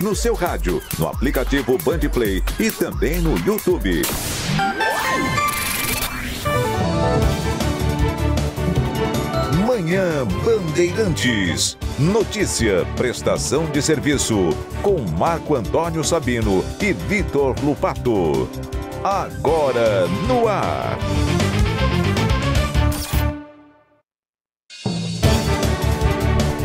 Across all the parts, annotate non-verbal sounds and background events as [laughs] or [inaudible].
no seu rádio, no aplicativo Bandplay e também no YouTube. Manhã Bandeirantes. Notícia, prestação de serviço com Marco Antônio Sabino e Vitor Lupato. Agora no ar.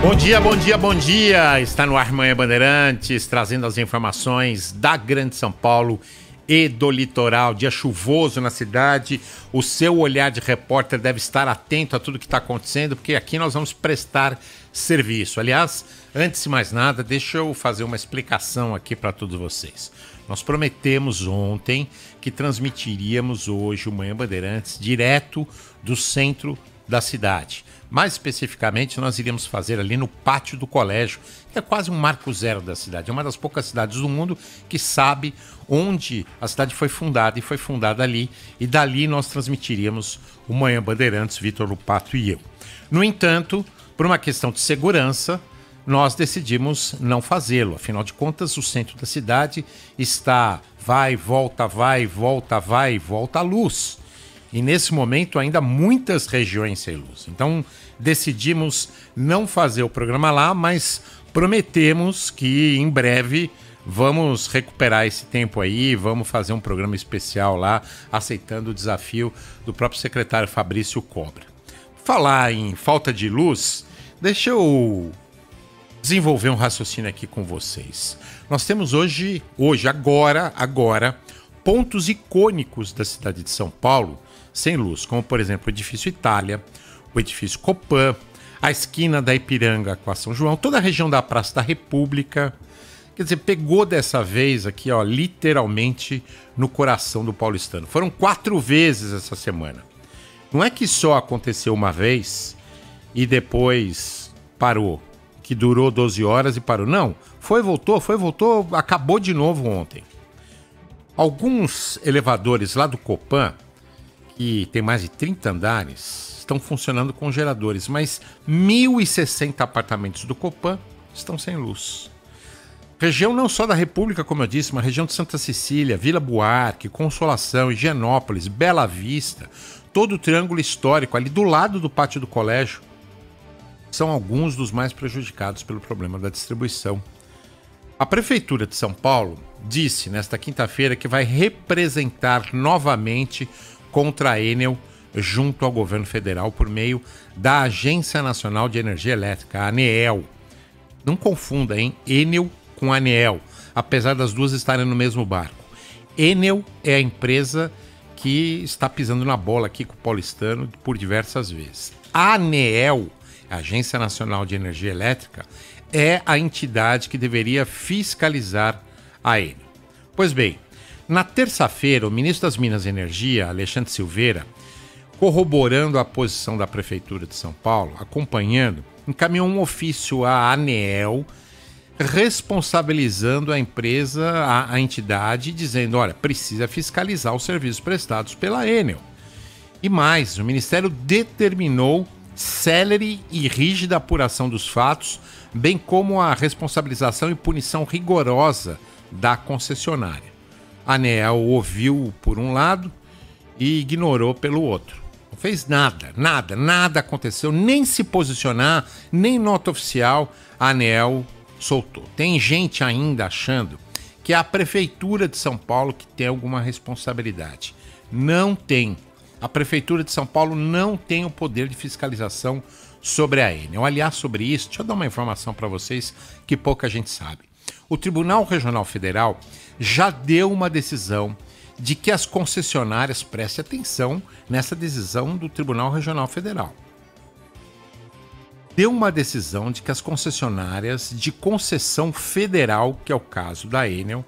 Bom dia, bom dia, bom dia. Está no ar Manhã Bandeirantes, trazendo as informações da Grande São Paulo e do litoral. Dia chuvoso na cidade. O seu olhar de repórter deve estar atento a tudo que está acontecendo, porque aqui nós vamos prestar serviço. Aliás, antes de mais nada, deixa eu fazer uma explicação aqui para todos vocês. Nós prometemos ontem que transmitiríamos hoje o Manhã Bandeirantes direto do centro da cidade. Mais especificamente, nós iríamos fazer ali no pátio do colégio, que é quase um marco zero da cidade. É uma das poucas cidades do mundo que sabe onde a cidade foi fundada e foi fundada ali. E dali nós transmitiríamos o Manhã Bandeirantes, Vitor Lupato e eu. No entanto, por uma questão de segurança, nós decidimos não fazê-lo. Afinal de contas, o centro da cidade está vai, volta, vai, volta, vai, volta à luz e nesse momento ainda muitas regiões sem luz. Então decidimos não fazer o programa lá, mas prometemos que em breve vamos recuperar esse tempo aí, vamos fazer um programa especial lá, aceitando o desafio do próprio secretário Fabrício Cobra. Falar em falta de luz, deixa eu desenvolver um raciocínio aqui com vocês. Nós temos hoje, hoje, agora, agora, pontos icônicos da cidade de São Paulo sem luz, como por exemplo o edifício Itália, o edifício Copan, a esquina da Ipiranga com a São João, toda a região da Praça da República. Quer dizer, pegou dessa vez aqui, ó, literalmente no coração do paulistano. Foram quatro vezes essa semana. Não é que só aconteceu uma vez e depois parou, que durou 12 horas e parou. Não, foi, voltou, foi, voltou, acabou de novo ontem. Alguns elevadores lá do Copan que tem mais de 30 andares, estão funcionando com geradores, mas 1.060 apartamentos do Copan estão sem luz. Região não só da República, como eu disse, mas região de Santa Cecília, Vila Buarque, Consolação, Higienópolis, Bela Vista, todo o Triângulo Histórico ali do lado do pátio do colégio, são alguns dos mais prejudicados pelo problema da distribuição. A Prefeitura de São Paulo disse nesta quinta-feira que vai representar novamente contra a Enel junto ao governo federal por meio da Agência Nacional de Energia Elétrica, a ANEEL. Não confunda, hein? Enel com ANEEL, apesar das duas estarem no mesmo barco. Enel é a empresa que está pisando na bola aqui com o paulistano por diversas vezes. A ANEEL, a Agência Nacional de Energia Elétrica, é a entidade que deveria fiscalizar a Enel. Pois bem, na terça-feira, o ministro das Minas e Energia, Alexandre Silveira, corroborando a posição da Prefeitura de São Paulo, acompanhando, encaminhou um ofício à ANEEL responsabilizando a empresa, a, a entidade, dizendo: olha, precisa fiscalizar os serviços prestados pela Enel. E mais, o Ministério determinou célere e rígida apuração dos fatos, bem como a responsabilização e punição rigorosa da concessionária. A ANEEL ouviu por um lado e ignorou pelo outro. Não fez nada, nada, nada aconteceu, nem se posicionar, nem nota oficial a ANEEL soltou. Tem gente ainda achando que é a Prefeitura de São Paulo que tem alguma responsabilidade. Não tem. A Prefeitura de São Paulo não tem o poder de fiscalização sobre a Enel. Aliás, sobre isso, deixa eu dar uma informação para vocês que pouca gente sabe. O Tribunal Regional Federal já deu uma decisão de que as concessionárias prestem atenção nessa decisão do Tribunal Regional Federal. Deu uma decisão de que as concessionárias de concessão federal, que é o caso da Enel,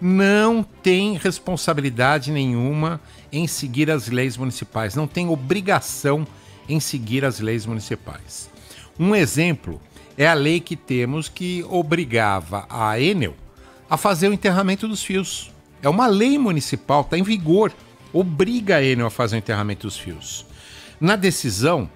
não têm responsabilidade nenhuma em seguir as leis municipais, não tem obrigação em seguir as leis municipais. Um exemplo é a lei que temos que obrigava a Enel a fazer o enterramento dos fios. É uma lei municipal, está em vigor, obriga a Enel a fazer o enterramento dos fios. Na decisão,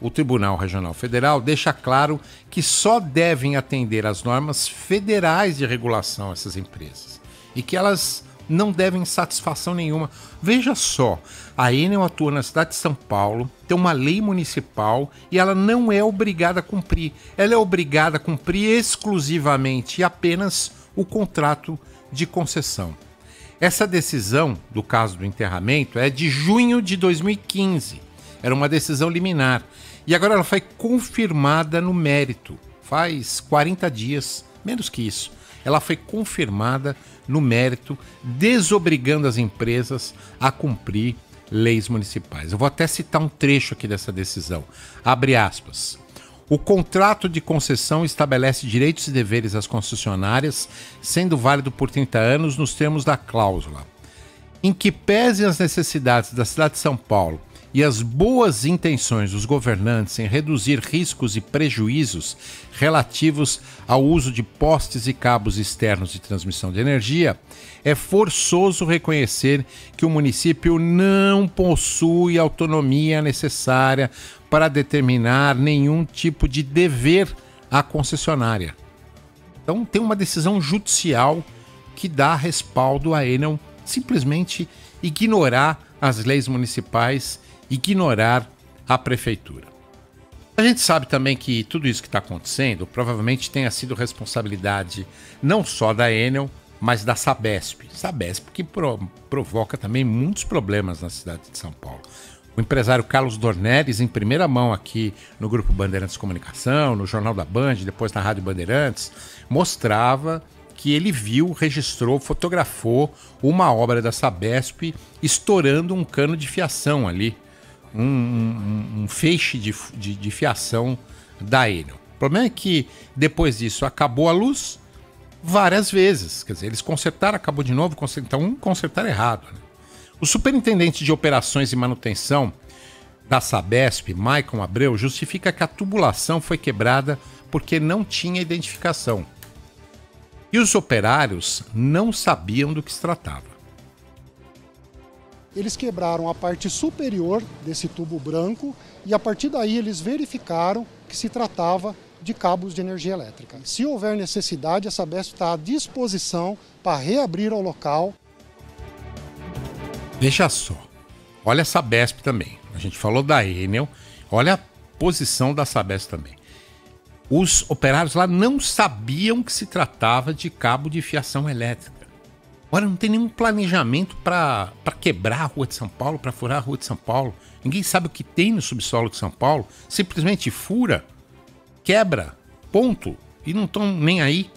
o Tribunal Regional Federal deixa claro que só devem atender às normas federais de regulação essas empresas e que elas não devem satisfação nenhuma. Veja só, a Enel atua na cidade de São Paulo, tem uma lei municipal e ela não é obrigada a cumprir. Ela é obrigada a cumprir exclusivamente e apenas o contrato de concessão. Essa decisão, do caso do enterramento, é de junho de 2015. Era uma decisão liminar. E agora ela foi confirmada no mérito. Faz 40 dias, menos que isso. Ela foi confirmada no mérito, desobrigando as empresas a cumprir leis municipais. Eu vou até citar um trecho aqui dessa decisão. Abre aspas. O contrato de concessão estabelece direitos e deveres às concessionárias, sendo válido por 30 anos nos termos da cláusula. Em que pese as necessidades da cidade de São Paulo e as boas intenções dos governantes em reduzir riscos e prejuízos relativos ao uso de postes e cabos externos de transmissão de energia, é forçoso reconhecer que o município não possui autonomia necessária para determinar nenhum tipo de dever à concessionária. Então tem uma decisão judicial que dá respaldo a Enel simplesmente ignorar as leis municipais ignorar a prefeitura. A gente sabe também que tudo isso que está acontecendo provavelmente tenha sido responsabilidade não só da Enel, mas da Sabesp. Sabesp que pro provoca também muitos problemas na cidade de São Paulo. O empresário Carlos Dornelles, em primeira mão aqui no Grupo Bandeirantes Comunicação, no Jornal da Band, depois na Rádio Bandeirantes, mostrava que ele viu, registrou, fotografou uma obra da Sabesp estourando um cano de fiação ali um, um, feixe de, de, de, fiação da Enel. O problema é que depois disso acabou a luz várias vezes. Quer dizer, eles consertaram, acabou de novo, consertaram então, um, consertaram errado. Né? O superintendente de operações e manutenção da Sabesp, Maicon Abreu, justifica que a tubulação foi quebrada porque não tinha identificação. E os operários não sabiam do que se tratava eles quebraram a parte superior desse tubo branco e a partir daí eles verificaram que se tratava de cabos de energia elétrica. Se houver necessidade, a Sabesp está à disposição para reabrir o local. Veja só, olha a Sabesp também. A gente falou da Enel, olha a posição da Sabesp também. Os operários lá não sabiam que se tratava de cabo de fiação elétrica agora não tem nenhum planejamento para quebrar a rua de São Paulo, para furar a rua de São Paulo. Ninguém sabe o que tem no subsolo de São Paulo. Simplesmente fura, quebra, ponto. E não estão nem aí.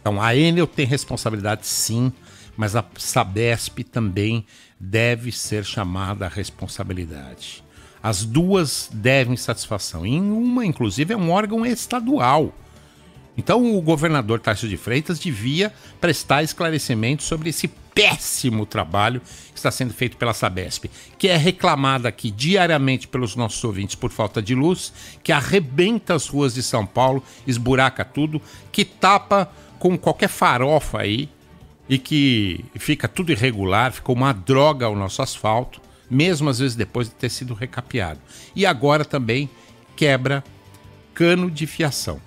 Então a Enel tem responsabilidade sim, mas a Sabesp também deve ser chamada à responsabilidade. As duas devem satisfação. E uma, inclusive, é um órgão estadual. Então o governador Tarcísio de Freitas devia prestar esclarecimento sobre esse péssimo trabalho que está sendo feito pela Sabesp, que é reclamada aqui diariamente pelos nossos ouvintes por falta de luz, que arrebenta as ruas de São Paulo, esburaca tudo, que tapa com qualquer farofa aí e que fica tudo irregular, fica uma droga o nosso asfalto, mesmo às vezes depois de ter sido recapeado. E agora também quebra cano de fiação.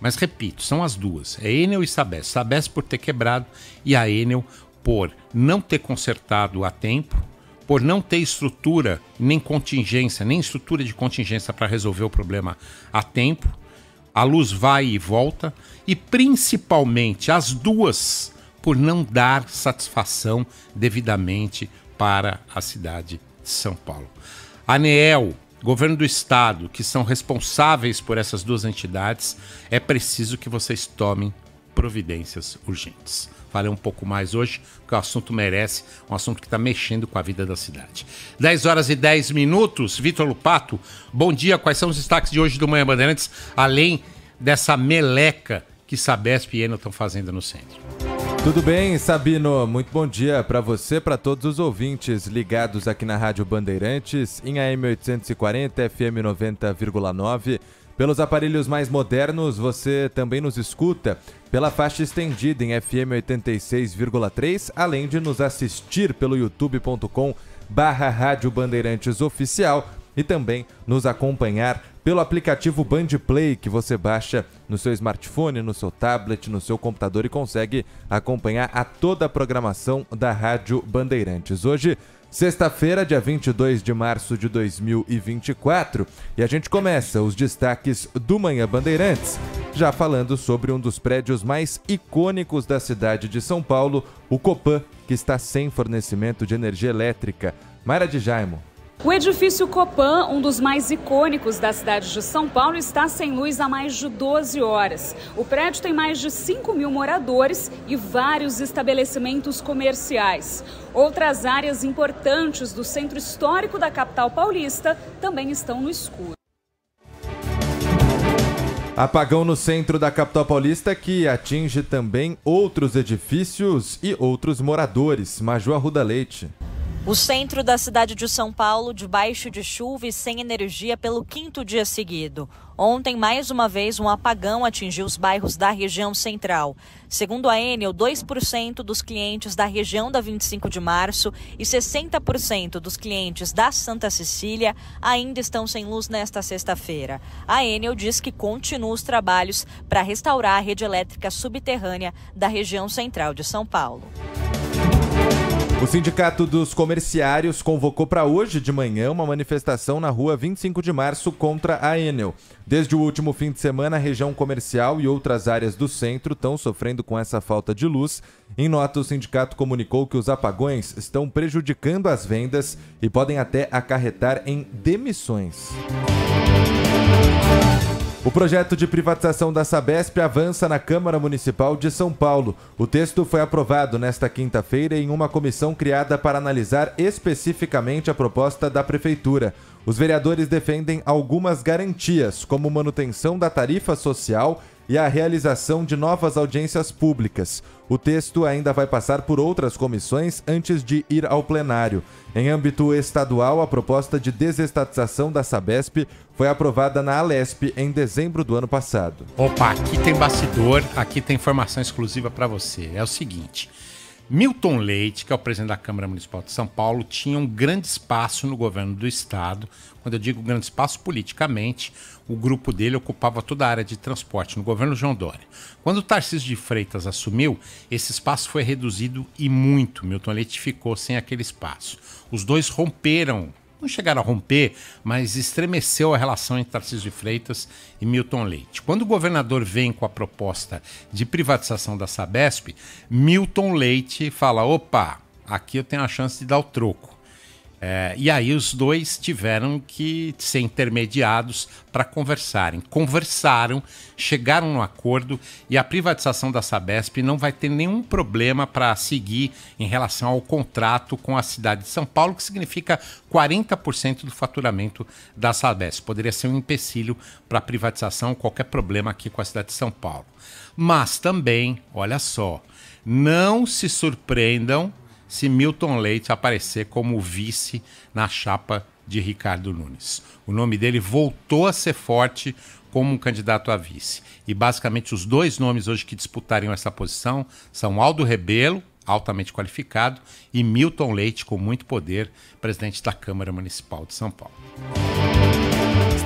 Mas repito, são as duas. É Enel e Sabesp. Sabesp por ter quebrado e a Enel por não ter consertado a tempo, por não ter estrutura, nem contingência, nem estrutura de contingência para resolver o problema a tempo. A luz vai e volta e principalmente as duas por não dar satisfação devidamente para a cidade de São Paulo. A ANEEL governo do estado, que são responsáveis por essas duas entidades, é preciso que vocês tomem providências urgentes. Falei um pouco mais hoje, porque o assunto merece, um assunto que está mexendo com a vida da cidade. 10 horas e 10 minutos, Vitor Lupato, bom dia. Quais são os destaques de hoje do Manhã Bandeirantes, além dessa meleca que Sabesp e Enel estão fazendo no centro? Tudo bem, Sabino? Muito bom dia para você, para todos os ouvintes ligados aqui na Rádio Bandeirantes, em AM 840, FM 90,9. Pelos aparelhos mais modernos, você também nos escuta pela faixa estendida em FM 86,3, além de nos assistir pelo youtube.com barra Rádio Bandeirantes Oficial e também nos acompanhar pelo aplicativo Band Play que você baixa no seu smartphone, no seu tablet, no seu computador e consegue acompanhar a toda a programação da Rádio Bandeirantes. Hoje, sexta-feira, dia 22 de março de 2024, e a gente começa os destaques do Manhã Bandeirantes, já falando sobre um dos prédios mais icônicos da cidade de São Paulo, o Copan, que está sem fornecimento de energia elétrica. Mara de Jaimo. O edifício Copan, um dos mais icônicos da cidade de São Paulo, está sem luz há mais de 12 horas. O prédio tem mais de 5 mil moradores e vários estabelecimentos comerciais. Outras áreas importantes do centro histórico da capital paulista também estão no escuro. Apagão no centro da capital paulista que atinge também outros edifícios e outros moradores. Maju Arruda Leite. O centro da cidade de São Paulo, debaixo de chuva e sem energia pelo quinto dia seguido. Ontem, mais uma vez, um apagão atingiu os bairros da região central. Segundo a Enel, 2% dos clientes da região da 25 de março e 60% dos clientes da Santa Cecília ainda estão sem luz nesta sexta-feira. A Enel diz que continua os trabalhos para restaurar a rede elétrica subterrânea da região central de São Paulo. O Sindicato dos Comerciários convocou para hoje de manhã uma manifestação na rua 25 de março contra a Enel. Desde o último fim de semana, a região comercial e outras áreas do centro estão sofrendo com essa falta de luz. Em nota, o sindicato comunicou que os apagões estão prejudicando as vendas e podem até acarretar em demissões. O projeto de privatização da Sabesp avança na Câmara Municipal de São Paulo. O texto foi aprovado nesta quinta-feira em uma comissão criada para analisar especificamente a proposta da Prefeitura. Os vereadores defendem algumas garantias, como manutenção da tarifa social e a realização de novas audiências públicas. O texto ainda vai passar por outras comissões antes de ir ao plenário. Em âmbito estadual, a proposta de desestatização da Sabesp foi aprovada na Alesp em dezembro do ano passado. Opa, aqui tem bastidor, aqui tem informação exclusiva para você. É o seguinte. Milton Leite, que é o presidente da Câmara Municipal de São Paulo, tinha um grande espaço no governo do estado. Quando eu digo grande espaço politicamente, o grupo dele ocupava toda a área de transporte no governo João Dória. Quando Tarcísio de Freitas assumiu, esse espaço foi reduzido e muito. Milton Leite ficou sem aquele espaço. Os dois romperam, não chegaram a romper, mas estremeceu a relação entre Tarcísio de Freitas e Milton Leite. Quando o governador vem com a proposta de privatização da Sabesp, Milton Leite fala: opa, aqui eu tenho a chance de dar o troco. É, e aí os dois tiveram que ser intermediados para conversarem. Conversaram, chegaram no acordo e a privatização da Sabesp não vai ter nenhum problema para seguir em relação ao contrato com a cidade de São Paulo, que significa 40% do faturamento da Sabesp. Poderia ser um empecilho para a privatização, qualquer problema aqui com a cidade de São Paulo. Mas também, olha só, não se surpreendam se Milton Leite aparecer como vice na chapa de Ricardo Nunes. O nome dele voltou a ser forte como um candidato a vice. E basicamente os dois nomes hoje que disputariam essa posição são Aldo Rebelo, altamente qualificado, e Milton Leite, com muito poder, presidente da Câmara Municipal de São Paulo.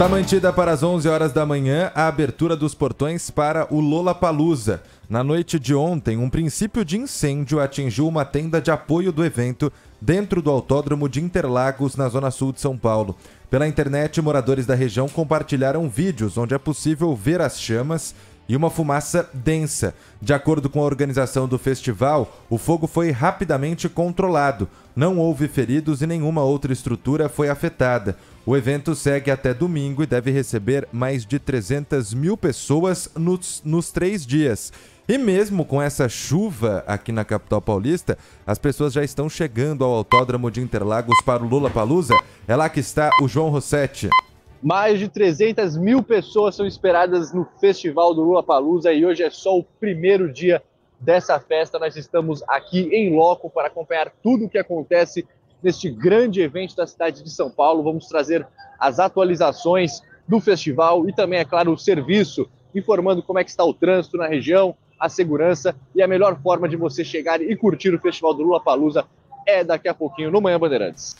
Está mantida para as 11 horas da manhã a abertura dos portões para o Lola Palusa. Na noite de ontem, um princípio de incêndio atingiu uma tenda de apoio do evento dentro do Autódromo de Interlagos, na zona sul de São Paulo. Pela internet, moradores da região compartilharam vídeos onde é possível ver as chamas e uma fumaça densa. De acordo com a organização do festival, o fogo foi rapidamente controlado. Não houve feridos e nenhuma outra estrutura foi afetada. O evento segue até domingo e deve receber mais de 300 mil pessoas nos, nos três dias. E mesmo com essa chuva aqui na capital paulista, as pessoas já estão chegando ao Autódromo de Interlagos para o Lula Palusa. É lá que está o João Rossetti. Mais de 300 mil pessoas são esperadas no Festival do Lula Palusa e hoje é só o primeiro dia dessa festa. Nós estamos aqui em loco para acompanhar tudo o que acontece neste grande evento da cidade de São Paulo. Vamos trazer as atualizações do festival e também, é claro, o serviço, informando como é que está o trânsito na região, a segurança e a melhor forma de você chegar e curtir o Festival do Lula Palusa é daqui a pouquinho no Manhã Bandeirantes.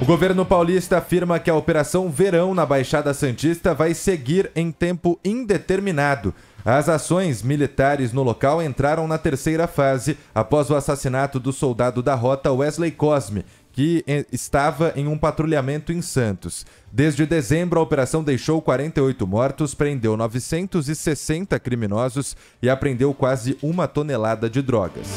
O governo paulista afirma que a Operação Verão na Baixada Santista vai seguir em tempo indeterminado. As ações militares no local entraram na terceira fase após o assassinato do soldado da rota Wesley Cosme, que estava em um patrulhamento em Santos. Desde dezembro, a operação deixou 48 mortos, prendeu 960 criminosos e apreendeu quase uma tonelada de drogas.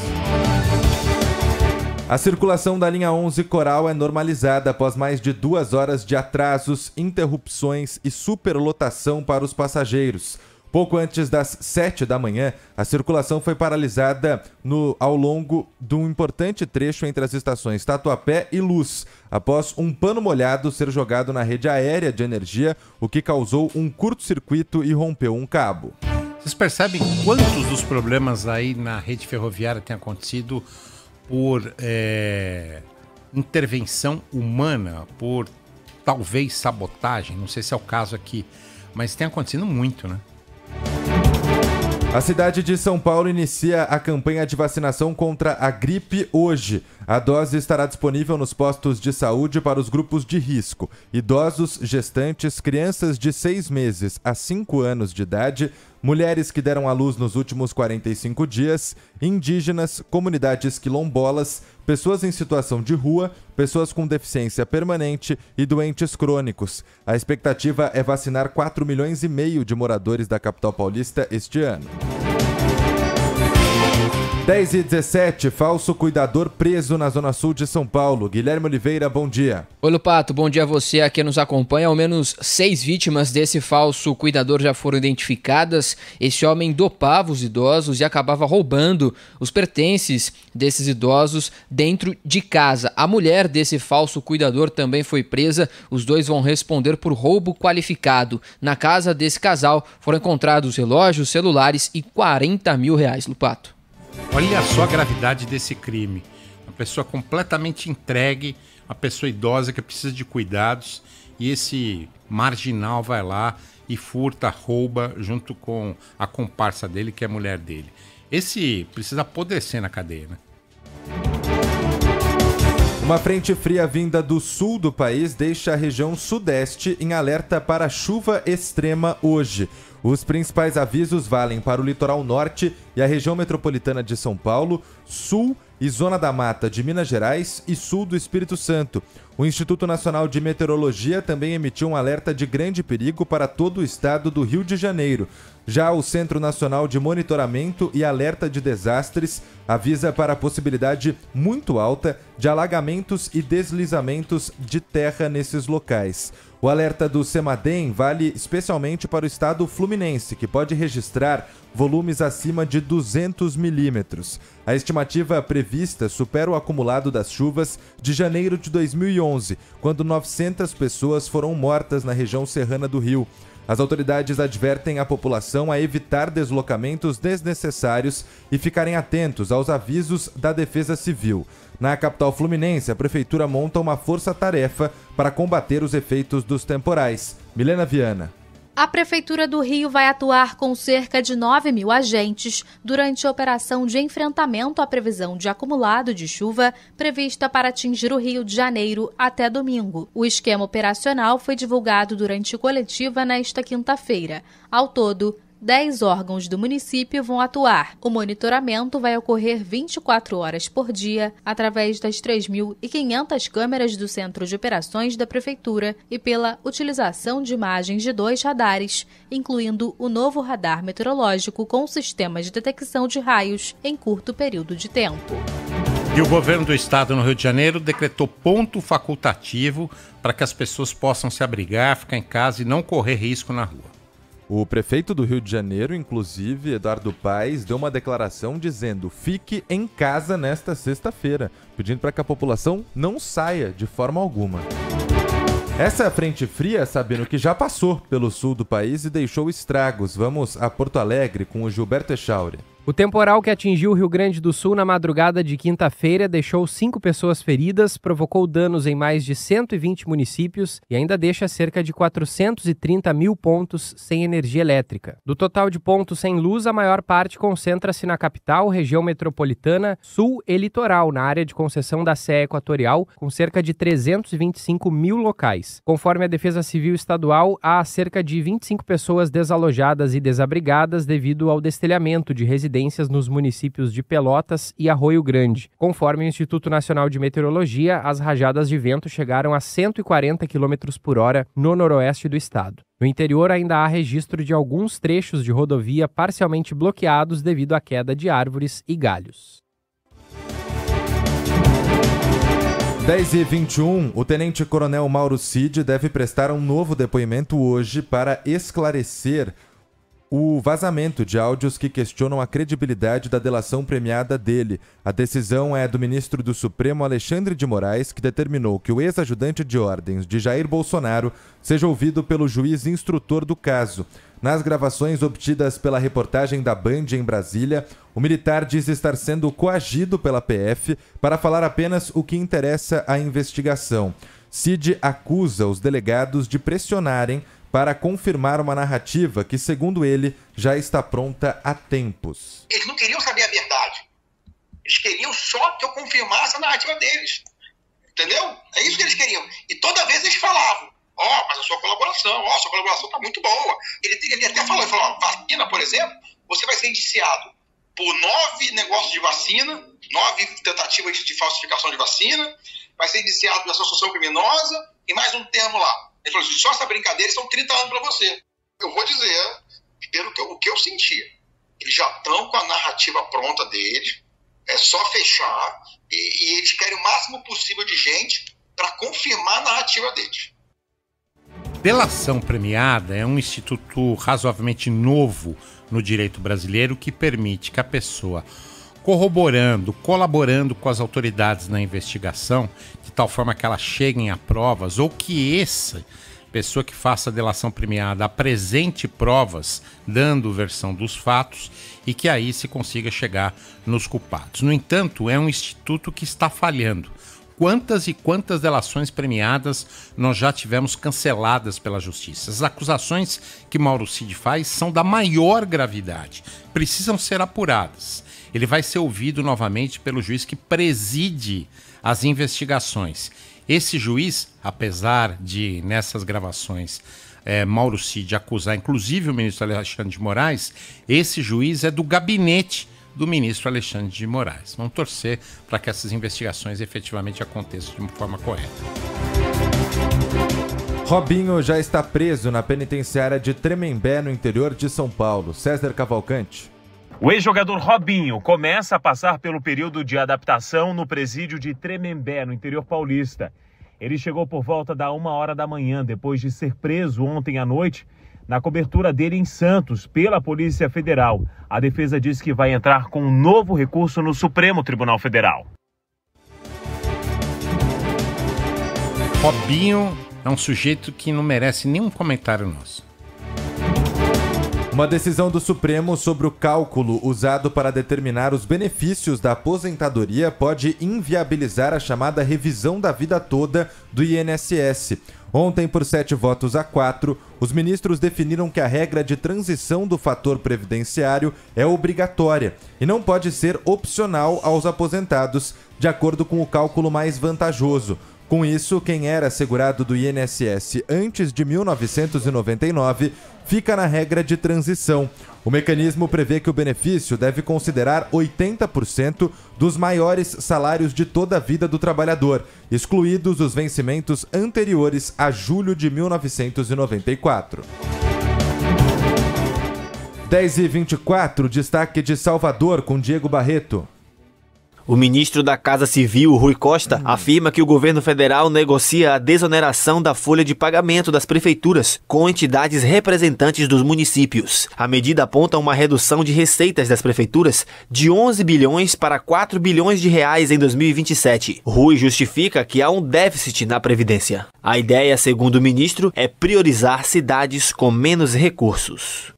A circulação da linha 11 Coral é normalizada após mais de duas horas de atrasos, interrupções e superlotação para os passageiros. Pouco antes das 7 da manhã, a circulação foi paralisada no, ao longo de um importante trecho entre as estações Tatuapé e Luz, após um pano molhado ser jogado na rede aérea de energia, o que causou um curto-circuito e rompeu um cabo. Vocês percebem quantos dos problemas aí na rede ferroviária têm acontecido por é, intervenção humana, por talvez sabotagem? Não sei se é o caso aqui, mas tem acontecido muito, né? A cidade de São Paulo inicia a campanha de vacinação contra a gripe hoje. A dose estará disponível nos postos de saúde para os grupos de risco: idosos, gestantes, crianças de 6 meses a 5 anos de idade, mulheres que deram à luz nos últimos 45 dias, indígenas, comunidades quilombolas pessoas em situação de rua, pessoas com deficiência permanente e doentes crônicos. A expectativa é vacinar 4 milhões e meio de moradores da capital paulista este ano. 10 e 17, falso cuidador preso na Zona Sul de São Paulo. Guilherme Oliveira, bom dia. Oi, Lupato, bom dia a você a quem nos acompanha. Ao menos seis vítimas desse falso cuidador já foram identificadas. Esse homem dopava os idosos e acabava roubando os pertences desses idosos dentro de casa. A mulher desse falso cuidador também foi presa. Os dois vão responder por roubo qualificado. Na casa desse casal foram encontrados relógios, celulares e 40 mil reais, Lupato. Olha só a gravidade desse crime. Uma pessoa completamente entregue, uma pessoa idosa que precisa de cuidados, e esse marginal vai lá e furta, rouba, junto com a comparsa dele, que é a mulher dele. Esse precisa apodrecer na cadeia, né? Uma frente fria vinda do sul do país deixa a região sudeste em alerta para chuva extrema hoje. Os principais avisos valem para o litoral norte e a região metropolitana de São Paulo, sul e zona da mata de Minas Gerais e sul do Espírito Santo. O Instituto Nacional de Meteorologia também emitiu um alerta de grande perigo para todo o estado do Rio de Janeiro. Já o Centro Nacional de Monitoramento e Alerta de Desastres avisa para a possibilidade muito alta de alagamentos e deslizamentos de terra nesses locais. O alerta do Semadem vale especialmente para o estado fluminense, que pode registrar volumes acima de 200 milímetros. A estimativa prevista supera o acumulado das chuvas de janeiro de 2011, quando 900 pessoas foram mortas na região serrana do Rio. As autoridades advertem a população a evitar deslocamentos desnecessários e ficarem atentos aos avisos da Defesa Civil. Na capital fluminense, a prefeitura monta uma força-tarefa para combater os efeitos dos temporais. Milena Viana. A Prefeitura do Rio vai atuar com cerca de 9 mil agentes durante a operação de enfrentamento à previsão de acumulado de chuva prevista para atingir o Rio de Janeiro até domingo. O esquema operacional foi divulgado durante coletiva nesta quinta-feira. Ao todo, 10 órgãos do município vão atuar. O monitoramento vai ocorrer 24 horas por dia através das 3.500 câmeras do Centro de Operações da Prefeitura e pela utilização de imagens de dois radares, incluindo o novo radar meteorológico com sistema de detecção de raios em curto período de tempo. E o governo do estado no Rio de Janeiro decretou ponto facultativo para que as pessoas possam se abrigar, ficar em casa e não correr risco na rua. O prefeito do Rio de Janeiro, inclusive, Eduardo Paes, deu uma declaração dizendo: fique em casa nesta sexta-feira, pedindo para que a população não saia de forma alguma. Essa é frente fria, sabendo que já passou pelo sul do país e deixou estragos. Vamos a Porto Alegre com o Gilberto Echauri. O temporal que atingiu o Rio Grande do Sul na madrugada de quinta-feira deixou cinco pessoas feridas, provocou danos em mais de 120 municípios e ainda deixa cerca de 430 mil pontos sem energia elétrica. Do total de pontos sem luz, a maior parte concentra-se na capital, região metropolitana, sul e litoral, na área de concessão da Sé Equatorial, com cerca de 325 mil locais. Conforme a Defesa Civil Estadual, há cerca de 25 pessoas desalojadas e desabrigadas devido ao destelhamento de residências nos municípios de Pelotas e Arroio Grande. Conforme o Instituto Nacional de Meteorologia, as rajadas de vento chegaram a 140 km por hora no noroeste do estado. No interior, ainda há registro de alguns trechos de rodovia parcialmente bloqueados devido à queda de árvores e galhos. 10 e 21, o tenente-coronel Mauro Cid deve prestar um novo depoimento hoje para esclarecer o vazamento de áudios que questionam a credibilidade da delação premiada dele. A decisão é do ministro do Supremo Alexandre de Moraes, que determinou que o ex-ajudante de ordens de Jair Bolsonaro seja ouvido pelo juiz instrutor do caso. Nas gravações obtidas pela reportagem da Band em Brasília, o militar diz estar sendo coagido pela PF para falar apenas o que interessa à investigação. Cid acusa os delegados de pressionarem para confirmar uma narrativa que, segundo ele, já está pronta há tempos. Eles não queriam saber a verdade. Eles queriam só que eu confirmasse a narrativa deles. Entendeu? É isso que eles queriam. E toda vez eles falavam: Ó, oh, mas a sua colaboração, ó, oh, sua colaboração está muito boa. Ele, ele até falou: ele falou vacina, por exemplo, você vai ser indiciado por nove negócios de vacina, nove tentativas de falsificação de vacina, vai ser indiciado pela associação criminosa e mais um termo lá. Ele falou assim: só essa brincadeira são 30 anos para você. Eu vou dizer pelo que eu, o que eu senti. Eles já estão com a narrativa pronta deles, é só fechar, e, e eles querem o máximo possível de gente para confirmar a narrativa deles. Delação premiada é um instituto razoavelmente novo no direito brasileiro que permite que a pessoa corroborando, colaborando com as autoridades na investigação, tal forma que elas cheguem a provas, ou que essa pessoa que faça a delação premiada apresente provas dando versão dos fatos e que aí se consiga chegar nos culpados. No entanto, é um instituto que está falhando quantas e quantas delações premiadas nós já tivemos canceladas pela justiça. As acusações que Mauro Cid faz são da maior gravidade, precisam ser apuradas. Ele vai ser ouvido novamente pelo juiz que preside as investigações. Esse juiz, apesar de nessas gravações é, Mauro Cid acusar, inclusive o ministro Alexandre de Moraes, esse juiz é do gabinete do ministro Alexandre de Moraes. Vamos torcer para que essas investigações efetivamente aconteçam de uma forma correta. Robinho já está preso na penitenciária de Tremembé, no interior de São Paulo. César Cavalcante. O ex-jogador Robinho começa a passar pelo período de adaptação no presídio de Tremembé, no interior paulista. Ele chegou por volta da uma hora da manhã, depois de ser preso ontem à noite na cobertura dele em Santos pela Polícia Federal. A defesa diz que vai entrar com um novo recurso no Supremo Tribunal Federal. Robinho é um sujeito que não merece nenhum comentário nosso. Uma decisão do Supremo sobre o cálculo usado para determinar os benefícios da aposentadoria pode inviabilizar a chamada revisão da vida toda do INSS. Ontem, por sete votos a quatro, os ministros definiram que a regra de transição do fator previdenciário é obrigatória e não pode ser opcional aos aposentados, de acordo com o cálculo mais vantajoso, com isso, quem era segurado do INSS antes de 1999 fica na regra de transição. O mecanismo prevê que o benefício deve considerar 80% dos maiores salários de toda a vida do trabalhador, excluídos os vencimentos anteriores a julho de 1994. 10 e 24, destaque de Salvador com Diego Barreto. O ministro da Casa Civil, Rui Costa, afirma que o governo federal negocia a desoneração da folha de pagamento das prefeituras com entidades representantes dos municípios. A medida aponta uma redução de receitas das prefeituras de 11 bilhões para 4 bilhões de reais em 2027. Rui justifica que há um déficit na previdência. A ideia, segundo o ministro, é priorizar cidades com menos recursos.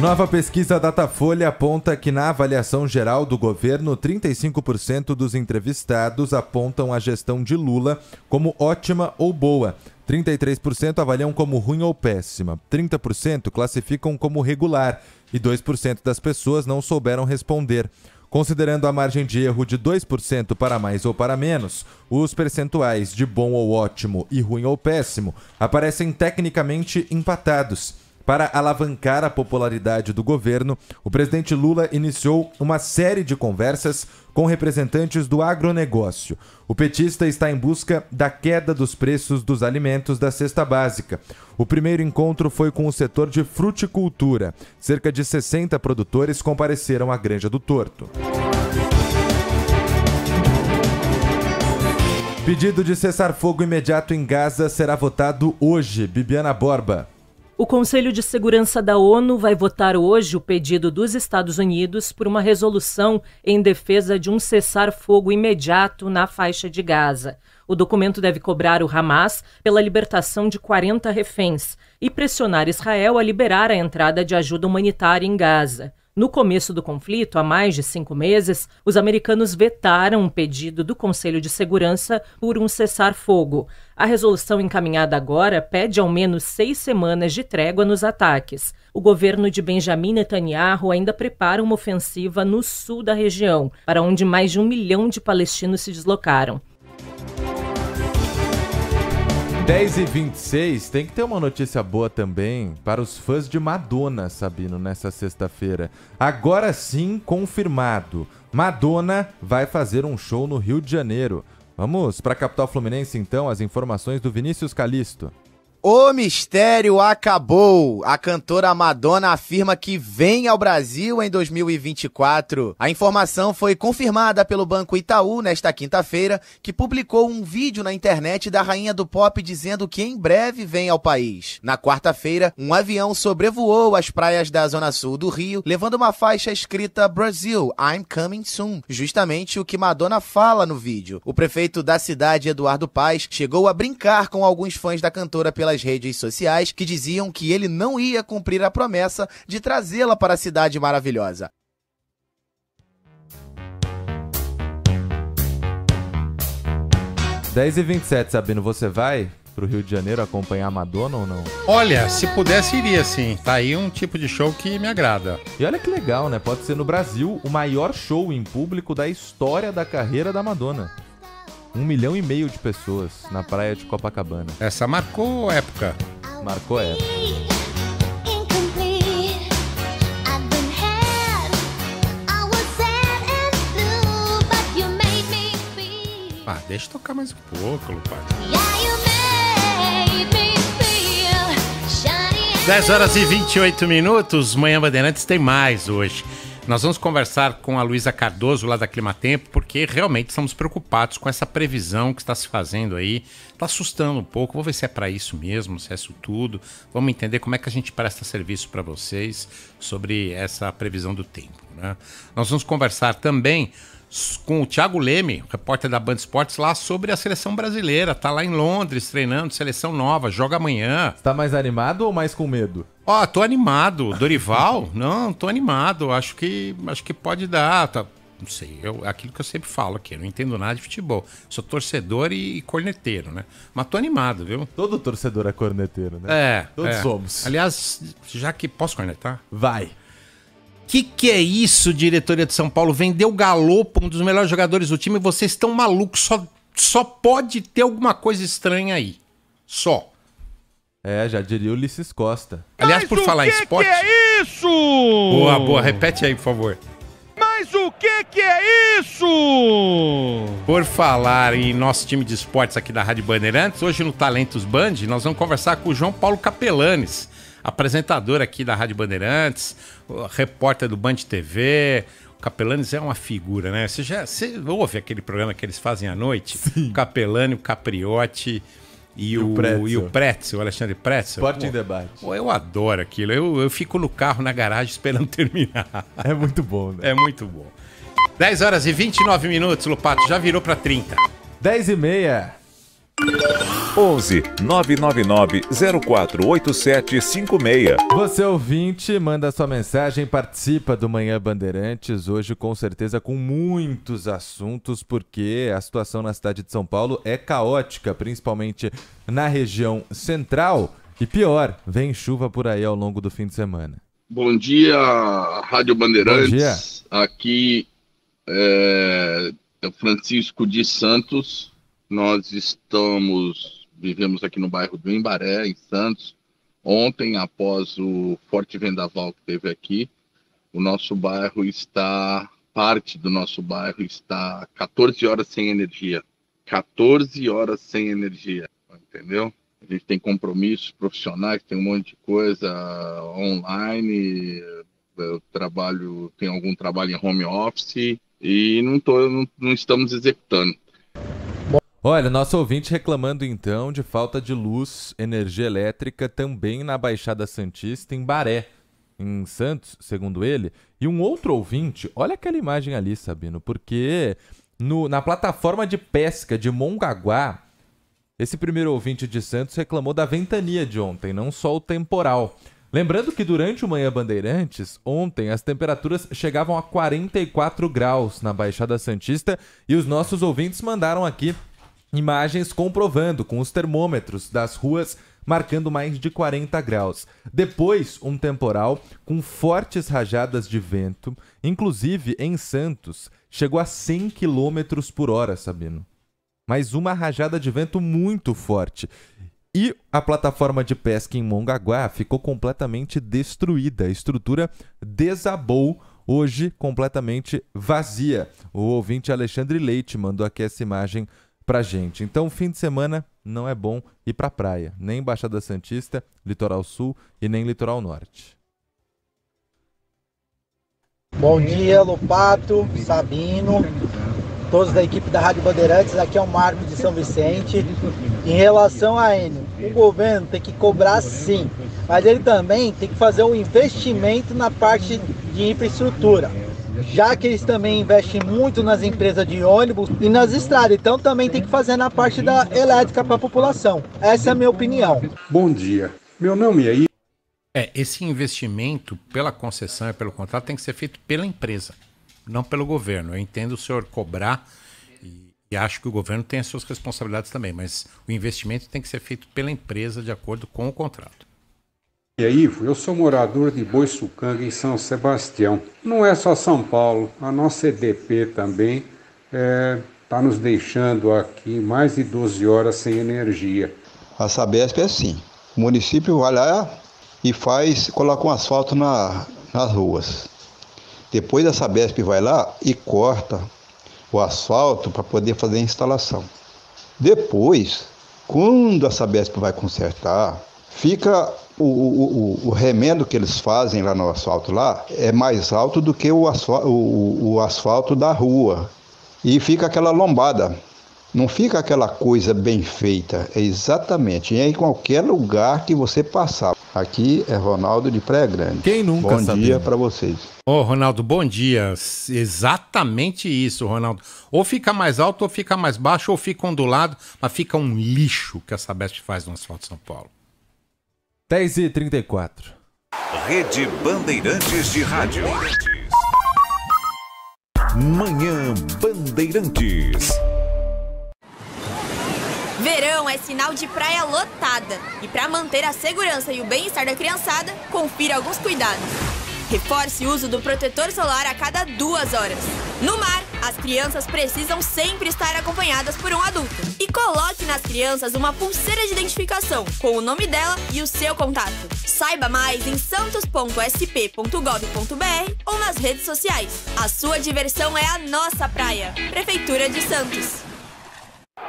Nova pesquisa Datafolha aponta que, na avaliação geral do governo, 35% dos entrevistados apontam a gestão de Lula como ótima ou boa. 33% avaliam como ruim ou péssima, 30% classificam como regular e 2% das pessoas não souberam responder. Considerando a margem de erro de 2% para mais ou para menos, os percentuais de bom ou ótimo e ruim ou péssimo aparecem tecnicamente empatados. Para alavancar a popularidade do governo, o presidente Lula iniciou uma série de conversas com representantes do agronegócio. O petista está em busca da queda dos preços dos alimentos da cesta básica. O primeiro encontro foi com o setor de fruticultura. Cerca de 60 produtores compareceram à Granja do Torto. Pedido de cessar fogo imediato em Gaza será votado hoje. Bibiana Borba. O Conselho de Segurança da ONU vai votar hoje o pedido dos Estados Unidos por uma resolução em defesa de um cessar-fogo imediato na faixa de Gaza. O documento deve cobrar o Hamas pela libertação de 40 reféns e pressionar Israel a liberar a entrada de ajuda humanitária em Gaza. No começo do conflito, há mais de cinco meses, os americanos vetaram um pedido do Conselho de Segurança por um cessar-fogo. A resolução encaminhada agora pede ao menos seis semanas de trégua nos ataques. O governo de Benjamin Netanyahu ainda prepara uma ofensiva no sul da região, para onde mais de um milhão de palestinos se deslocaram. 10 e 26 tem que ter uma notícia boa também para os fãs de Madonna, Sabino, nessa sexta-feira. Agora sim, confirmado. Madonna vai fazer um show no Rio de Janeiro. Vamos para a capital fluminense então, as informações do Vinícius Calisto. O mistério acabou. A cantora Madonna afirma que vem ao Brasil em 2024. A informação foi confirmada pelo Banco Itaú nesta quinta-feira, que publicou um vídeo na internet da rainha do pop dizendo que em breve vem ao país. Na quarta-feira, um avião sobrevoou as praias da zona sul do Rio, levando uma faixa escrita Brasil, I'm coming soon, justamente o que Madonna fala no vídeo. O prefeito da cidade, Eduardo Paz, chegou a brincar com alguns fãs da cantora pelas redes sociais que diziam que ele não ia cumprir a promessa de trazê-la para a cidade maravilhosa. Dez e vinte e sete, Sabino, você vai? para o Rio de Janeiro acompanhar Madonna ou não? Olha, se pudesse iria sim. Tá aí um tipo de show que me agrada. E olha que legal, né? Pode ser no Brasil o maior show em público da história da carreira da Madonna um milhão e meio de pessoas na praia de Copacabana. Essa marcou época. Marcou época. Ah, deixa eu tocar mais um pouco, Lupardo. 10 horas e 28 minutos, Manhã Bandeirantes tem mais hoje. Nós vamos conversar com a Luísa Cardoso, lá da Climatempo, porque realmente estamos preocupados com essa previsão que está se fazendo aí. Está assustando um pouco. Vou ver se é para isso mesmo, se é isso tudo. Vamos entender como é que a gente presta serviço para vocês sobre essa previsão do tempo. Né? Nós vamos conversar também com o Thiago Leme, repórter da Band Esportes, lá sobre a seleção brasileira. Tá lá em Londres treinando, seleção nova, joga amanhã. Tá mais animado ou mais com medo? Ó, oh, tô animado. Dorival? [laughs] não, tô animado. Acho que acho que pode dar. Tá, não sei, eu, é aquilo que eu sempre falo aqui, eu não entendo nada de futebol. Sou torcedor e, e corneteiro, né? Mas tô animado, viu? Todo torcedor é corneteiro, né? É. Todos é. somos. Aliás, já que posso cornetar? Vai que que é isso, diretoria de São Paulo? Vendeu Galopo, um dos melhores jogadores do time, vocês estão malucos, só, só pode ter alguma coisa estranha aí. Só. É, já diria Ulisses Costa. Mas Aliás, por falar em esporte. Que é isso? Boa, boa, repete aí, por favor. Mas o que que é isso? Por falar em nosso time de esportes aqui da Rádio Bandeirantes, hoje no Talentos Band, nós vamos conversar com o João Paulo Capelanes apresentador aqui da Rádio Bandeirantes, repórter do Band TV. O Capelanes é uma figura, né? Você já você ouve aquele programa que eles fazem à noite? Sim. O Capelani, o Capriotti. E, e, o, Pretzel. e o Pretzel, o Alexandre Pretzel. Esporte em debate. Pô, eu adoro aquilo. Eu, eu fico no carro, na garagem, esperando [laughs] terminar. É muito bom, né? É muito bom. 10 horas e 29 minutos, Lupato. Já virou para 30. 10 e meia. 11 999 048756. Você ouvinte, manda sua mensagem, participa do Manhã Bandeirantes, hoje com certeza com muitos assuntos, porque a situação na cidade de São Paulo é caótica, principalmente na região central. E pior, vem chuva por aí ao longo do fim de semana. Bom dia, Rádio Bandeirantes. Bom dia. Aqui é, é Francisco de Santos. Nós estamos vivemos aqui no bairro do Imbaré, em Santos. Ontem, após o forte vendaval que teve aqui, o nosso bairro está, parte do nosso bairro está 14 horas sem energia. 14 horas sem energia, entendeu? A gente tem compromissos profissionais, tem um monte de coisa online, eu trabalho, tem algum trabalho em home office e não, tô, não, não estamos executando. Olha, nosso ouvinte reclamando então de falta de luz, energia elétrica também na Baixada Santista, em Baré, em Santos, segundo ele. E um outro ouvinte, olha aquela imagem ali, Sabino, porque no, na plataforma de pesca de Mongaguá, esse primeiro ouvinte de Santos reclamou da ventania de ontem, não só o temporal. Lembrando que durante o Manhã Bandeirantes, ontem, as temperaturas chegavam a 44 graus na Baixada Santista e os nossos ouvintes mandaram aqui Imagens comprovando com os termômetros das ruas marcando mais de 40 graus. Depois, um temporal com fortes rajadas de vento, inclusive em Santos, chegou a 100 km por hora, Sabino. Mas uma rajada de vento muito forte. E a plataforma de pesca em Mongaguá ficou completamente destruída, a estrutura desabou hoje completamente vazia. O ouvinte Alexandre Leite mandou aqui essa imagem pra gente. Então, fim de semana não é bom ir pra praia, nem Baixada Santista, Litoral Sul e nem Litoral Norte. Bom dia, Lopato, Sabino, todos da equipe da Rádio Bandeirantes, aqui é o Marco de São Vicente. Em relação a Enio, o governo tem que cobrar sim, mas ele também tem que fazer um investimento na parte de infraestrutura já que eles também investem muito nas empresas de ônibus e nas estradas, então também tem que fazer na parte da elétrica para a população. Essa é a minha opinião. Bom dia. Meu nome é é, esse investimento pela concessão e pelo contrato tem que ser feito pela empresa, não pelo governo. Eu entendo o senhor cobrar e, e, acho que o governo tem as suas responsabilidades também, mas o investimento tem que ser feito pela empresa de acordo com o contrato aí, Ivo, eu sou morador de Boiçucanga, em São Sebastião. Não é só São Paulo, a nossa EDP também está é, tá nos deixando aqui mais de 12 horas sem energia. A Sabesp é assim, o município vai lá e faz, coloca um asfalto na, nas ruas. Depois a Sabesp vai lá e corta o asfalto para poder fazer a instalação. Depois, quando a Sabesp vai consertar, fica o, o, o, remendo que eles fazem lá no asfalto lá é mais alto do que o asfalto, o asfalto da rua. E fica aquela lombada. Não fica aquela coisa bem feita. É exatamente. E é em qualquer lugar que você passar. Aqui é Ronaldo de Pré Grande. Quem nunca Bom sabia. dia para vocês. Ô, oh, Ronaldo, bom dia. Exatamente isso, Ronaldo. Ou fica mais alto, ou fica mais baixo, ou fica ondulado, mas fica um lixo que a Sabesp faz no asfalto de São Paulo. 10 e 34 Rede Bandeirantes de Rádio. Manhã Bandeirantes. Verão é sinal de praia lotada. E para manter a segurança e o bem-estar da criançada, confira alguns cuidados. Reforce o uso do protetor solar a cada duas horas. No mar, as crianças precisam sempre estar acompanhadas por um adulto. E coloque nas crianças uma pulseira de identificação com o nome dela e o seu contato. Saiba mais em santos.sp.gov.br ou nas redes sociais. A sua diversão é a nossa praia. Prefeitura de Santos.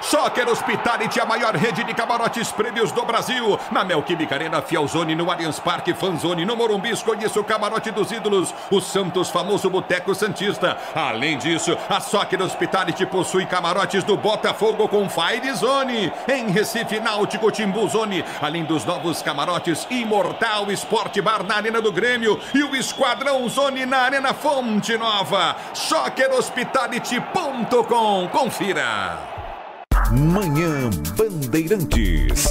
Soccer Hospitality, a maior rede de camarotes prêmios do Brasil. Na Melquímica Arena, Fielzone, no Allianz Parque, Fanzone, no Morumbi, escolheça o Camarote dos Ídolos, o Santos famoso Boteco Santista. Além disso, a Soccer Hospitality possui camarotes do Botafogo com Fire Zone, em Recife, Náutico, Timbu Zone, além dos novos camarotes Imortal Sport Bar na Arena do Grêmio e o Esquadrão Zone na Arena Fonte Nova. Soccerhospitality.com. Confira. Manhã Bandeirantes.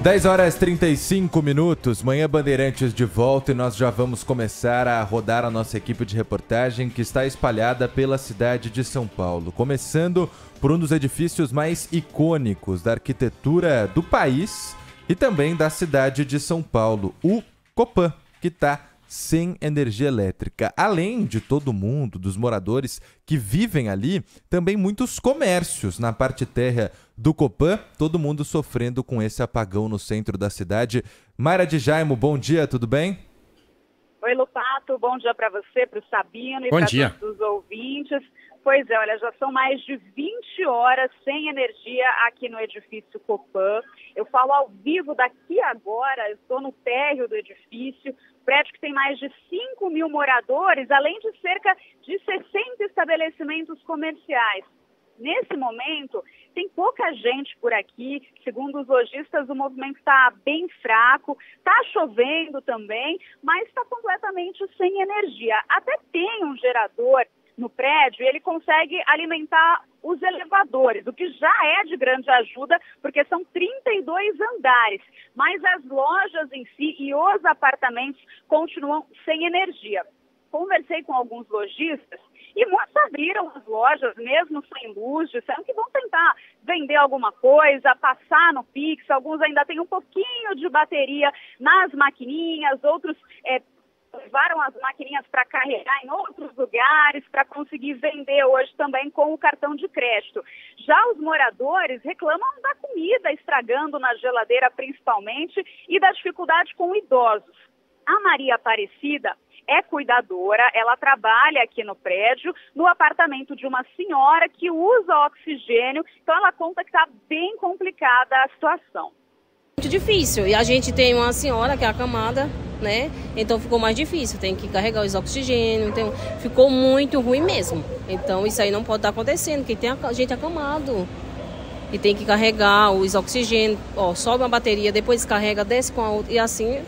Dez horas 35 minutos, Manhã Bandeirantes de volta e nós já vamos começar a rodar a nossa equipe de reportagem que está espalhada pela cidade de São Paulo. Começando por um dos edifícios mais icônicos da arquitetura do país e também da cidade de São Paulo, o Copan, que está sem energia elétrica. Além de todo mundo, dos moradores que vivem ali, também muitos comércios na parte terra do Copan, todo mundo sofrendo com esse apagão no centro da cidade. Mara de Jaimo, bom dia, tudo bem? Oi, Lupato, bom dia para você, para o Sabino e para todos os ouvintes. Pois é, olha, já são mais de 20 horas sem energia aqui no edifício Copan. Eu falo ao vivo daqui agora, eu estou no térreo do edifício, prédio que tem mais de 5 mil moradores, além de cerca de 60 estabelecimentos comerciais. Nesse momento, tem pouca gente por aqui. Segundo os lojistas, o movimento está bem fraco. Está chovendo também, mas está completamente sem energia. Até tem um gerador no prédio e ele consegue alimentar os elevadores, o que já é de grande ajuda, porque são 32 andares, mas as lojas em si e os apartamentos continuam sem energia. Conversei com alguns lojistas e muitos abriram as lojas, mesmo sem luz, disseram que vão tentar vender alguma coisa, passar no Pix. Alguns ainda têm um pouquinho de bateria nas maquininhas, outros é, levaram as maquininhas para carregar em outros lugares para conseguir vender hoje também com o cartão de crédito. Já os moradores reclamam da comida estragando na geladeira principalmente e da dificuldade com idosos. A Maria Aparecida é cuidadora, ela trabalha aqui no prédio, no apartamento de uma senhora que usa oxigênio, então ela conta que está bem complicada a situação. Muito difícil. E a gente tem uma senhora que é acamada, né? Então ficou mais difícil, tem que carregar os oxigênio, então ficou muito ruim mesmo. Então isso aí não pode estar acontecendo, que tem a gente acamado. E tem que carregar os oxigênio, ó, sobe uma bateria, depois carrega, desce com a outra. E assim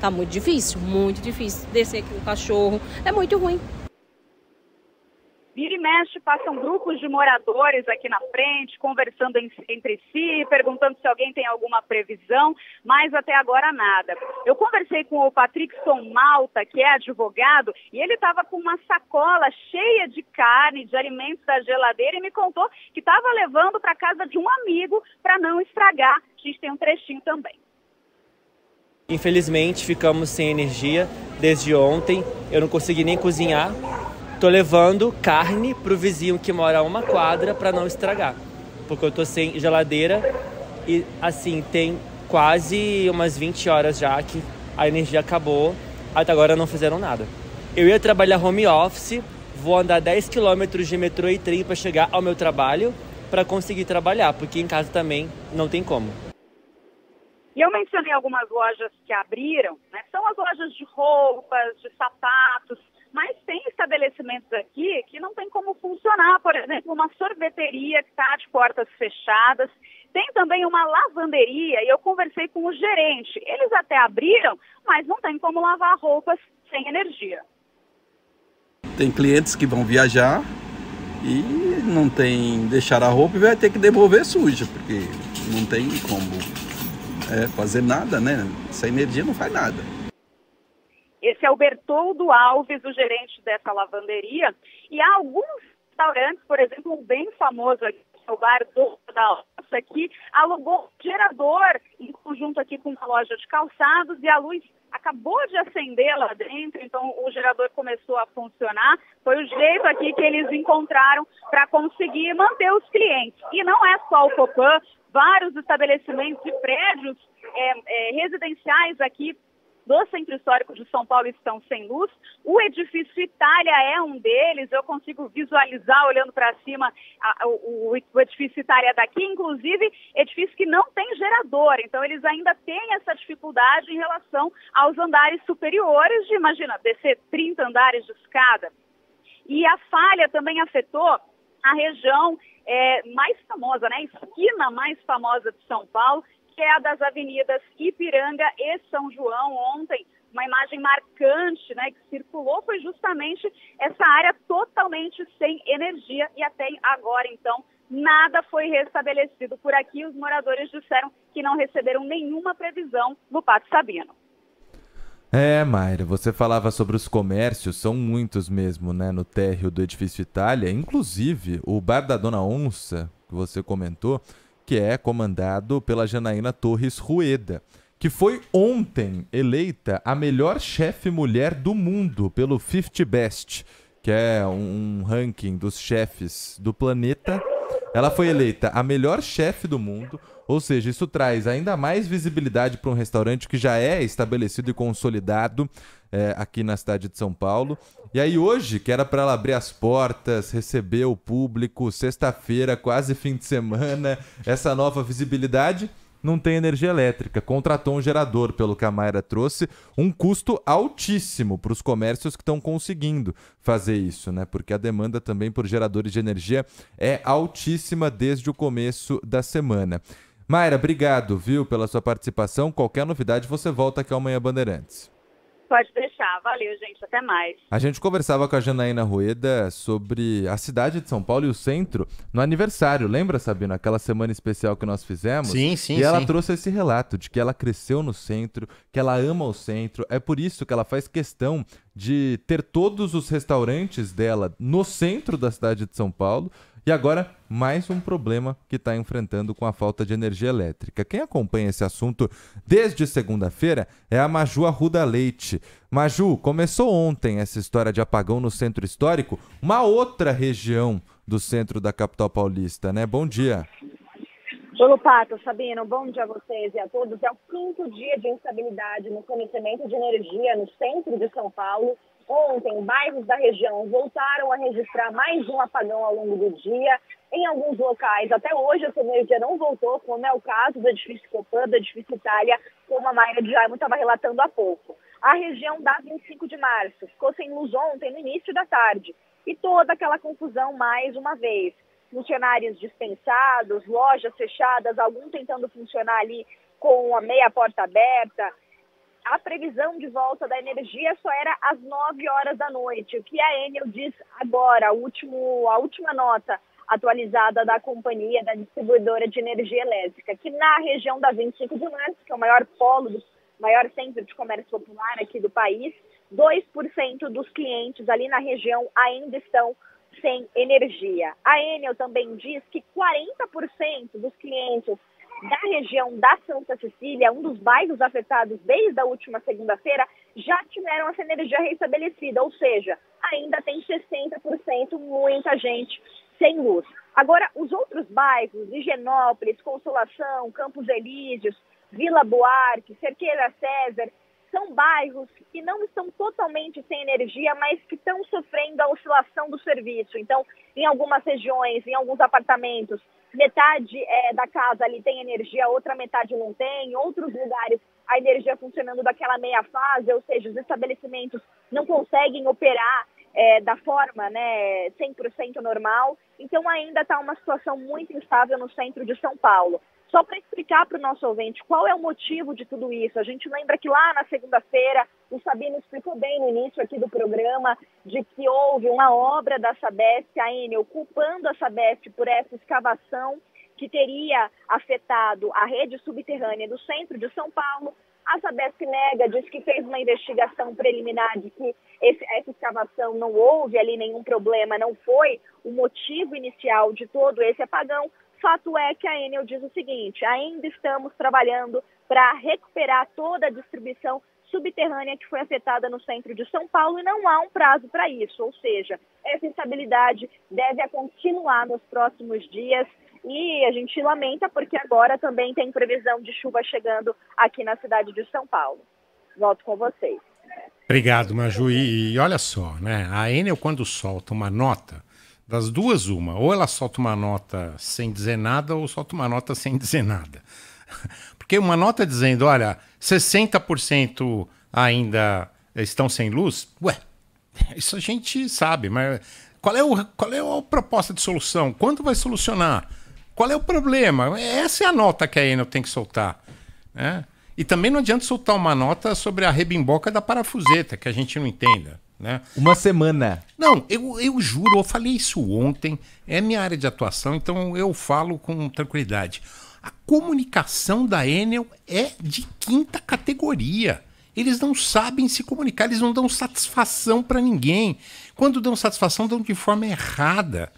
tá muito difícil, muito difícil. Descer aqui o cachorro. É muito ruim. Vira e mexe, passam grupos de moradores aqui na frente, conversando entre si, perguntando se alguém tem alguma previsão, mas até agora nada. Eu conversei com o Patrickson Malta, que é advogado, e ele estava com uma sacola cheia de carne, de alimentos da geladeira, e me contou que estava levando para casa de um amigo para não estragar. A gente tem um trechinho também. Infelizmente, ficamos sem energia desde ontem. Eu não consegui nem cozinhar tô levando carne pro vizinho que mora a uma quadra para não estragar. Porque eu tô sem geladeira e assim, tem quase umas 20 horas já que a energia acabou. Até agora não fizeram nada. Eu ia trabalhar home office, vou andar 10 quilômetros de metrô e trem para chegar ao meu trabalho para conseguir trabalhar, porque em casa também não tem como. E eu mencionei algumas lojas que abriram, né? São as lojas de roupas, de sapatos, mas tem estabelecimentos aqui que não tem como funcionar, por exemplo, uma sorveteria que está de portas fechadas. Tem também uma lavanderia e eu conversei com o gerente. Eles até abriram, mas não tem como lavar roupas sem energia. Tem clientes que vão viajar e não tem deixar a roupa e vai ter que devolver suja, porque não tem como é, fazer nada, né? Sem energia não faz nada. Esse é o Bertoldo Alves, o gerente dessa lavanderia. E há alguns restaurantes, por exemplo, um bem famoso aqui, é o bar do da Alça, que alugou gerador em conjunto aqui com uma loja de calçados e a luz acabou de acender lá dentro, então o gerador começou a funcionar. Foi o jeito aqui que eles encontraram para conseguir manter os clientes. E não é só o Copan, vários estabelecimentos e prédios é, é, residenciais aqui do Centro Histórico de São Paulo estão sem luz. O edifício Itália é um deles. Eu consigo visualizar olhando para cima a, o, o, edifício Itália daqui, inclusive edifício que não tem gerador. Então eles ainda têm essa dificuldade em relação aos andares superiores de, imagina, descer 30 andares de escada. E a falha também afetou a região é, mais famosa, né? A esquina mais famosa de São Paulo, que é a das avenidas Ipiranga e São João. Ontem, uma imagem marcante né, que circulou foi justamente essa área totalmente sem energia e até agora, então, nada foi restabelecido por aqui. Os moradores disseram que não receberam nenhuma previsão no Pátio Sabino. É, Mayra, você falava sobre os comércios, são muitos mesmo, né, no térreo do edifício Itália, inclusive o bar da Dona Onça, que você comentou, que é comandado pela Janaína Torres Rueda, que foi ontem eleita a melhor chefe mulher do mundo pelo 50 Best, que é um, ranking dos chefes do planeta. Ela foi eleita a melhor chefe do mundo, ou seja, isso traz ainda mais visibilidade para um restaurante que já é estabelecido e consolidado é, aqui na cidade de São Paulo. E aí hoje, que era para ela abrir as portas, receber o público, sexta-feira, quase fim de semana, essa nova visibilidade não tem energia elétrica. Contratou um gerador, pelo que a Mayra trouxe, um custo altíssimo para os comércios que estão conseguindo fazer isso, né? Porque a demanda também por geradores de energia é altíssima desde o começo da semana. Mayra, obrigado, viu, pela sua participação. Qualquer novidade, você volta aqui amanhã, Bandeirantes. Pode deixar. Valeu, gente. Até mais. A gente conversava com a Janaína Rueda sobre a cidade de São Paulo e o centro no aniversário. Lembra, Sabino, aquela semana especial que nós fizemos? Sim, sim. E ela sim. trouxe esse relato de que ela cresceu no centro, que ela ama o centro. É por isso que ela faz questão de ter todos os restaurantes dela no centro da cidade de São Paulo e agora, mais um problema que está enfrentando com a falta de energia elétrica. Quem acompanha esse assunto desde segunda-feira é a Maju Arruda Leite. Maju, começou ontem essa história de apagão no centro histórico, uma outra região do centro da capital paulista, né? Bom dia. Olá, Pato, Sabino, bom dia a vocês e a todos. É o quinto dia de instabilidade no fornecimento de energia no centro de São Paulo Ontem, bairros da região voltaram a registrar mais um apagão ao longo do dia. Em alguns locais, até hoje, a energia não voltou, como é o caso do edifício Copan, do edifício Itália, como a Mayra de Jaime estava relatando há pouco. A região da 25 de março ficou sem luz ontem, no início da tarde. E toda aquela confusão mais uma vez. Funcionários dispensados, lojas fechadas, algum tentando funcionar ali com a meia porta aberta, a previsão de volta da energia só era às 9 horas da noite. O que a Enel diz agora, a, último, a última nota atualizada da companhia, da distribuidora de energia elétrica, que na região da 25 de março, que é o maior polo, do maior centro de comércio popular aqui do país, 2% dos clientes ali na região ainda estão sem energia. A Enel também diz que 40% dos clientes da região da Santa Cecília, um dos bairros afetados desde a última segunda-feira, já tiveram essa energia restabelecida, ou seja, ainda tem 60% muita gente sem luz. Agora, os outros bairros, Higienópolis, Consolação, Campos Elíseos, Vila Buarque, Cerqueira César, são bairros que não estão totalmente sem energia, mas que estão sofrendo a oscilação do serviço. Então, em algumas regiões, em alguns apartamentos, metade é, da casa ali tem energia, outra metade não tem, outros lugares a energia funcionando daquela meia fase, ou seja, os estabelecimentos não conseguem operar é, da forma né, 100% normal. Então ainda está uma situação muito instável no centro de São Paulo. Só para explicar para o nosso ouvinte qual é o motivo de tudo isso, a gente lembra que lá na segunda-feira o Sabino explicou bem no início aqui do programa de que houve uma obra da Sabesp, a Enel, ocupando a Sabesp por essa escavação que teria afetado a rede subterrânea do centro de São Paulo. A Sabesp nega, diz que fez uma investigação preliminar de que esse, essa escavação não houve ali nenhum problema, não foi o motivo inicial de todo esse apagão. Fato é que a Enel diz o seguinte: ainda estamos trabalhando para recuperar toda a distribuição subterrânea que foi afetada no centro de São Paulo e não há um prazo para isso. Ou seja, essa instabilidade deve continuar nos próximos dias e a gente lamenta porque agora também tem previsão de chuva chegando aqui na cidade de São Paulo. Volto com vocês. Obrigado, Maju. E olha só, né? A Enel, quando solta uma nota das duas, uma. Ou ela solta uma nota sem dizer nada, ou solta uma nota sem [laughs] dizer nada. Porque uma nota dizendo, olha, 60% ainda estão sem luz, ué, isso a gente sabe, mas qual é, o, qual é a proposta de solução? Quanto vai solucionar? Qual é o problema? Essa é a nota que a Enel tem que soltar. Né? E também não adianta soltar uma nota sobre a rebimboca da parafuseta, que a gente não entenda. Né? Uma semana. Não, eu, eu juro, eu falei isso ontem, é minha área de atuação, então eu falo com tranquilidade. A comunicação da Enel é de quinta categoria. Eles não sabem se comunicar, eles não dão satisfação para ninguém. Quando dão satisfação, dão de forma errada.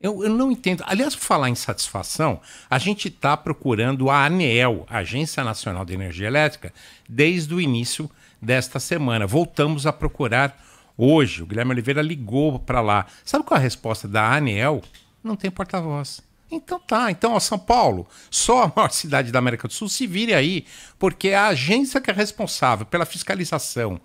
Eu, eu, não entendo. Aliás, falar em satisfação, a gente está procurando a ANEEL, Agência Nacional de Energia Elétrica, desde o início desta semana. Voltamos a procurar hoje. O Guilherme Oliveira ligou para lá. Sabe qual é a resposta da ANEL? Não tem porta-voz. Então tá, então ó, São Paulo, só a maior cidade da América do Sul, se vire aí, porque é a agência que é responsável pela fiscalização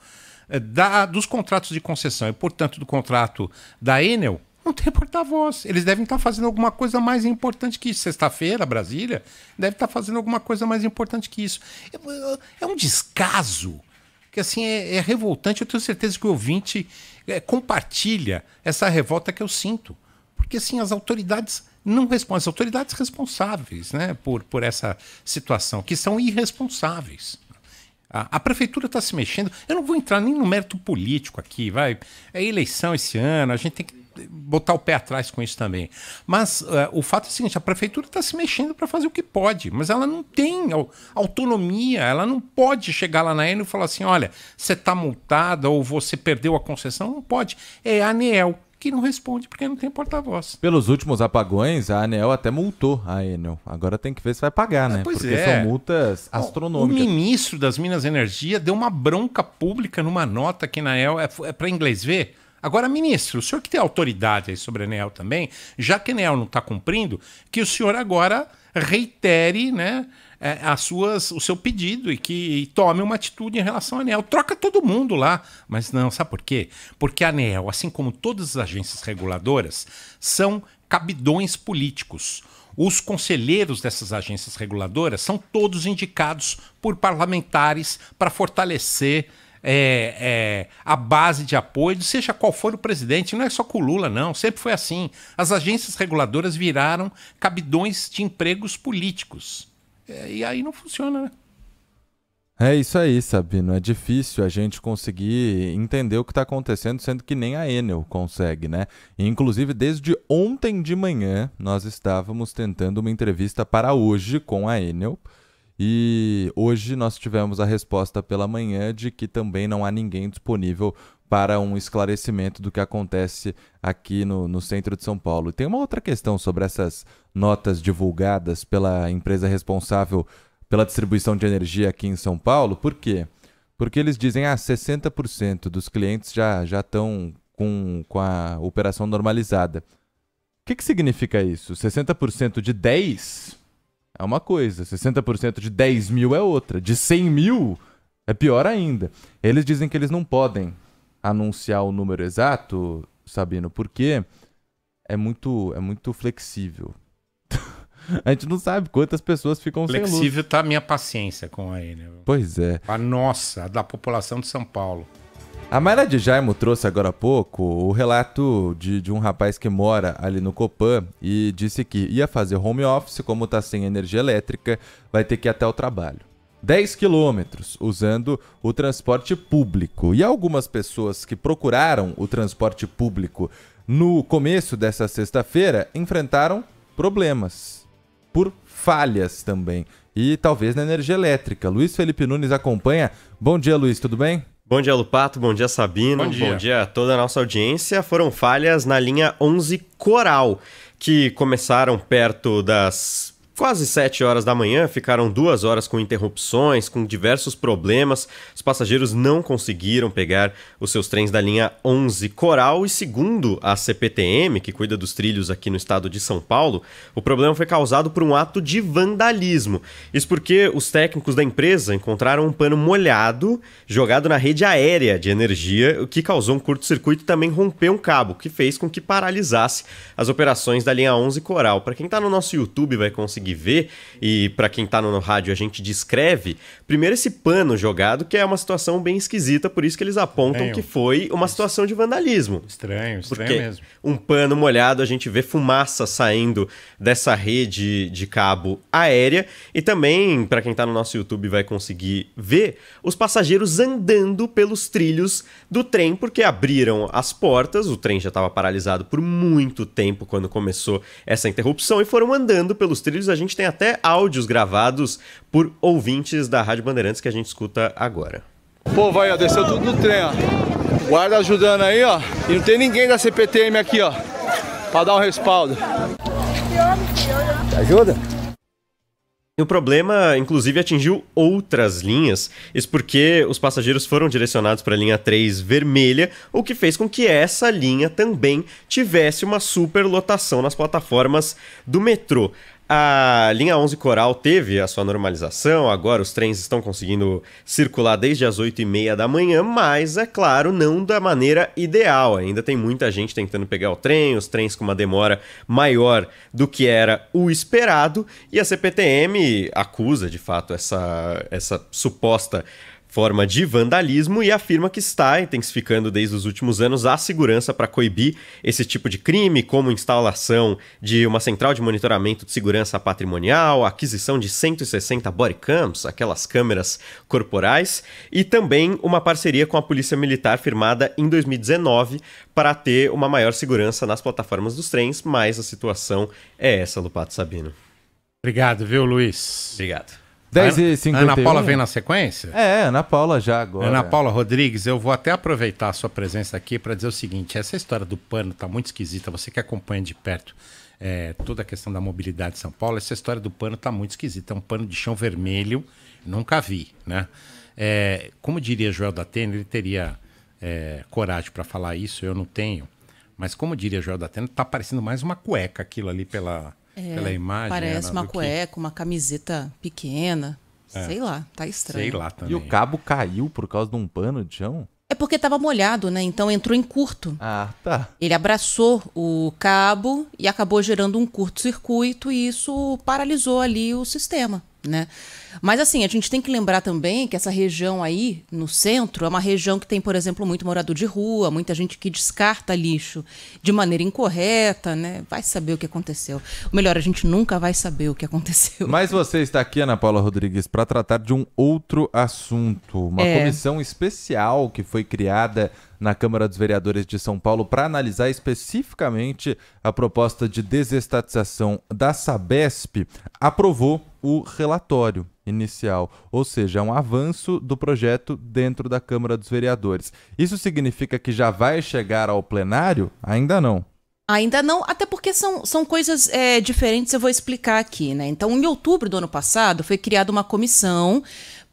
eh, da, dos contratos de concessão e, portanto, do contrato da Enel, não tem porta-voz. Eles devem estar tá fazendo alguma coisa mais importante que isso. Sexta-feira, Brasília, deve estar tá fazendo alguma coisa mais importante que isso. É, é, é um descaso que assim é, é revoltante. Eu tenho certeza que o ouvinte é, compartilha essa revolta que eu sinto. Porque assim, as autoridades não respondem, as autoridades responsáveis né, por, por essa situação, que são irresponsáveis. A, a prefeitura está se mexendo. Eu não vou entrar nem no mérito político aqui, vai. É eleição esse ano, a gente tem que botar o pé atrás com isso também. Mas uh, o fato é o seguinte: a prefeitura está se mexendo para fazer o que pode, mas ela não tem autonomia, ela não pode chegar lá na Enel e falar assim: olha, você está multada ou você perdeu a concessão. Não pode. É a Anel que não responde porque não tem porta-voz. Pelos últimos apagões, a Anel até multou a Enel. Agora tem que ver se vai pagar, ah, né? Ah, pois porque é. são multas astronômicas. O ministro das Minas e Energia deu uma bronca pública numa nota que na Anel é, é para inglês ver Agora, ministro, o senhor que tem autoridade sobre a ANEL também, já que a ANEL não está cumprindo, que o senhor agora reitere né, é, as suas, o seu pedido e que e tome uma atitude em relação à ANEL. Troca todo mundo lá. Mas não, sabe por quê? Porque a ANEL, assim como todas as agências reguladoras, são cabidões políticos. Os conselheiros dessas agências reguladoras são todos indicados por parlamentares para fortalecer é, é, a base de apoio, seja qual for o presidente, não é só com o Lula, não, sempre foi assim. As agências reguladoras viraram cabidões de empregos políticos. É, e aí não funciona, né? É isso aí, Sabino. É difícil a gente conseguir entender o que está acontecendo, sendo que nem a Enel consegue, né? inclusive, desde ontem de manhã, nós estávamos tentando uma entrevista para hoje com a Enel e hoje nós tivemos a resposta pela manhã de que também não há ninguém disponível para um esclarecimento do que acontece aqui no, no centro de São Paulo. Tem uma outra questão sobre essas notas divulgadas pela empresa responsável pela distribuição de energia aqui em São Paulo. Por quê? Porque eles dizem que ah, 60% dos clientes já, já estão com, com a operação normalizada. O que, que significa isso? 60% de 10? é uma coisa, 60% de 10 mil é outra, de 100 mil é pior ainda. Eles dizem que eles não podem anunciar o número exato, Sabino, porque é muito, é muito flexível. [laughs] a gente não sabe quantas pessoas ficam flexível sem luz. Flexível tá a minha paciência com ele. Pois é. A nossa, a da população de São Paulo. A Mara de Jaimo trouxe agora há pouco o relato de, de um rapaz que mora ali no Copan e disse que ia fazer home office, como está sem energia elétrica, vai ter que ir até o trabalho. 10 quilômetros usando o transporte público. E algumas pessoas que procuraram o transporte público no começo dessa sexta-feira enfrentaram problemas por falhas também e talvez na energia elétrica. Luiz Felipe Nunes acompanha. Bom dia, Luiz, tudo bem? Bom dia, Lupato. Bom dia, Sabino. Bom dia. Bom dia a toda a nossa audiência. Foram falhas na linha 11 Coral, que começaram perto das quase 7 horas da manhã, ficaram duas horas com interrupções, com diversos problemas. Os passageiros não conseguiram pegar os seus trens da linha 11 Coral e, segundo a CPTM, que cuida dos trilhos aqui no estado de São Paulo, o problema foi causado por um ato de vandalismo. Isso porque os técnicos da empresa encontraram um pano molhado jogado na rede aérea de energia, o que causou um curto-circuito e também rompeu um cabo, que fez com que paralisasse as operações da linha 11 Coral. Para quem está no nosso YouTube vai conseguir consegue ver, e para quem está no rádio a gente descreve, primeiro esse pano jogado, que é uma situação bem esquisita, por isso que eles apontam estranho. que foi uma situação de vandalismo. Estranho, estranho Porque mesmo. Um pano molhado, a gente vê fumaça saindo dessa rede de cabo aérea, e também, para quem está no nosso YouTube vai conseguir ver, os passageiros andando pelos trilhos do trem, porque abriram as portas, o trem já estava paralisado por muito tempo quando começou essa interrupção, e foram andando pelos trilhos. A gente tem até áudios gravados por ouvintes da Rádio Bandeirantes que a gente escuta agora. Pô, vai, ó, desceu tudo no trem, ó. Guarda ajudando aí, ó. E não tem ninguém da CPTM aqui, ó. Pra dar um respaldo. ajuda? o problema, inclusive, atingiu outras linhas, isso porque os passageiros foram direcionados para a linha 3 vermelha, o que fez com que essa linha também tivesse uma superlotação nas plataformas do metrô. A linha 11 Coral teve a sua normalização, agora os trens estão conseguindo circular desde as 8h30 da manhã, mas é claro, não da maneira ideal. Ainda tem muita gente tentando pegar o trem, os trens com uma demora maior do que era o esperado, e a CPTM acusa de fato essa, essa suposta forma de vandalismo e afirma que está intensificando desde os últimos anos a segurança para coibir esse tipo de crime, como instalação de uma central de monitoramento de segurança patrimonial, aquisição de 160 bodycams, aquelas câmeras corporais, e também uma parceria com a Polícia Militar firmada em 2019 para ter uma maior segurança nas plataformas dos trens, mas a situação é essa, Lupato Sabino. Obrigado, viu, Luiz? Obrigado. 10 e 51. Ana Paula vem na sequência? É, Ana Paula já agora. Ana Paula Rodrigues, eu vou até aproveitar a sua presença aqui para dizer o seguinte: essa história do pano está muito esquisita. Você que acompanha de perto é, toda a questão da mobilidade de São Paulo, essa história do pano está muito esquisita. É um pano de chão vermelho, nunca vi, né? É, como diria Joel da Tena, ele teria é, coragem para falar isso, eu não tenho. Mas como diria Joel da Tena, está parecendo mais uma cueca aquilo ali pela é, pela imagem. Né, parece uma cueca, que... uma camiseta pequena. É. Sei lá, tá estranho. Sei lá também. E o cabo caiu por causa de um pano de chão? É porque estava molhado, né? Então entrou em curto. Ah, tá. Ele abraçou o cabo e acabou gerando um curto-circuito e isso paralisou ali o sistema, né? Mas assim, a gente tem que lembrar também que essa região aí, no centro, é uma região que tem, por exemplo, muito morador de rua, muita gente que descarta lixo de maneira incorreta, né? Vai saber o que aconteceu. Ou melhor, a gente nunca vai saber o que aconteceu. [laughs] Mas você está aqui, Ana Paula Rodrigues, para tratar de um outro assunto. Uma é. comissão especial que foi criada na Câmara dos Vereadores de São Paulo para analisar especificamente a proposta de desestatização da Sabesp, aprovou o relatório inicial, ou seja, é um avanço do projeto dentro da Câmara dos Vereadores. Isso significa que já vai chegar ao plenário? Ainda não. Ainda não, até porque são, são coisas é, diferentes, eu vou explicar aqui, né? Então, em outubro do ano passado, foi criada uma comissão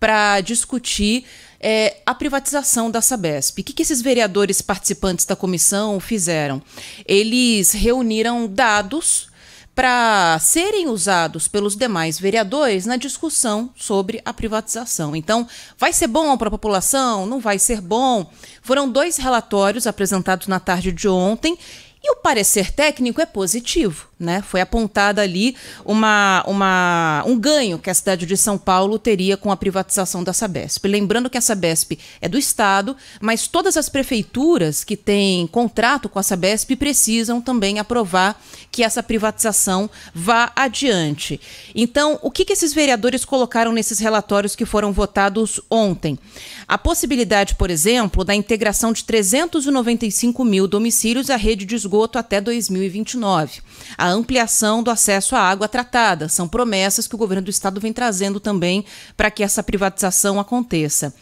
para discutir é, a privatização da Sabesp. O que, que esses vereadores participantes da comissão fizeram? Eles reuniram dados para serem usados pelos demais vereadores na discussão sobre a privatização. Então, vai ser bom para a população? Não vai ser bom? Foram dois relatórios apresentados na tarde de ontem e o parecer técnico é positivo. Né? Foi apontada ali uma, uma, um ganho que a cidade de São Paulo teria com a privatização da Sabesp. Lembrando que a Sabesp é do Estado, mas todas as prefeituras que têm contrato com a Sabesp precisam também aprovar que essa privatização vá adiante. Então, o que, que esses vereadores colocaram nesses relatórios que foram votados ontem? A possibilidade, por exemplo, da integração de 395 mil domicílios à rede de esgoto até 2029. A a ampliação do acesso à água tratada. São promessas que o governo do estado vem trazendo também para que essa privatização aconteça.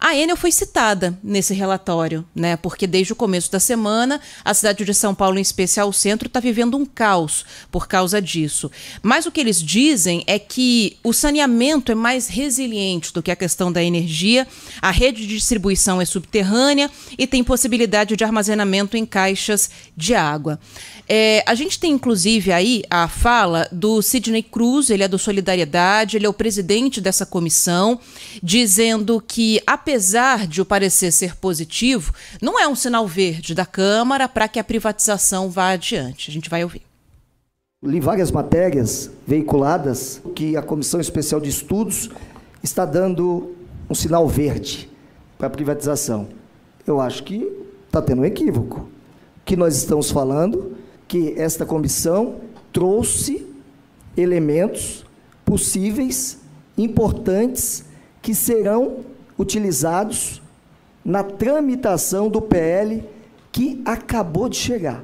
A Enel foi citada nesse relatório, né? Porque desde o começo da semana, a cidade de São Paulo, em especial o centro, está vivendo um caos por causa disso. Mas o que eles dizem é que o saneamento é mais resiliente do que a questão da energia, a rede de distribuição é subterrânea e tem possibilidade de armazenamento em caixas de água. É, a gente tem, inclusive, aí a fala do Sidney Cruz, ele é do Solidariedade, ele é o presidente dessa comissão, dizendo que, apesar de o parecer ser positivo, não é um sinal verde da Câmara para que a privatização vá adiante. A gente vai ouvir. Li várias matérias veiculadas que a Comissão Especial de Estudos está dando um sinal verde para a privatização. Eu acho que está tendo um equívoco. O que nós estamos falando que esta comissão trouxe elementos possíveis, importantes, que serão utilizados na tramitação do PL que acabou de chegar.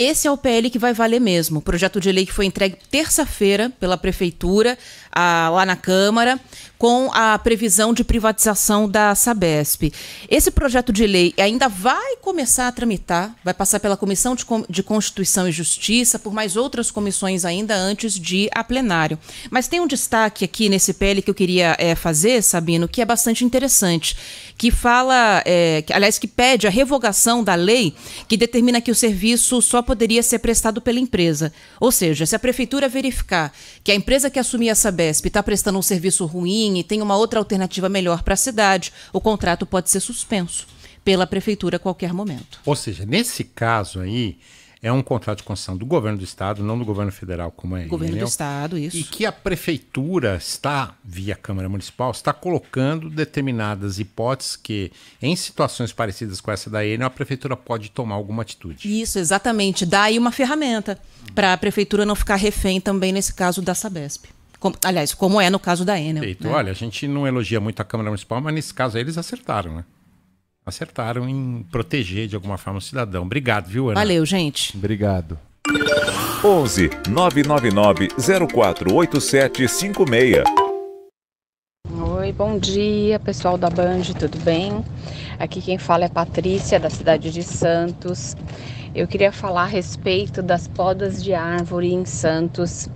Esse é o PL que vai valer mesmo. O projeto de lei que foi entregue terça-feira pela Prefeitura, a, lá na Câmara, com a previsão de privatização da Sabesp. Esse projeto de lei ainda vai começar a tramitar, vai passar pela Comissão de, de Constituição e Justiça, por mais outras comissões ainda antes de ir a plenário. Mas tem um destaque aqui nesse PL que eu queria é, fazer, Sabino, que é bastante interessante que fala, é, que, aliás, que pede a revogação da lei que determina que o serviço só poderia ser prestado pela empresa. Ou seja, se a prefeitura verificar que a empresa que assumia essa BESP está prestando um serviço ruim e tem uma outra alternativa melhor para a cidade, o contrato pode ser suspenso pela prefeitura a qualquer momento. Ou seja, nesse caso aí é um contrato de concessão do governo do estado, não do governo federal, como é. Governo Enel, do estado, isso. E que a prefeitura está, via Câmara Municipal, está colocando determinadas hipóteses que, em situações parecidas com essa da Enel, a prefeitura pode tomar alguma atitude. Isso, exatamente. Dá aí uma ferramenta para a prefeitura não ficar refém também nesse caso da Sabesp. Como, aliás, como é no caso da Enel. Né? Olha, a gente não elogia muito a Câmara Municipal, mas nesse caso aí eles acertaram, né? acertaram em proteger de alguma forma o cidadão. Obrigado, viu, Ana? Valeu, gente. Obrigado. 11 999 56. Oi, bom dia, pessoal da Band, tudo bem? Aqui quem fala é Patrícia, da cidade de Santos. Eu queria falar a respeito das podas de árvore em Santos,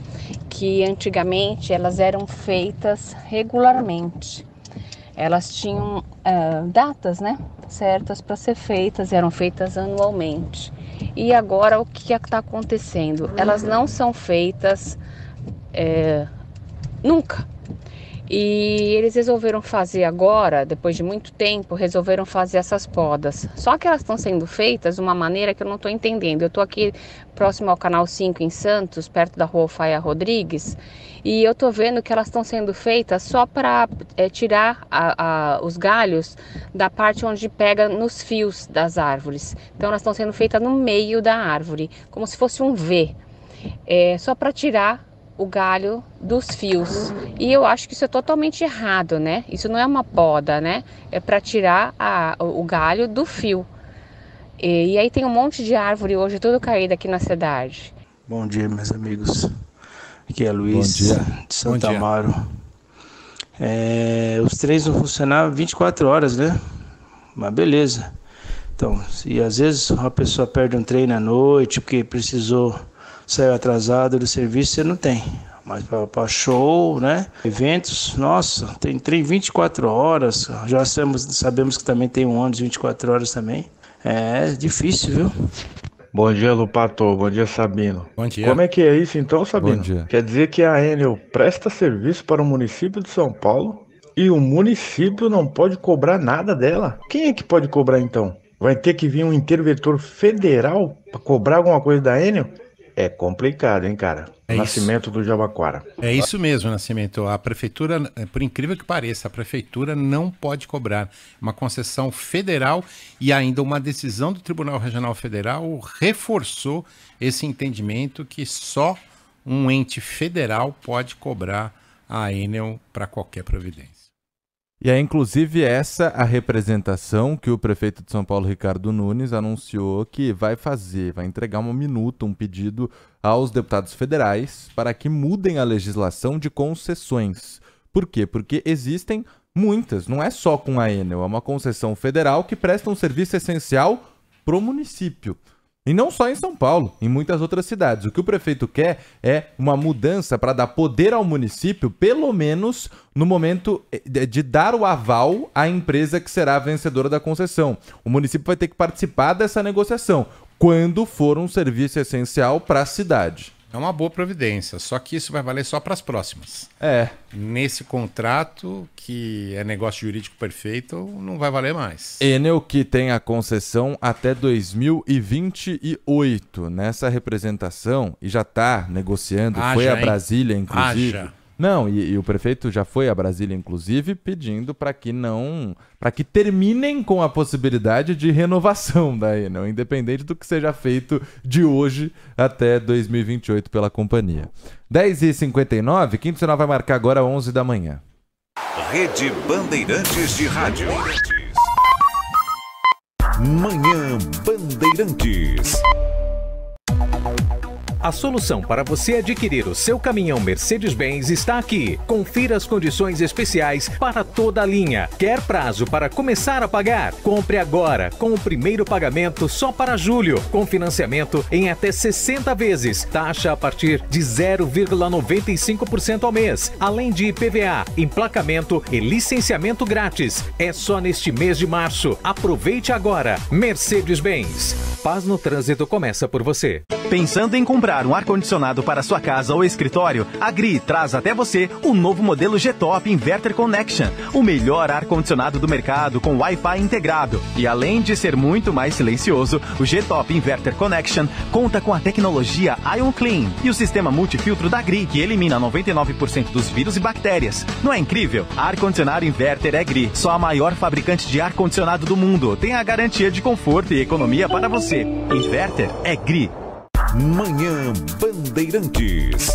que antigamente elas eram feitas regularmente elas tinham uh, datas né, certas para ser feitas, eram feitas anualmente. E agora o que é está acontecendo? Elas não são feitas é, nunca. E eles resolveram fazer agora, depois de muito tempo, resolveram fazer essas podas. Só que elas estão sendo feitas de uma maneira que eu não estou entendendo. Eu estou aqui próximo ao Canal 5 em Santos, perto da Rua Faia Rodrigues, e eu estou vendo que elas estão sendo feitas só para é, tirar a, a, os galhos da parte onde pega nos fios das árvores. Então elas estão sendo feitas no meio da árvore, como se fosse um V, é, só para tirar o galho dos fios. E eu acho que isso é totalmente errado, né? Isso não é uma poda, né? É para tirar a, o galho do fio. E, e, aí tem um monte de árvore hoje tudo caída aqui na cidade. Bom dia, meus amigos. Aqui é Luiz de Santa Amaro. É, os três vão funcionar 24 horas, né? Mas beleza. Então, e às vezes uma pessoa perde um treino à noite porque precisou saiu atrasado do serviço, você não tem. Mas para show, né? Eventos, nossa, tem trem 24 horas. Já sabemos, sabemos que também tem um ônibus 24 horas também. É difícil, viu? Bom dia, Lupato. Bom dia, Sabino. Bom dia. Como é que é isso então, Sabino? Quer dizer que a Enel presta serviço para o município de São Paulo e o município não pode cobrar nada dela? Quem é que pode cobrar então? Vai ter que vir um interventor federal para cobrar alguma coisa da Enel? É complicado, hein, cara? É nascimento isso. do Jabaquara. É isso mesmo, Nascimento. A prefeitura, por incrível que pareça, a prefeitura não pode cobrar uma concessão federal e ainda uma decisão do Tribunal Regional Federal reforçou esse entendimento que só um ente federal pode cobrar a Enel para qualquer providência. E é inclusive essa a representação que o prefeito de São Paulo, Ricardo Nunes, anunciou que vai fazer, vai entregar uma minuta, um pedido aos deputados federais para que mudem a legislação de concessões. Por quê? Porque existem muitas, não é só com a Enel, é uma concessão federal que presta um serviço essencial para o município. E não só em São Paulo, em muitas outras cidades. O que o prefeito quer é uma mudança para dar poder ao município, pelo menos no momento eh, de dar o aval à empresa que será a vencedora da concessão. O município vai ter que participar dessa negociação, quando for um serviço essencial para a cidade. É uma boa providência, só que isso vai valer só para as próximas. É. Nesse contrato, que é negócio jurídico perfeito, não vai valer mais. Enel, que tem a concessão até 2028. Nessa representação, e já está negociando, Haja, ah, foi a Brasília, ah, inclusive. Haja. Não, e, e, o prefeito já foi a Brasília, inclusive, pedindo para que não. para que terminem com a possibilidade de renovação da Enel, independente do que seja feito de hoje até 2028 pela companhia. 10h59, quinto sinal vai marcar agora 11 da manhã. Rede Bandeirantes de Rádio. Manhã Bandeirantes. A solução para você adquirir o seu caminhão Mercedes-Benz está aqui. Confira as condições especiais para toda a linha. Quer prazo para começar a pagar? Compre agora, com o primeiro pagamento só para julho, com financiamento em até 60 vezes, taxa a partir de 0,95% ao mês, além de IPVA, emplacamento e licenciamento grátis. É só neste mês de março. Aproveite agora. Mercedes-Benz. Paz no trânsito começa por você. Pensando em comprar comprar um ar-condicionado para sua casa ou escritório, a GRI traz até você o novo modelo G-Top Inverter Connection, o melhor ar-condicionado do mercado com Wi-Fi integrado. E além de ser muito mais silencioso, o G-Top Inverter Connection conta com a tecnologia Ion Clean e o sistema multifiltro da GRI, que elimina 99% dos vírus e bactérias. Não é incrível? Ar-condicionado inverter é GRI, só a maior fabricante de ar-condicionado do mundo. Tem a garantia de conforto e economia para você. Inverter é GRI. Manhã Bandeirantes.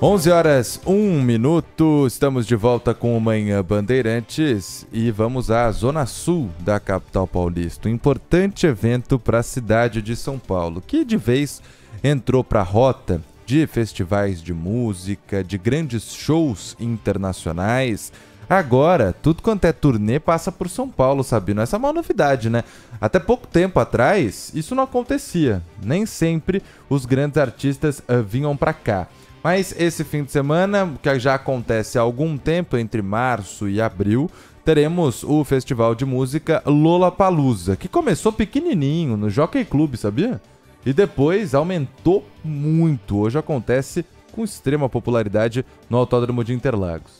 Onze horas um minuto, estamos de volta com o Manhã Bandeirantes e vamos à Zona Sul da capital paulista, um importante evento para a cidade de São Paulo, que de vez entrou para a rota de festivais de música, de grandes shows internacionais Agora, tudo quanto é turnê passa por São Paulo, Sabino. Essa é uma novidade, né? Até pouco tempo atrás, isso não acontecia. Nem sempre os grandes artistas uh, vinham para cá. Mas esse fim de semana, que já acontece há algum tempo, entre março e abril, teremos o festival de música Lollapalooza, que começou pequenininho no Jockey Club, sabia? E depois aumentou muito. Hoje acontece com extrema popularidade no Autódromo de Interlagos.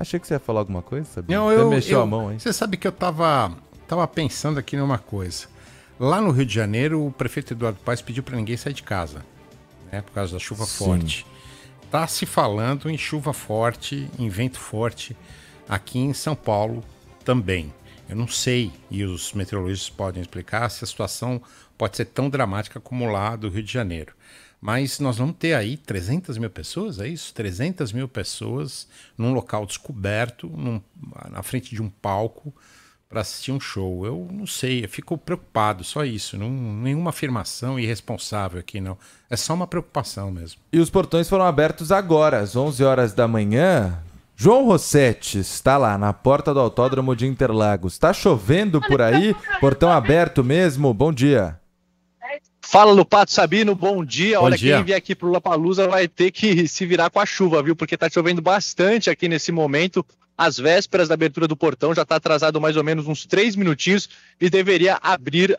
Achei que você ia falar alguma coisa, sabia? Não, eu, você mexeu eu, a mão, hein? Você sabe que eu tava, tava pensando aqui numa coisa. Lá no Rio de Janeiro, o prefeito Eduardo Paes pediu para ninguém sair de casa, né? Por causa da chuva Sim. forte. Tá se falando em chuva forte, em vento forte, aqui em São Paulo também. Eu não sei, e os meteorologistas podem explicar, se a situação pode ser tão dramática como lá do Rio de Janeiro. Mas nós vamos ter aí 300 mil pessoas, é isso? 300 mil pessoas num local descoberto, num, na frente de um palco, para assistir um show. Eu não sei, eu fico preocupado, só isso. Não, nenhuma afirmação irresponsável aqui, não. É só uma preocupação mesmo. E os portões foram abertos agora, às 11 horas da manhã. João Rossetti está lá na porta do Autódromo de Interlagos. Está chovendo por aí? Portão tá aberto mesmo? Bom dia. Fala, Lupato Sabino, bom dia. Bom Olha, dia. quem vier aqui para o Lapalusa vai ter que se virar com a chuva, viu? Porque está chovendo bastante aqui nesse momento. Às vésperas da abertura do portão, já está atrasado mais ou menos uns três minutinhos e deveria abrir uh,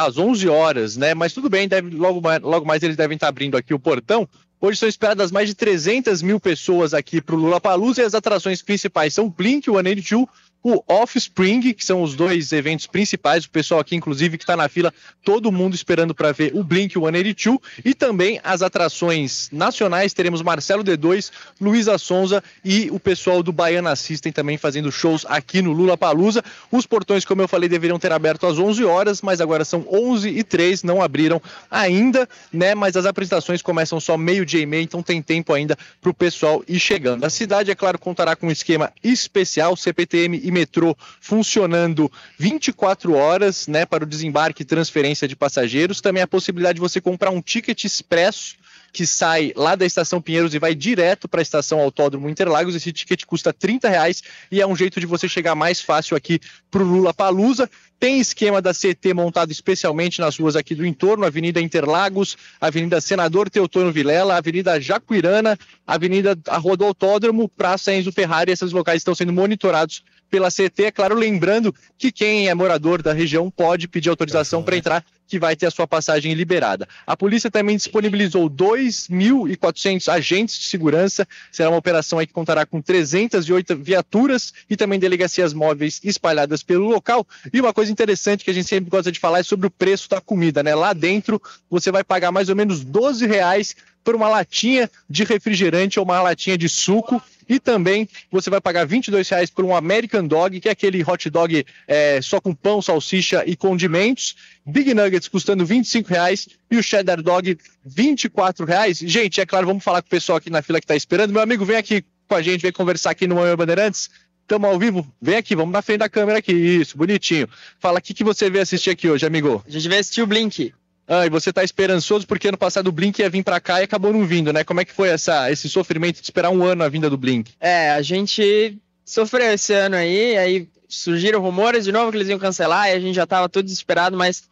às 11 horas, né? Mas tudo bem, deve, logo, mais, logo mais eles devem estar tá abrindo aqui o portão. Hoje são esperadas mais de 300 mil pessoas aqui para o Lula Palusa e as atrações principais são Blink, One and Two, o Offspring, que são os dois eventos principais, o pessoal aqui, inclusive, que está na fila, todo mundo esperando para ver o Blink 182, e também as atrações nacionais, teremos Marcelo D2, Luísa Sonza e o pessoal do Baiana Assistem também fazendo shows aqui no Lula Palusa. Os portões, como eu falei, deveriam ter aberto às 11 horas, mas agora são 11 e 3, não abriram ainda, né? Mas as apresentações começam só meio-dia e meio, então tem tempo ainda para o pessoal ir chegando. A cidade, é claro, contará com um esquema especial, CPTM e metrô funcionando 24 horas né, para o desembarque e transferência de passageiros. Também a possibilidade de você comprar um ticket expresso que sai lá da estação Pinheiros e vai direto para a estação Autódromo Interlagos. Esse ticket custa 30 reais e é um jeito de você chegar mais fácil aqui para o Lula Palusa. Tem esquema da CT montado especialmente nas ruas aqui do entorno, Avenida Interlagos, Avenida Senador Teotônio Vilela, Avenida Jacuirana, Avenida a Rua do Autódromo, Praça Enzo Ferrari. Esses locais estão sendo monitorados pela CT, é claro, lembrando que quem é morador da região pode pedir autorização para entrar, que vai ter a sua passagem liberada. A polícia também disponibilizou 2.400 agentes de segurança, será uma operação que contará com 308 viaturas e também delegacias móveis espalhadas pelo local. E uma coisa interessante que a gente sempre gosta de falar é sobre o preço da comida, né? Lá dentro você vai pagar mais ou menos 12 reais por uma latinha de refrigerante ou uma latinha de suco. E também você vai pagar 22 reais por um American Dog, que é aquele hot dog é, só com pão, salsicha e condimentos. Big Nuggets custando 25 reais e o Cheddar Dog 24 reais. Gente, é claro, vamos falar com o pessoal aqui na fila que está esperando. Meu amigo, vem aqui com a gente, vem conversar aqui no Manhã Bandeirantes. Estamos ao vivo? Vem aqui, vamos na frente da câmera aqui. Isso, bonitinho. Fala, o que, que você veio assistir aqui hoje, amigo? A gente veio assistir o Blink. Ah, e você tá esperançoso porque ano passado o Blink ia vir para cá e acabou não vindo, né? Como é que foi essa, esse sofrimento de esperar um ano a vinda do Blink? É, a gente sofreu esse ano aí, aí surgiram rumores de novo que eles iam cancelar e a gente já tava todo desesperado, mas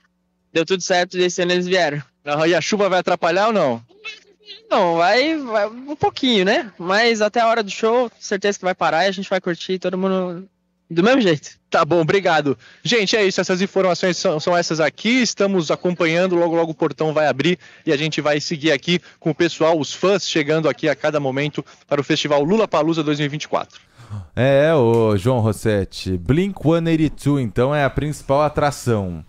deu tudo certo e esse ano eles vieram. Ah, e a chuva vai atrapalhar ou não? Não, vai, vai um pouquinho, né? Mas até a hora do show, certeza que vai parar e a gente vai curtir todo mundo do mesmo jeito. Tá bom, obrigado. Gente, é isso. Essas informações são, são, essas aqui. Estamos acompanhando. Logo, logo o portão vai abrir e a gente vai seguir aqui com o pessoal, os fãs, chegando aqui a cada momento para o festival Lula Palusa 2024. É, o João Rossetti. Blink 182, então, é a principal atração.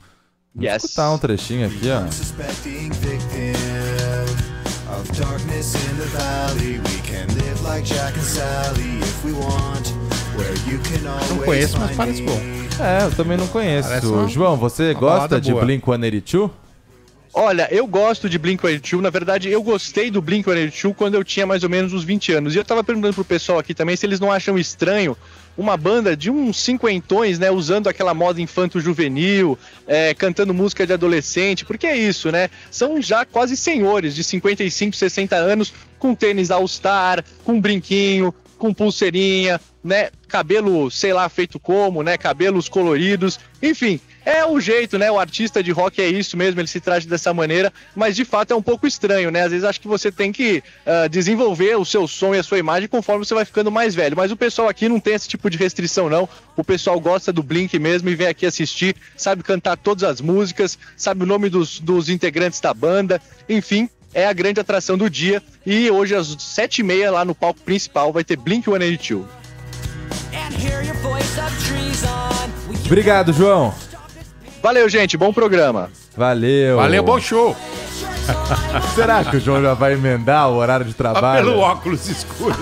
Vamos yes. escutar um trechinho aqui, ó. Of darkness in the valley, we can live like Jack and Sally if we want. Não conheço, mas parece bom. É, eu também não conheço. João, você gosta de Blink-182? Olha, eu gosto de Blink-182. Na verdade, eu gostei do Blink-182 quando eu tinha mais ou menos uns 20 anos. E eu tava perguntando pro pessoal aqui também se eles não acham estranho uma banda de uns cinquentões, né, usando aquela moda infanto-juvenil, é, cantando música de adolescente, porque é isso, né? São já quase senhores de 55, 60 anos, com tênis All-Star, com brinquinho, com pulseirinha, né? Cabelo, sei lá, feito como, né? Cabelos coloridos, enfim. É o jeito, né? O artista de rock é isso mesmo, ele se traz dessa maneira, mas de fato é um pouco estranho, né? Às vezes acho que você tem que uh, desenvolver o seu som e a sua imagem conforme você vai ficando mais velho. Mas o pessoal aqui não tem esse tipo de restrição, não. O pessoal gosta do Blink mesmo e vem aqui assistir, sabe cantar todas as músicas, sabe o nome dos, dos integrantes da banda, enfim, é a grande atração do dia. E hoje, às 7h30, lá no palco principal, vai ter Blink 182. Obrigado, João. Valeu, gente. Bom programa. Valeu. Valeu, bom show. [laughs] Será que o João já vai emendar o horário de tá trabalho? pelo óculos escuro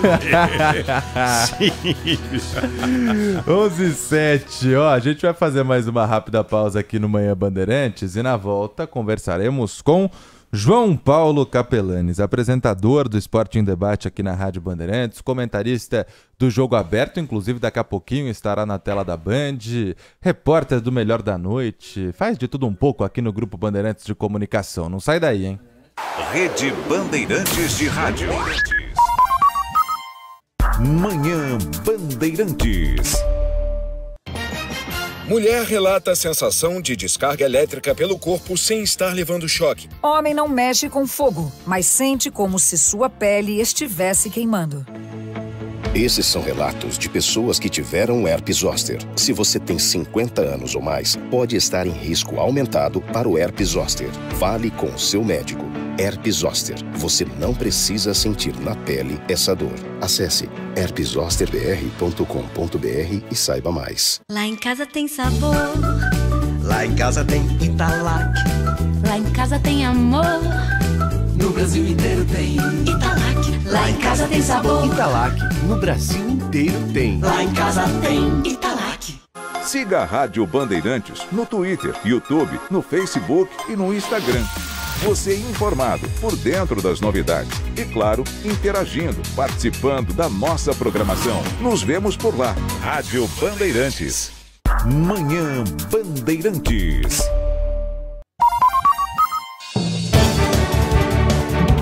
Sim. 11 7. Ó, a gente vai fazer mais uma rápida pausa aqui no Manhã Bandeirantes e na volta conversaremos com João Paulo Capelanes, apresentador do Esporte em Debate aqui na Rádio Bandeirantes, comentarista do Jogo Aberto, inclusive daqui a pouquinho estará na tela da Band, repórter do Melhor da Noite, faz de tudo um pouco aqui no Grupo Bandeirantes de Comunicação. Não sai daí, hein? Rede Bandeirantes de Rádio. Manhã Bandeirantes. Mulher relata a sensação de descarga elétrica pelo corpo sem estar levando choque. Homem não mexe com fogo, mas sente como se sua pele estivesse queimando. Esses são relatos de pessoas que tiveram herpes zoster. Se você tem 50 anos ou mais, pode estar em risco aumentado para o herpes zoster. Fale com seu médico. Herpes zoster. Você não precisa sentir na pele essa dor. Acesse herpeszosterbr.com.br e saiba mais. Lá em casa tem sabor. Lá em casa tem Italac. Lá em casa tem amor. No Brasil inteiro tem Italac. Lá em casa tem sabor. Italac. No Brasil inteiro tem. Lá em casa tem Italac. Siga a Rádio Bandeirantes no Twitter, YouTube, no Facebook e no Instagram você é informado por dentro das novidades e, claro, interagindo, participando da nossa programação. Nos vemos por lá. Rádio Bandeirantes. Manhã Bandeirantes.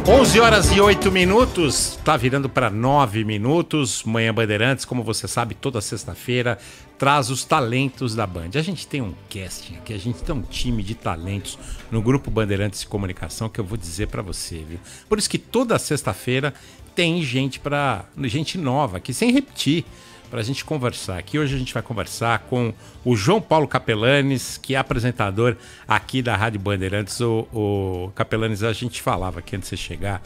11 horas e 8 minutos, Tá virando para 9 minutos. Manhã Bandeirantes, como você sabe, toda sexta-feira traz os talentos da Band. A gente tem um casting aqui, a gente tem um time de talentos no grupo Bandeirantes de Comunicação que eu vou dizer para você, viu? Por isso que toda sexta-feira tem gente para gente nova aqui, sem repetir para a gente conversar. Aqui hoje a gente vai conversar com o João Paulo Capelanes, que é apresentador aqui da Rádio Bandeirantes. O, o Capelanes, a gente falava aqui antes de você chegar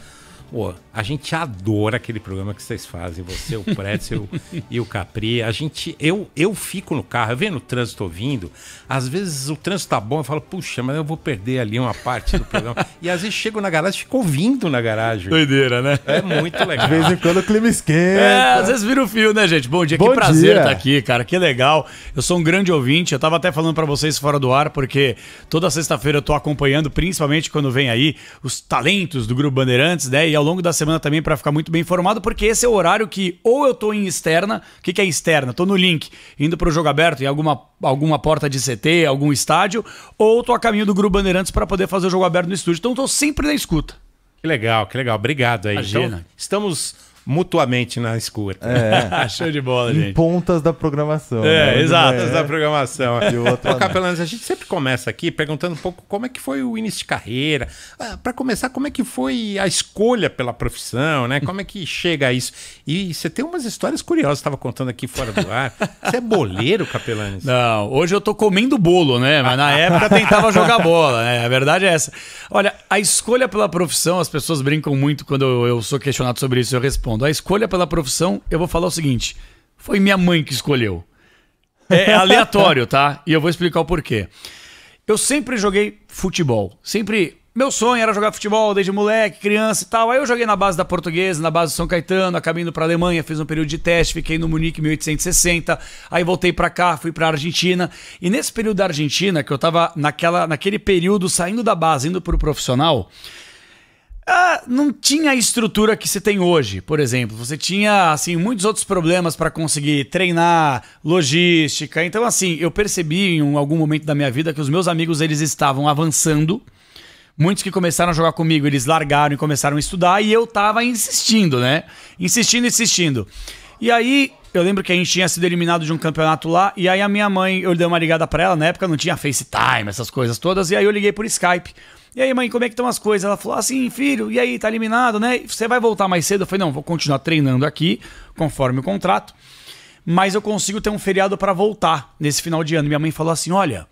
pô, a gente adora aquele programa que vocês fazem, você, o Pretzel [laughs] e o Capri. A gente, eu, eu fico no carro, eu venho no trânsito ouvindo. Às vezes o trânsito tá bom, eu falo, puxa, mas eu vou perder ali uma parte do programa. [laughs] e às vezes chego na garagem, e fico ouvindo na garagem. Doideira, né? É muito [laughs] legal. De vez em quando o clima esquenta. É, às vezes vira o fio, né, gente? Bom dia, bom que prazer estar tá aqui, cara, que legal. Eu sou um grande ouvinte, eu tava até falando para vocês fora do ar, porque toda sexta-feira eu tô acompanhando, principalmente quando vem aí os talentos do Grupo Bandeirantes, né? E ao longo da semana também para ficar muito bem informado, porque esse é o horário que ou eu estou em externa, o que, que, é externa? Estou no link, indo para o jogo aberto em alguma, alguma porta de CT, algum estádio, ou estou a caminho do Grupo Bandeirantes para poder fazer o jogo aberto no estúdio. Então estou sempre na escuta. Que legal, que legal. Obrigado aí. Então, Imagina. Então, estamos mutuamente na escura. É. [laughs] Show de bola, em gente. Pontas da programação. É, né? exato. Pontas é. da programação. E o Capelanes, a gente sempre começa aqui perguntando um pouco como é que foi o início de carreira. Ah, Para começar, como é que foi a escolha pela profissão, né? Como é que chega a isso? E você tem umas histórias curiosas, estava contando aqui fora do ar. Você é boleiro, Capelanes? Não, hoje eu tô comendo bolo, né? Mas na época tentava jogar bola, né? A verdade é essa. Olha, a escolha pela profissão, as pessoas brincam muito quando eu sou questionado sobre isso, eu respondo respondo. A escolha pela profissão, eu vou falar o seguinte: foi minha mãe que escolheu. É [laughs] aleatório, tá? E eu vou explicar o porquê. Eu sempre joguei futebol. Sempre. Meu sonho era jogar futebol desde moleque, criança e tal. Aí eu joguei na base da Portuguesa, na base do São Caetano, acabei indo pra Alemanha, fiz um período de teste, fiquei no Munique 1860. Aí voltei para cá, fui pra Argentina. E nesse período da Argentina, que eu tava naquela, naquele período saindo da base, indo pro profissional, ah, não tinha a estrutura que você tem hoje, por exemplo. Você tinha assim muitos outros problemas para conseguir treinar, logística. Então assim, eu percebi em algum momento da minha vida que os meus amigos eles estavam avançando. Muitos que começaram a jogar comigo, eles largaram e começaram a estudar e eu tava insistindo, né? Insistindo, insistindo. E aí, eu lembro que a gente tinha sido eliminado de um campeonato lá, e aí a minha mãe, eu dei uma ligada para ela, na época não tinha FaceTime, essas coisas todas, e aí eu liguei por Skype. E aí, mãe, como é que estão as coisas? Ela falou assim, filho, e aí, tá eliminado, né? Você vai voltar mais cedo? Eu falei, não, vou continuar treinando aqui, conforme o contrato. Mas eu consigo ter um feriado para voltar nesse final de ano. Minha mãe falou assim: olha,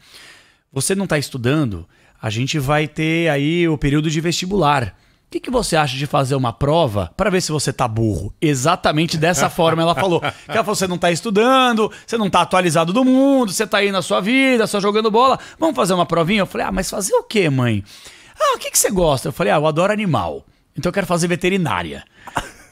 você não tá estudando, a gente vai ter aí o período de vestibular que, que você acha de fazer uma prova para ver se você tá burro? Exatamente dessa [laughs] forma ela falou. Que ela falou: você não tá estudando, você não tá atualizado do mundo, você tá aí na sua vida, só jogando bola. Vamos fazer uma provinha? Eu falei: ah, mas fazer o quê, mãe? Ah, o que, que você gosta? Eu falei: ah, eu adoro animal. Então eu quero fazer veterinária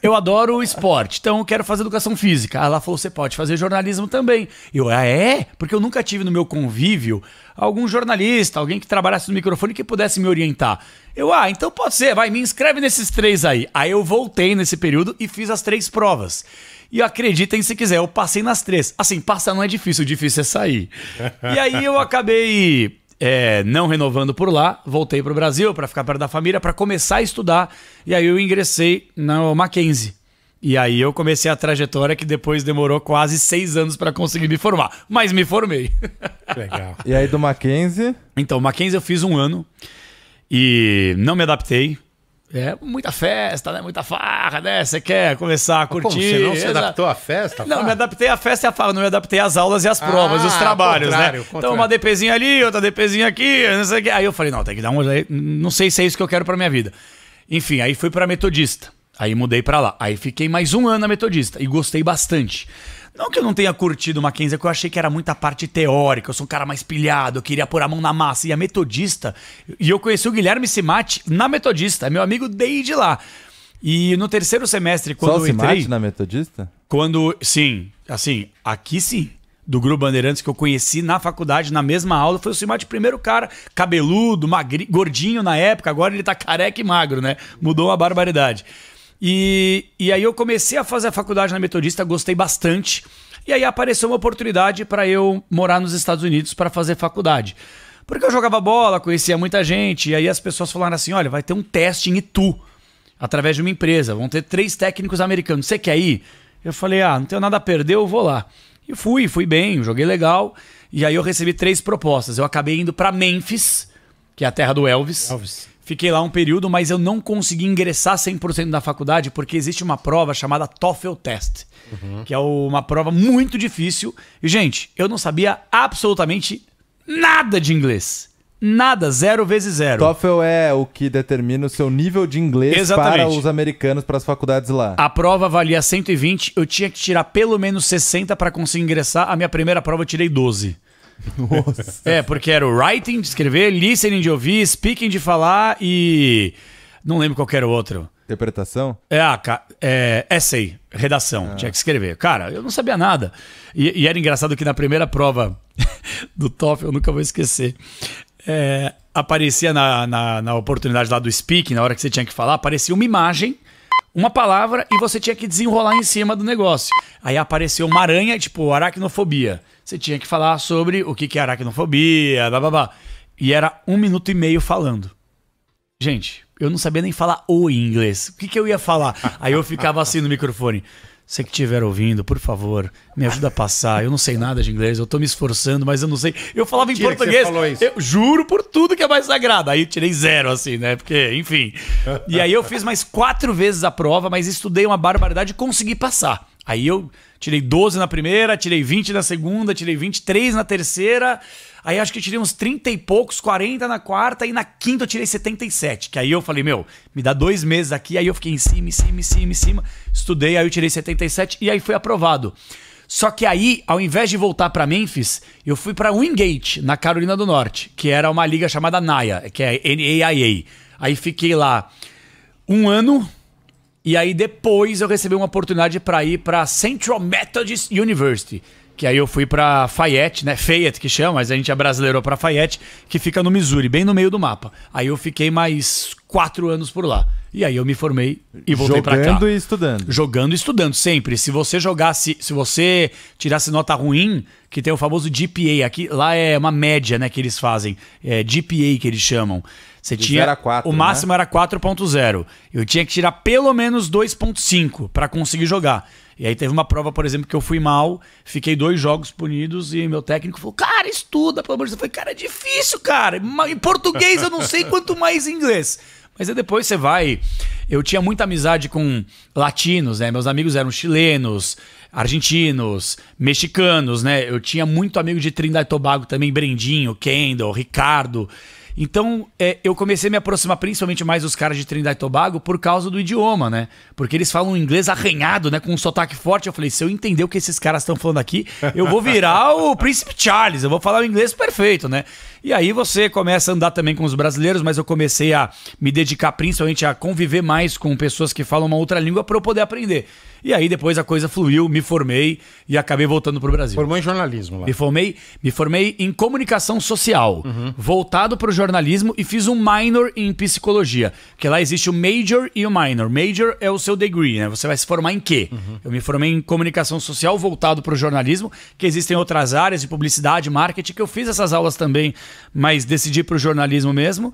eu adoro esporte, então eu quero fazer educação física. Ela falou: você pode fazer jornalismo também. Eu, ah, é? Porque eu nunca tive no meu convívio algum jornalista, alguém que trabalhasse no microfone que pudesse me orientar. Eu, ah, então pode ser, vai, me inscreve nesses três aí. Aí eu voltei nesse período e fiz as três provas. E acreditem se quiser, eu passei nas três. Assim, passar não é difícil, o difícil é sair. E aí eu acabei é, não renovando por lá, voltei para o Brasil para ficar perto da família, para começar a estudar. E aí eu ingressei na Mackenzie. E aí eu comecei a trajetória que depois demorou quase seis anos para conseguir me formar. Mas me formei. Legal. e aí do Mackenzie? Então, Mackenzie eu fiz um ano e não me adaptei. É, muita festa, né? Muita farra, né? Você quer começar a curtir. Como, você não se adaptou à festa? Não, me adaptei à festa e à farra, não me adaptei às aulas e às provas, ah, os trabalhos, né? Então, uma DPzinha ali, outra DPzinha aqui, não sei o quê. Aí eu falei, não, tem que dar um. Não sei se é isso que eu quero pra minha vida. Enfim, aí fui pra Metodista. Aí mudei pra lá. Aí fiquei mais um ano na Metodista e gostei bastante. Não que eu não tenha curtido Mackenzie, é que eu achei que era muita parte teórica, eu sou um cara mais pilhado, eu queria pôr a mão na massa. E a Metodista, e eu conheci o Guilherme Simati na Metodista, é meu amigo desde lá. E no terceiro semestre, quando Só o eu entrei... na Metodista? Quando, sim, assim, aqui sim. Do Grupo Bandeirantes que eu conheci na faculdade, na mesma aula, foi o Simati, primeiro cara, cabeludo, magri, gordinho na época, agora ele tá careca e magro, né? Mudou uma barbaridade. E, e aí eu comecei a fazer a faculdade na Metodista, gostei bastante. E aí apareceu uma oportunidade para eu morar nos Estados Unidos para fazer faculdade. Porque eu jogava bola, conhecia muita gente, e aí as pessoas falaram assim: olha, vai ter um teste em Itu, através de uma empresa. Vão ter três técnicos americanos. Você quer ir? Eu falei: ah, não tenho nada a perder, eu vou lá. E fui, fui bem, joguei legal. E aí eu recebi três propostas. Eu acabei indo para Memphis, que é a terra do Elvis. Elvis. Fiquei lá um período, mas eu não consegui ingressar 100% da faculdade porque existe uma prova chamada TOEFL Test, uhum. que é uma prova muito difícil. E, gente, eu não sabia absolutamente nada de inglês. Nada, zero vezes zero. TOEFL é o que determina o seu nível de inglês Exatamente. para os americanos, para as faculdades lá. A prova valia 120, eu tinha que tirar pelo menos 60 para conseguir ingressar. A minha primeira prova eu tirei 12. Nossa. É, porque era o writing de escrever, listening de ouvir, speaking de falar e. Não lembro qual era o outro. Interpretação? É, a, é essay, redação. Ah. Tinha que escrever. Cara, eu não sabia nada. E, e era engraçado que na primeira prova [laughs] do TOEFL, eu nunca vou esquecer. É, aparecia na, na, na oportunidade lá do speaking, na hora que você tinha que falar, aparecia uma imagem uma palavra e você tinha que desenrolar em cima do negócio. Aí apareceu uma aranha, tipo, aracnofobia. Você tinha que falar sobre o que é aracnofobia, blá blá blá. E era um minuto e meio falando. Gente, eu não sabia nem falar o inglês. O que, que eu ia falar? Aí eu ficava assim no microfone. Você que estiver ouvindo, por favor, me ajuda a passar. Eu não sei nada de inglês, eu estou me esforçando, mas eu não sei. Eu falava Mentira em português. Eu juro por tudo que é mais sagrado. Aí eu tirei zero, assim, né? Porque, enfim. E aí eu fiz mais quatro vezes a prova, mas estudei uma barbaridade e consegui passar. Aí eu tirei 12 na primeira, tirei 20 na segunda, tirei 23 na terceira. Aí acho que eu tirei uns 30 e poucos, 40 na quarta, e na quinta eu tirei 77. Que aí eu falei, meu, me dá dois meses aqui. Aí eu fiquei em cima, em cima, em cima, em cima. Estudei, aí eu tirei 77 e aí foi aprovado. Só que aí, ao invés de voltar para Memphis, eu fui para Wingate, na Carolina do Norte, que era uma liga chamada NAIA, que é NAIA. Aí fiquei lá um ano, e aí depois eu recebi uma oportunidade para ir para Central Methodist University, que aí eu fui para Fayette, né? Fayette que chama, mas a gente é brasileiro para Fayette, que fica no Missouri, bem no meio do mapa. Aí eu fiquei mais quatro anos por lá. E aí eu me formei e voltei para cá. Jogando e estudando. Jogando e estudando, sempre. Se você jogasse, se você tirasse nota ruim, que tem o famoso GPA aqui, lá é uma média, né, que eles fazem. É GPA que eles chamam. Você De tinha 4, o né? máximo né? era 4.0. Eu tinha que tirar pelo menos 2.5 para conseguir jogar. E aí teve uma prova, por exemplo, que eu fui mal, fiquei dois jogos punidos e meu técnico falou: Cara, estuda, pelo amor de Deus. Eu falei: Cara, é difícil, cara. Em português eu não sei quanto mais em inglês. Mas aí depois você vai. Eu tinha muita amizade com latinos, né? Meus amigos eram chilenos, argentinos, mexicanos, né? Eu tinha muito amigo de Trindade e Tobago também, Brendinho, Kendall, Ricardo. Então, é, eu comecei a me aproximar principalmente mais dos caras de Trindade e Tobago por causa do idioma, né? Porque eles falam inglês arranhado, né? Com um sotaque forte. Eu falei, se eu entender o que esses caras estão falando aqui, eu vou virar o Príncipe Charles, eu vou falar o inglês perfeito, né? E aí você começa a andar também com os brasileiros, mas eu comecei a me dedicar principalmente a conviver mais com pessoas que falam uma outra língua para eu poder aprender. E aí depois a coisa fluiu, me formei e acabei voltando para o Brasil. Formou em jornalismo lá. Me formei, me formei em comunicação social, uhum. voltado para o jornalismo e fiz um minor em psicologia, que lá existe o major e o minor. Major é o seu degree, né? Você vai se formar em quê? Uhum. Eu me formei em comunicação social voltado para o jornalismo, que existem outras áreas de publicidade, marketing, que eu fiz essas aulas também mas decidi para o jornalismo mesmo.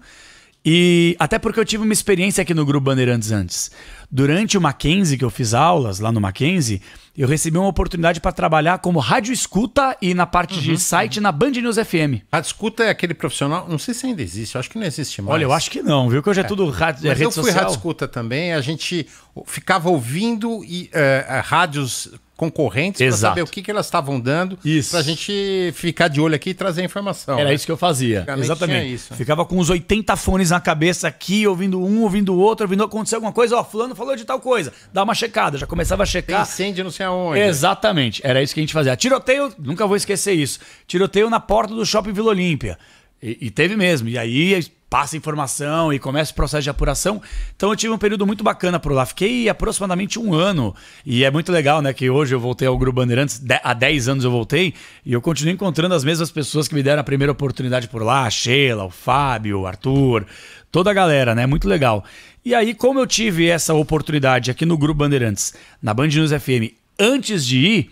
E até porque eu tive uma experiência aqui no Grupo Bandeirantes antes. Durante o Mackenzie, que eu fiz aulas lá no Mackenzie, eu recebi uma oportunidade para trabalhar como rádio escuta e na parte uhum, de site uhum. na Band News FM. Rádio escuta é aquele profissional, não sei se ainda existe, eu acho que não existe mais. Olha, eu acho que não, viu? Que hoje é, é tudo rádio, é rede eu fui social. rádio escuta também, a gente ficava ouvindo e, uh, rádios concorrentes para saber o que, que elas estavam dando para a gente ficar de olho aqui e trazer informação. Era né? isso que eu fazia. Exatamente. Ficava com uns 80 fones na cabeça aqui, ouvindo um, ouvindo o outro, ouvindo acontecer alguma coisa, ó, fulano falou de tal coisa, dá uma checada, já começava a checar. Tem incêndio no Exatamente, era isso que a gente fazia. Tiroteio, nunca vou esquecer isso. Tiroteio na porta do Shopping Vila Olímpia. E, e teve mesmo. E aí passa informação e começa o processo de apuração. Então eu tive um período muito bacana por lá. Fiquei aproximadamente um ano. E é muito legal, né? Que hoje eu voltei ao Grupo Bandeirantes. De, há 10 anos eu voltei. E eu continuo encontrando as mesmas pessoas que me deram a primeira oportunidade por lá. A Sheila, o Fábio, o Arthur. Toda a galera, né? Muito legal. E aí, como eu tive essa oportunidade aqui no Grupo Bandeirantes, na Band News FM antes de ir,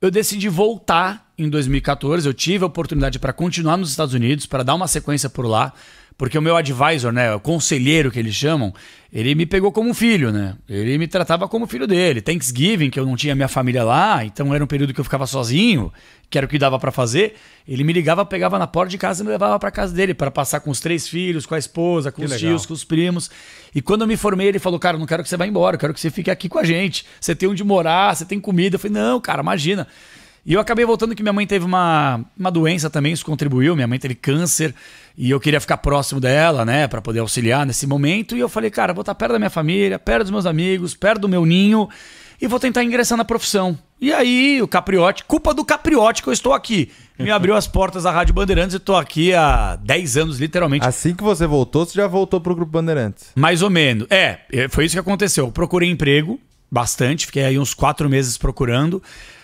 eu decidi voltar em 2014. Eu tive a oportunidade para continuar nos Estados Unidos, para dar uma sequência por lá. Porque o meu advisor, né, o conselheiro que eles chamam, ele me pegou como um filho, né? Ele me tratava como filho dele. Thanksgiving, que eu não tinha minha família lá, então era um período que eu ficava sozinho, que era o que dava para fazer. Ele me ligava, pegava na porta de casa e me levava para casa dele para passar com os três filhos, com a esposa, com que os legal. tios, com os primos. E quando eu me formei, ele falou: "Cara, não quero que você vá embora, eu quero que você fique aqui com a gente. Você tem onde morar, você tem comida". Eu falei: "Não, cara, imagina". E eu acabei voltando que minha mãe teve uma, uma doença também, isso contribuiu. Minha mãe teve câncer. E eu queria ficar próximo dela, né, para poder auxiliar nesse momento. E eu falei, cara, vou estar tá perto da minha família, perto dos meus amigos, perto do meu ninho e vou tentar ingressar na profissão. E aí, o Capriote, culpa do Capriote que eu estou aqui. Me abriu as portas da Rádio Bandeirantes e estou aqui há 10 anos, literalmente. Assim que você voltou, você já voltou para o Grupo Bandeirantes? Mais ou menos. É, é, foi isso que aconteceu. Eu procurei emprego, bastante, fiquei aí uns 4 meses procurando.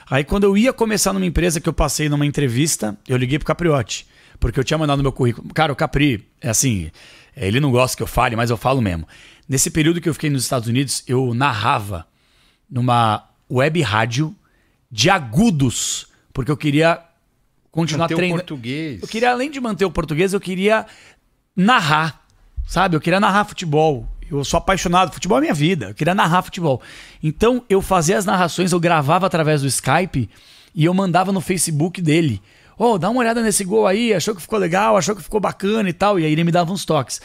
Aí, quando eu ia começar numa empresa que eu passei numa entrevista, eu liguei para o Capriote. Porque eu tinha mandado no meu currículo. Cara, o Capri, é assim, é, ele não gosta que eu fale, mas eu falo mesmo. Nesse período que eu fiquei nos Estados Unidos, eu narrava numa web rádio de agudos, porque eu queria continuar manter treinando. O português. Eu queria, além de manter o português, eu queria narrar, sabe? Eu queria narrar futebol. Eu sou apaixonado, futebol é minha vida. Eu queria narrar futebol. Então eu fazia as narrações, eu gravava através do Skype e eu mandava no Facebook dele oh, dá uma olhada nesse gol aí, achou que ficou legal, achou que ficou bacana e tal. E aí ele me dava uns toques.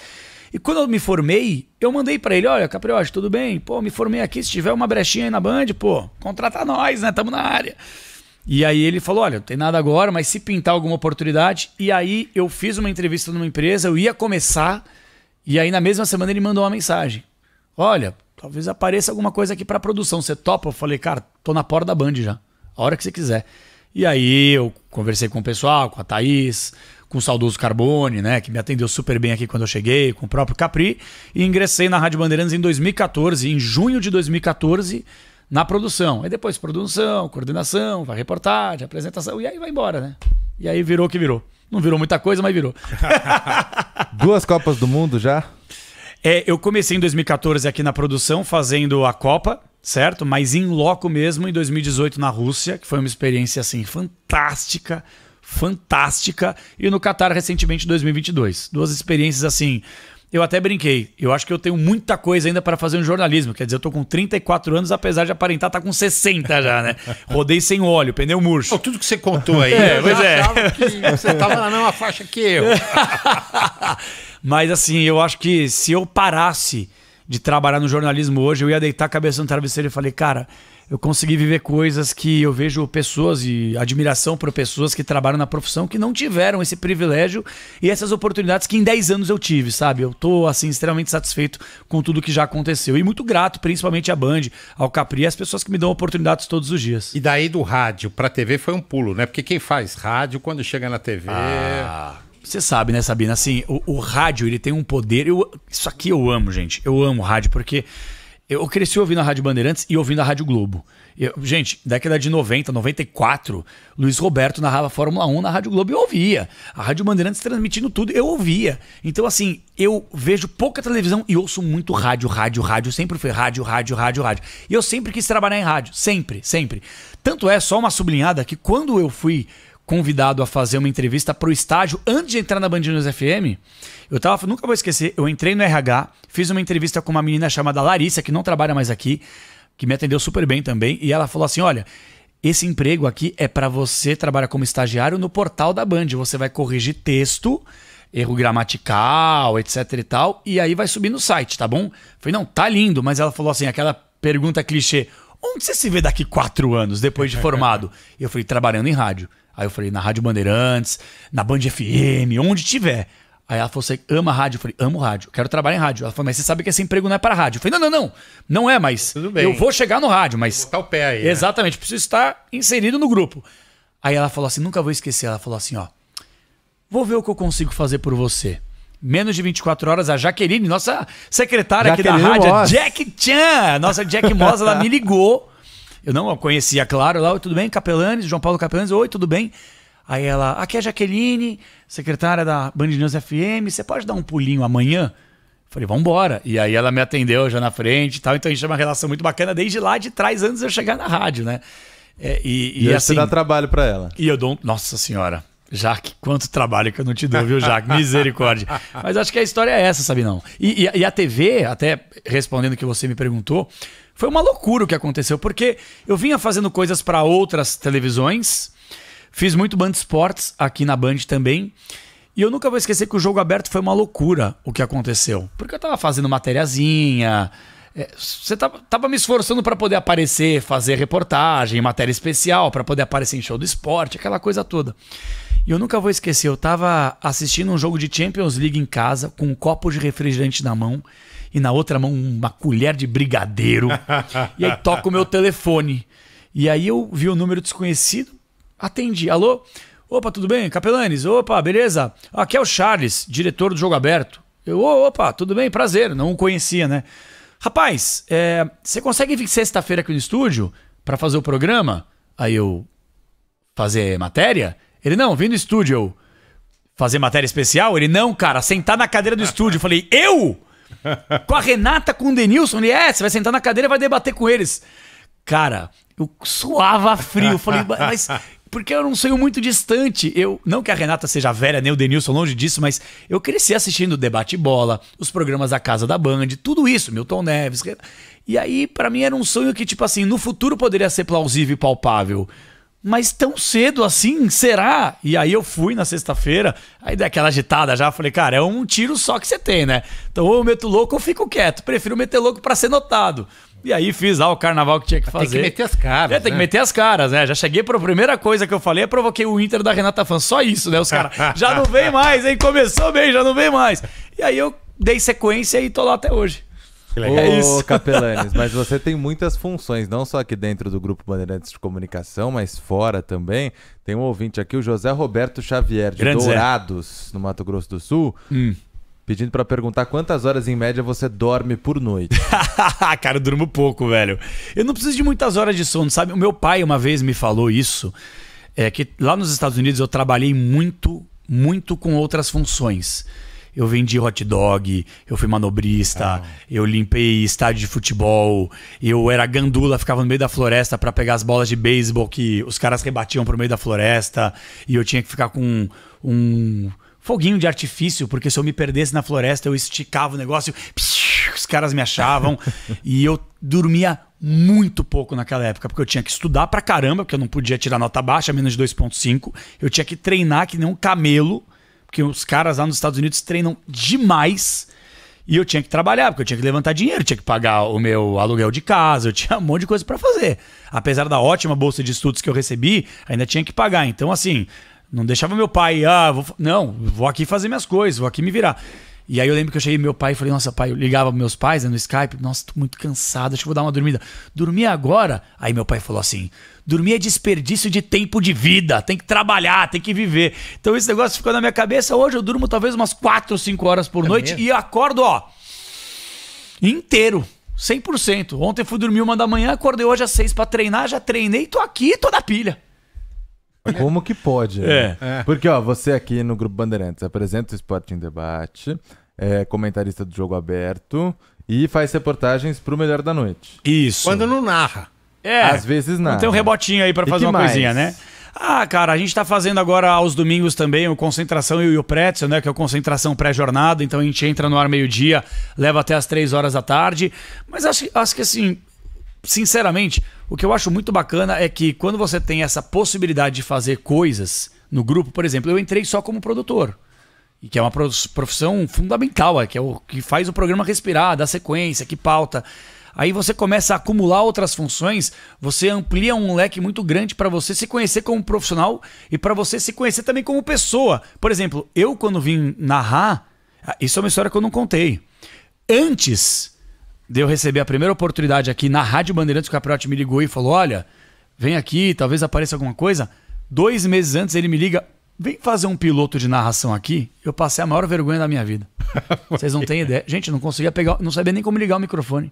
E quando eu me formei, eu mandei para ele, olha, Capriotti, tudo bem? Pô, me formei aqui, se tiver uma brechinha aí na Band, pô, contrata nós, né? Tamo na área. E aí ele falou, olha, não tem nada agora, mas se pintar alguma oportunidade. E aí eu fiz uma entrevista numa empresa, eu ia começar, e aí na mesma semana ele mandou uma mensagem. Olha, talvez apareça alguma coisa aqui para produção, você topa? Eu falei, cara, tô na porta da Band já, a hora que você quiser. E aí eu conversei com o pessoal, com a Thaís, com o saudoso Carbone, né, que me atendeu super bem aqui quando eu cheguei, com o próprio Capri, e ingressei na Rádio Bandeirantes em 2014, em junho de 2014, na produção. Aí depois produção, coordenação, vai reportagem, apresentação, e aí vai embora, né? E aí virou o que virou. Não virou muita coisa, mas virou. [laughs] [laughs] Duas Copas do Mundo já? É, eu comecei em 2014 aqui na produção, fazendo a Copa, certo? Mas em loco mesmo, em 2018 na Rússia, que foi uma experiência assim fantástica, fantástica, e no Catar recentemente em 2022. Duas experiências assim. Eu até brinquei. Eu acho que eu tenho muita coisa ainda para fazer no jornalismo. Quer dizer, eu tô com 34 anos, apesar de aparentar tá com 60 já, né? [laughs] Rodei sem óleo, pneu murcho. Oh, tudo que você contou aí. É, eu pois é. Que você tava na mesma faixa que eu. [laughs] Mas assim, eu acho que se eu parasse de trabalhar no jornalismo hoje, eu ia deitar a cabeça no travesseiro e falei, cara, eu consegui viver coisas que eu vejo pessoas e admiração por pessoas que trabalham na profissão que não tiveram esse privilégio e essas oportunidades que em 10 anos eu tive, sabe? Eu tô, assim, extremamente satisfeito com tudo que já aconteceu e muito grato, principalmente à Band, ao Capri, as pessoas que me dão oportunidades todos os dias. E daí do rádio pra TV foi um pulo, né? Porque quem faz rádio, quando chega na TV... Ah você sabe, né, Sabina? Assim, o, o, rádio ele tem um poder. Eu, isso aqui eu amo, gente. Eu amo rádio, porque eu cresci ouvindo a Rádio Bandeirantes e ouvindo a Rádio Globo. Eu, gente, década de 90, 94, Luiz Roberto narrava Fórmula 1 na Rádio Globo e eu ouvia. A Rádio Bandeirantes transmitindo tudo, eu ouvia. Então, assim, eu vejo pouca televisão e ouço muito rádio, rádio, rádio. Sempre foi rádio, rádio, rádio, rádio. E eu sempre quis trabalhar em rádio. Sempre, sempre. Tanto é, só uma sublinhada, que quando eu fui convidado a fazer uma entrevista para o estágio antes de entrar na Band News FM. Eu tava, nunca vou esquecer, eu entrei no RH, fiz uma entrevista com uma menina chamada Larissa, que não trabalha mais aqui, que me atendeu super bem também, e ela falou assim: "Olha, esse emprego aqui é para você trabalhar como estagiário no portal da Band, você vai corrigir texto, erro gramatical, etc e tal, e aí vai subir no site, tá bom?" falei: "Não, tá lindo", mas ela falou assim, aquela pergunta clichê: "Onde você se vê daqui quatro anos depois de [laughs] formado?" eu falei: "Trabalhando em rádio." Aí eu falei, na Rádio Bandeirantes, na Band FM, onde tiver. Aí ela falou, você ama rádio? Eu falei, amo rádio, quero trabalhar em rádio. Ela falou, mas você sabe que esse é emprego não é para rádio. Eu falei, não, não, não, não é, mas eu vou chegar no rádio, mas... Vou o pé aí, né? Exatamente, preciso estar inserido no grupo. Aí ela falou assim, nunca vou esquecer, ela falou assim, ó, vou ver o que eu consigo fazer por você. Menos de 24 horas, a Jaqueline, nossa secretária Jaqueline aqui da rádio, Moss. Jack Chan, nossa Jack Mosa, ela me [laughs] ligou eu não a conhecia, claro, lá, tudo bem, Capelanes, João Paulo Capelanes, oi, tudo bem? Aí ela, aqui é a Jaqueline, secretária da Band News FM, você pode dar um pulinho amanhã? Falei, vamos E aí ela me atendeu já na frente e tal, então a gente tem uma relação muito bacana desde lá de trás, antes de eu chegar na rádio, né? É, e, e, e assim, você dá trabalho para ela. E eu dou um... Nossa senhora, Jaque, quanto trabalho que eu não te dou, viu, Jaque? Misericórdia. Mas acho que a história é essa, sabe não? E, e, e a TV, até respondendo o que você me perguntou, foi uma loucura o que aconteceu, porque eu vinha fazendo coisas para outras televisões, fiz muito Band Esportes aqui na Band também. E eu nunca vou esquecer que o jogo aberto foi uma loucura o que aconteceu. Porque eu tava fazendo matériazinha, é, você tava, tava me esforçando para poder aparecer, fazer reportagem, matéria especial, para poder aparecer em show do esporte, aquela coisa toda. E eu nunca vou esquecer, eu tava assistindo um jogo de Champions League em casa, com um copo de refrigerante na mão, e na outra mão uma colher de brigadeiro. e aí toca o meu telefone. E aí eu vi o um número desconhecido, atendi. Alô? Opa, tudo bem? Capelanes? Opa, beleza? Aqui é o Charles, diretor do Jogo Aberto. Eu, opa, tudo bem? Prazer, não o conhecia, né? Rapaz, é, você consegue vir sexta-feira aqui no estúdio para fazer o programa? Aí eu. Fazer matéria? Ele, não, vim no estúdio. Eu, fazer matéria especial? Ele, não, cara, sentar na cadeira do estúdio. Eu falei, eu? com a Renata, com o Denilson. Ele, é, você vai sentar na cadeira e vai debater com eles. Cara, eu suava frio. Falei, [laughs] mas porque eu não sonho muito distante. Eu não que a Renata seja velha, nem o Denilson, longe disso, mas eu cresci assistindo o Debate Bola, os programas da Casa da Band, tudo isso, Milton Neves. E aí, para mim, era um sonho que, tipo assim, no futuro poderia ser plausível e palpável mas tão cedo assim, será? E aí eu fui na sexta-feira, aí dei aquela agitada já, falei, cara, é um tiro só que você tem, né? Então ou eu meto louco ou fico quieto, prefiro meter louco para ser notado. E aí fiz lá o carnaval que tinha que fazer. Tem que meter as caras. É, tem né? que meter as caras, né? Já cheguei pra primeira coisa que eu falei, eu provoquei o Inter da Renata Fã. Só isso, né? Os caras, já não vem mais, hein? Começou bem, já não vem mais. E aí eu dei sequência e tô lá até hoje. É isso. Capelanes, mas você [laughs] tem muitas funções, não só aqui dentro do Grupo Bandeirantes de Comunicação, mas fora também. Tem um ouvinte aqui, o José Roberto Xavier, de Grande Dourados, Zé. no Mato Grosso do Sul. Hum. Pedindo para perguntar quantas horas em média você dorme por noite. [laughs] Cara, eu durmo pouco, velho. Eu não preciso de muitas horas de sono, sabe? O meu pai uma vez me falou isso. É que lá nos Estados Unidos eu trabalhei muito, muito com outras funções eu vendi hot dog, eu fui manobrista, ah. eu limpei estádio de futebol, eu era gandula, ficava no meio da floresta para pegar as bolas de beisebol que os caras rebatiam pro meio da floresta e eu tinha que ficar com um foguinho de artifício, porque se eu me perdesse na floresta, eu esticava o negócio, psiu, os caras me achavam [laughs] e eu dormia muito pouco naquela época, porque eu tinha que estudar pra caramba, porque eu não podia tirar nota baixa, menos de 2.5, eu tinha que treinar que nem um camelo porque os caras lá nos Estados Unidos treinam demais. E eu tinha que trabalhar, porque eu tinha que levantar dinheiro, tinha que pagar o meu aluguel de casa, eu [laughs] tinha um monte de coisa para fazer. Apesar da ótima bolsa de estudos que eu recebi, ainda tinha que pagar. Então, assim, não deixava meu pai, ah, vou, não, vou aqui fazer minhas coisas, vou aqui me virar. E aí eu lembro que eu cheguei meu pai e falei, nossa, pai, eu ligava meus pais né, no Skype, nossa, tô muito cansado, acho que vou dar uma dormida. Dormir agora? Aí meu pai falou assim, Dormir é desperdício de tempo de vida. Tem que trabalhar, tem que viver. Então esse negócio ficou na minha cabeça. Hoje eu durmo talvez umas 4 ou 5 horas por é noite mesmo? e acordo, ó, inteiro. 100%. Ontem fui dormir uma da manhã, acordei hoje às 6 para treinar, já treinei, tô aqui, tô na pilha. Como que pode? Né? É. é. Porque, ó, você aqui no Grupo Bandeirantes apresenta o Esporte em Debate, é comentarista do Jogo Aberto e faz reportagens pro Melhor da Noite. Isso. Quando não narra. É. Às vezes não. Não tem um rebotinho aí para fazer uma mais? coisinha, né? Ah, cara, a gente tá fazendo agora aos domingos também o Concentração e o Pretzel, né? Que é o Concentração pré-jornada, então a gente entra no ar meio-dia, leva até as três horas da tarde. Mas acho, acho que assim, sinceramente, o que eu acho muito bacana é que quando você tem essa possibilidade de fazer coisas no grupo, por exemplo, eu entrei só como produtor. Que é uma profissão fundamental, é, que é o que faz o programa respirar, dá sequência, que pauta. Aí você começa a acumular outras funções, você amplia um leque muito grande para você se conhecer como profissional e para você se conhecer também como pessoa. Por exemplo, eu quando vim narrar, ah, isso é uma história que eu não contei. Antes de eu receber a primeira oportunidade aqui na Rádio Bandeirantes, o Capriotti me ligou e falou: Olha, vem aqui, talvez apareça alguma coisa. Dois meses antes ele me liga: Vem fazer um piloto de narração aqui. Eu passei a maior vergonha da minha vida. [laughs] Vocês não têm ideia. Gente, não conseguia pegar, não sabia nem como ligar o microfone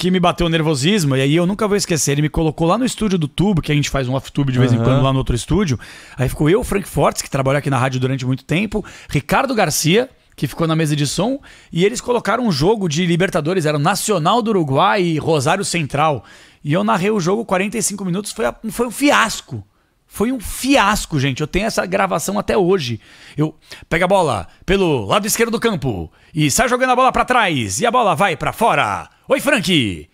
que me bateu o nervosismo, e aí eu nunca vou esquecer, ele me colocou lá no estúdio do Tubo, que a gente faz um off-tube de vez uhum. em quando lá no outro estúdio. Aí ficou eu, Frank Fortes, que trabalhou aqui na rádio durante muito tempo, Ricardo Garcia, que ficou na mesa de som, e eles colocaram um jogo de Libertadores, era o Nacional do Uruguai e Rosário Central. E eu narrei o jogo 45 minutos, foi, foi um fiasco. Foi um fiasco, gente. Eu tenho essa gravação até hoje. Eu pega a bola pelo lado esquerdo do campo e sai jogando a bola para trás e a bola vai para fora. Oi, Frank!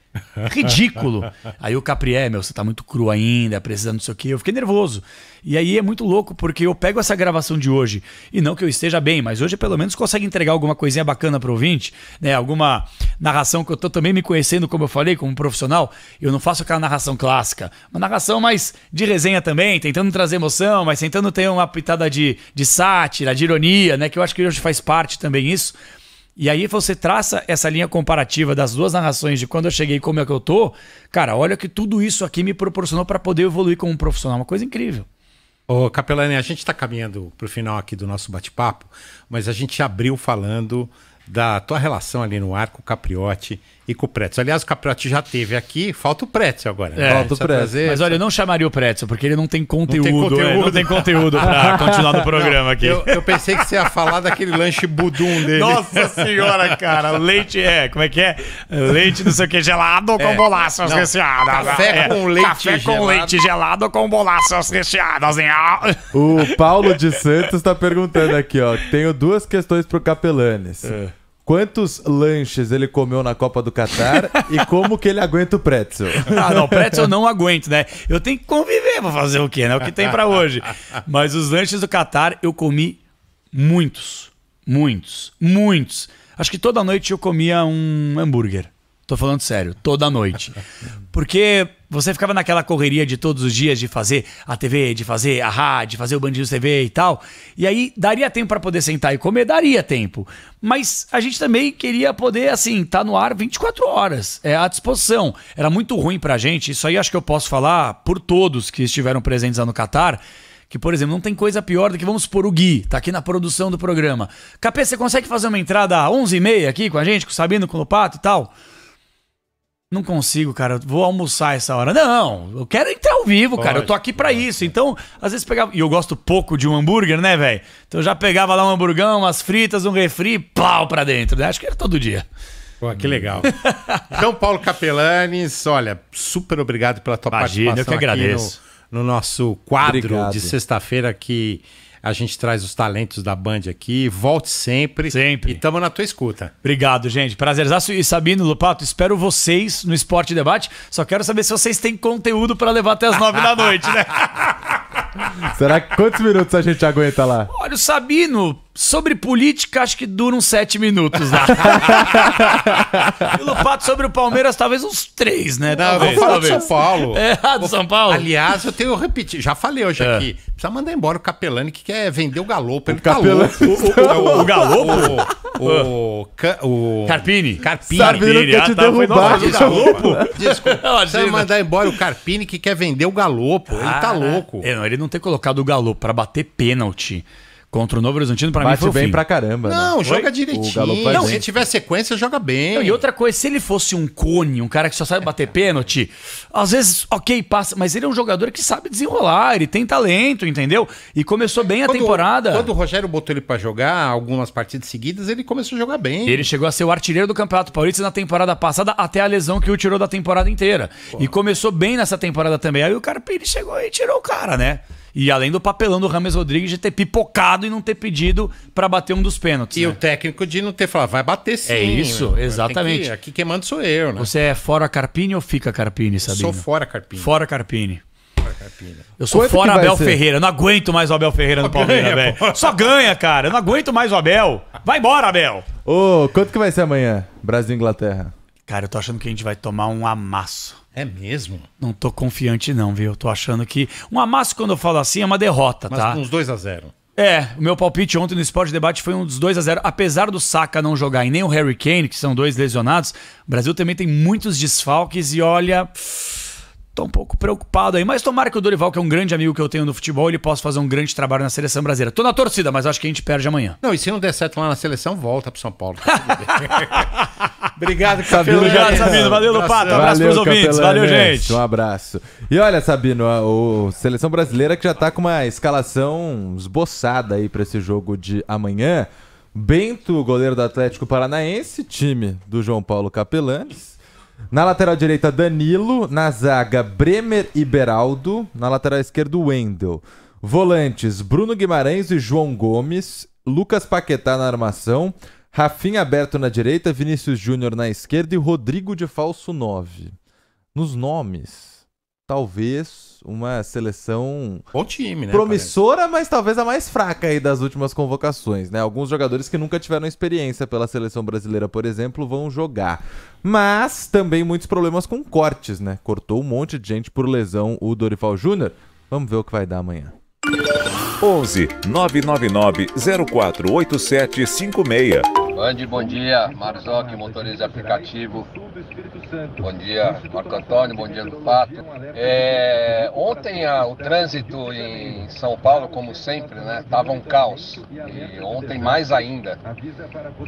Ridículo. aí o Caprié, meu, você tá muito cru ainda, precisando disso aqui. Eu fiquei nervoso. E aí é muito louco, porque eu pego essa gravação de hoje, e não que eu esteja bem, mas hoje pelo menos consegue entregar alguma coisinha bacana pro ouvinte, né? Alguma narração que eu tô também me conhecendo, como eu falei, como profissional. Eu não faço aquela narração clássica. Uma narração mais de resenha também, tentando trazer emoção, mas tentando ter uma pitada de, de sátira, de ironia, né? Que eu acho que hoje faz parte também isso. E aí você traça essa linha comparativa das duas narrações de quando eu cheguei e como é que eu tô. Cara, olha que tudo isso aqui me proporcionou para poder evoluir como um profissional. Uma coisa incrível. Ô, Capelani, a gente está caminhando para o final aqui do nosso bate-papo, mas a gente abriu falando da tua relação ali no Arco Capriote e com o Pretzel. Aliás, o Capriotti já teve aqui, falta o Pretzel agora. Né? É, falta o Pretzel. Mas olha, eu não chamaria o Pretzel, porque ele não tem conteúdo. Não tem conteúdo, é, conteúdo pra [laughs] continuar no programa não, aqui. Eu, eu, pensei que você ia falar daquele lanche budum dele. Nossa senhora, cara. Leite, é, como é que é? Leite não sei o que, gelado ou é, com bolachas não, recheadas. Café é, com leite Café gelado. com leite gelado ou com bolachas recheadas. Hein? O Paulo de Santos tá perguntando aqui, ó. Tenho duas questões pro Capelanes. É. Quantos lanches ele comeu na Copa do Catar [laughs] e como que ele aguenta o pretzel? Ah, não, pretzel não aguento, né? Eu tenho que conviver pra fazer o quê, né? O que tem para hoje. Mas os lanches do Catar eu comi muitos, muitos, muitos. Acho que toda noite eu comia um hambúrguer. Tô falando sério, toda noite. [laughs] Porque você ficava naquela correria de todos os dias de fazer a TV, de fazer a rádio, de fazer o Bandido TV e tal. E aí daria tempo para poder sentar e comer, daria tempo. Mas a gente também queria poder assim, estar tá no ar 24 horas, é à disposição. Era muito ruim pra gente, isso aí acho que eu posso falar por todos que estiveram presentes lá no Catar. Que, por exemplo, não tem coisa pior do que, vamos supor, o Gui, tá aqui na produção do programa. Capê, você consegue fazer uma entrada às 11h30 aqui com a gente, com o Sabino, com o Lopato e tal? Não consigo, cara. vou almoçar essa hora. Não, eu quero entrar ao vivo, pode, cara. Eu tô aqui para isso. Então, às vezes pegava. E eu gosto pouco de um hambúrguer, né, velho? Então eu já pegava lá um hamburgão, umas fritas, um refri, pau pra dentro. Né? Acho que era todo dia. Pô, que legal. então, [laughs] Paulo Capelanes, olha, super obrigado pela tua Imagina, participação. Eu que agradeço. No, no, nosso quadro obrigado. de sexta-feira que. A gente traz os talentos da Band aqui. Volte sempre. Sempre. E tamo na tua escuta. Obrigado, gente. Prazerzaço e Sabino Lupato. Espero vocês no Esporte Debate. Só quero saber se vocês têm conteúdo para levar até as nove da noite, né? [laughs] Será que quantos minutos a gente aguenta lá? Olha, o Sabino sobre política, acho que dura uns sete minutos, né? lá. [laughs] e o Lupato sobre o Palmeiras, talvez uns três, né? Não, vamos falar do São Paulo. É, ah, do São Paulo. Aliás, eu tenho repetir. já falei hoje é. aqui. Precisa mandar embora o Capelani que quer vender o galopo. Ele tá [laughs] o tá Capelani. O, o, o, galopo? [laughs] É. O, o, Carpini. Carpini. Carpini. quer ah, te ah, tá, derrubar. Foi, galopo. Desculpa. Precisa mandar embora o Carpini que quer vender o galopo. Ele tá ah, louco. É, não, ele não tem colocado o galopo pra bater pênalti Contra o Novo Horizontino, pra Bate mim foi bem fim. pra caramba. Né? Não, né? joga direitinho. Não, se tiver sequência, joga bem. Não, e outra coisa, se ele fosse um cone, um cara que só sabe bater pênalti, às vezes, ok, passa, mas ele é um jogador que sabe desenrolar, ele tem talento, entendeu? E começou bem quando, a temporada. Quando o Rogério botou ele pra jogar algumas partidas seguidas, ele começou a jogar bem. Ele chegou a ser o artilheiro do Campeonato Paulista na temporada passada, até a lesão que o tirou da temporada inteira. Pô. E começou bem nessa temporada também. Aí o cara, ele chegou e tirou o cara, né? E além do papelão do Rames Rodrigues de ter pipocado e não ter pedido para bater um dos pênaltis. E né? o técnico de não ter falado, vai bater sim. É isso, exatamente. Que, aqui quem manda sou eu, né? Você é fora Carpini ou fica Carpini, sabe sou fora Carpini. Fora Carpini. Eu sou Quanto fora Abel ser? Ferreira. Eu não aguento mais o Abel Ferreira no Palmeiras, velho. Só ganha, cara. Eu não aguento mais o Abel. Vai embora, Abel. Ô, oh, quanto que vai ser amanhã? Brasil e Inglaterra. Cara, eu tô achando que a gente vai tomar um amasso. É mesmo? Não tô confiante não, viu? Tô achando que... Um amasso, quando eu falo assim, é uma derrota, Mas tá? Mas uns 2 a 0 é, o meu palpite ontem no Esporte Debate foi um dos 2 a 0 Apesar do Saka não jogar e nem o Harry Kane, que são dois lesionados, o Brasil também tem muitos desfalques e olha. Tô um pouco preocupado aí, mas tomara que o Dorival, que é um grande amigo que eu tenho no futebol, ele possa fazer um grande trabalho na seleção brasileira. Tô na torcida, mas acho que a gente perde amanhã. Não, e se não der certo lá na seleção, volta pro São Paulo. [laughs] Obrigado, Sabino. Obrigado, Sabino. Valeu, Lupato. Um abraço pros Capelano. ouvintes. Valeu, gente. Um abraço. E olha, Sabino, a, o seleção brasileira que já tá com uma escalação esboçada aí para esse jogo de amanhã. Bento, goleiro do Atlético Paranaense, time do João Paulo Capelanes. Na lateral direita, Danilo. Na zaga, Bremer e Beraldo. Na lateral esquerda, Wendel. Volantes, Bruno Guimarães e João Gomes. Lucas Paquetá na armação. Rafinha aberto na direita, Vinícius Júnior na esquerda e Rodrigo de falso 9. Nos nomes, talvez uma seleção Bom time, né, promissora, parece. mas talvez a mais fraca aí das últimas convocações, né? Alguns jogadores que nunca tiveram experiência pela seleção brasileira, por exemplo, vão jogar. Mas também muitos problemas com cortes, né? Cortou um monte de gente por lesão o Dorival Júnior. Vamos ver o que vai dar amanhã. 11 999 048756 Andy, bom dia. Marzoc, motorista aplicativo. Bom dia, Marco Antônio, bom dia, Lupato. É, ontem a, o trânsito em São Paulo, como sempre, né, estava um caos. E ontem mais ainda.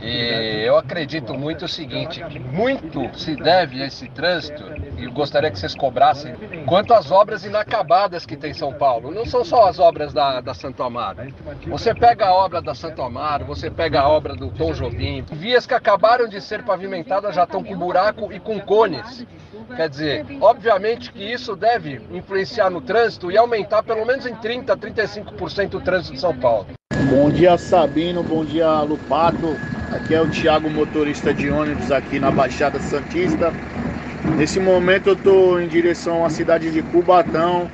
E eu acredito muito o seguinte, muito se deve a esse trânsito, e eu gostaria que vocês cobrassem, quanto às obras inacabadas que tem em São Paulo. Não são só as obras da, da Santo Amaro. Você pega a obra da Santo Amaro, você pega a obra do Tom Jobim, limpo. Vias que acabaram de ser pavimentadas já estão com buraco e com cones. Quer dizer, obviamente que isso deve influenciar no trânsito e aumentar pelo menos em 30, 35% o trânsito de São Paulo. Bom dia, Sabino. Bom dia, Lupato. Aqui é o Thiago, motorista de ônibus aqui na Baixada Santista. Nesse momento eu estou em direção à cidade de Cubatão.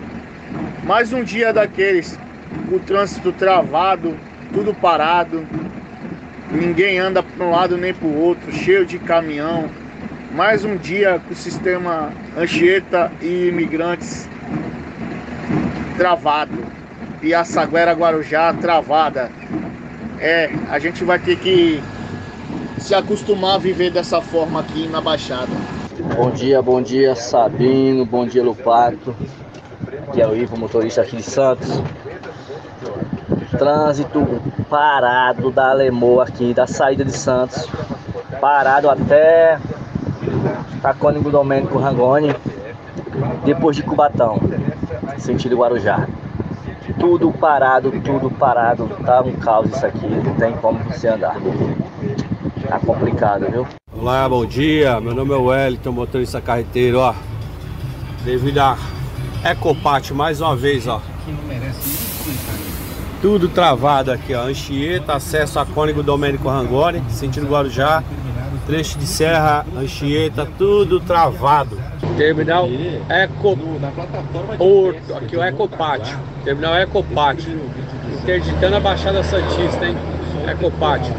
Mais um dia daqueles, o trânsito travado, tudo parado, ninguém anda para um lado nem para o outro, cheio de caminhão. Mais um dia com o sistema Anchieta e imigrantes travado. E a Saguera Guarujá travada. É, a gente vai ter que se acostumar a viver dessa forma aqui na Baixada. Bom dia, bom dia Sabino, bom dia Lupato, que é o Ivo, motorista aqui em Santos trânsito parado da Alemoa aqui, da saída de Santos. Parado até Tacônigo Domênico Rangoni, depois de Cubatão, sentido Guarujá. Tudo parado, tudo parado. Tá um caos isso aqui, não tem como você andar. Tá complicado, viu? Olá, bom dia. Meu nome é Wellington, motorista carreteiro, ó. Devido à Ecopat, mais uma vez, ó. Tudo travado aqui, ó. Anchieta, acesso a Cônigo Domênico Rangoni, sentido Guarujá. Trecho de serra, Anchieta, tudo travado. Terminal Eco Porto, aqui o Ecopátio. Terminal Ecopátio. Interditando a Baixada Santista, hein? Ecopátio.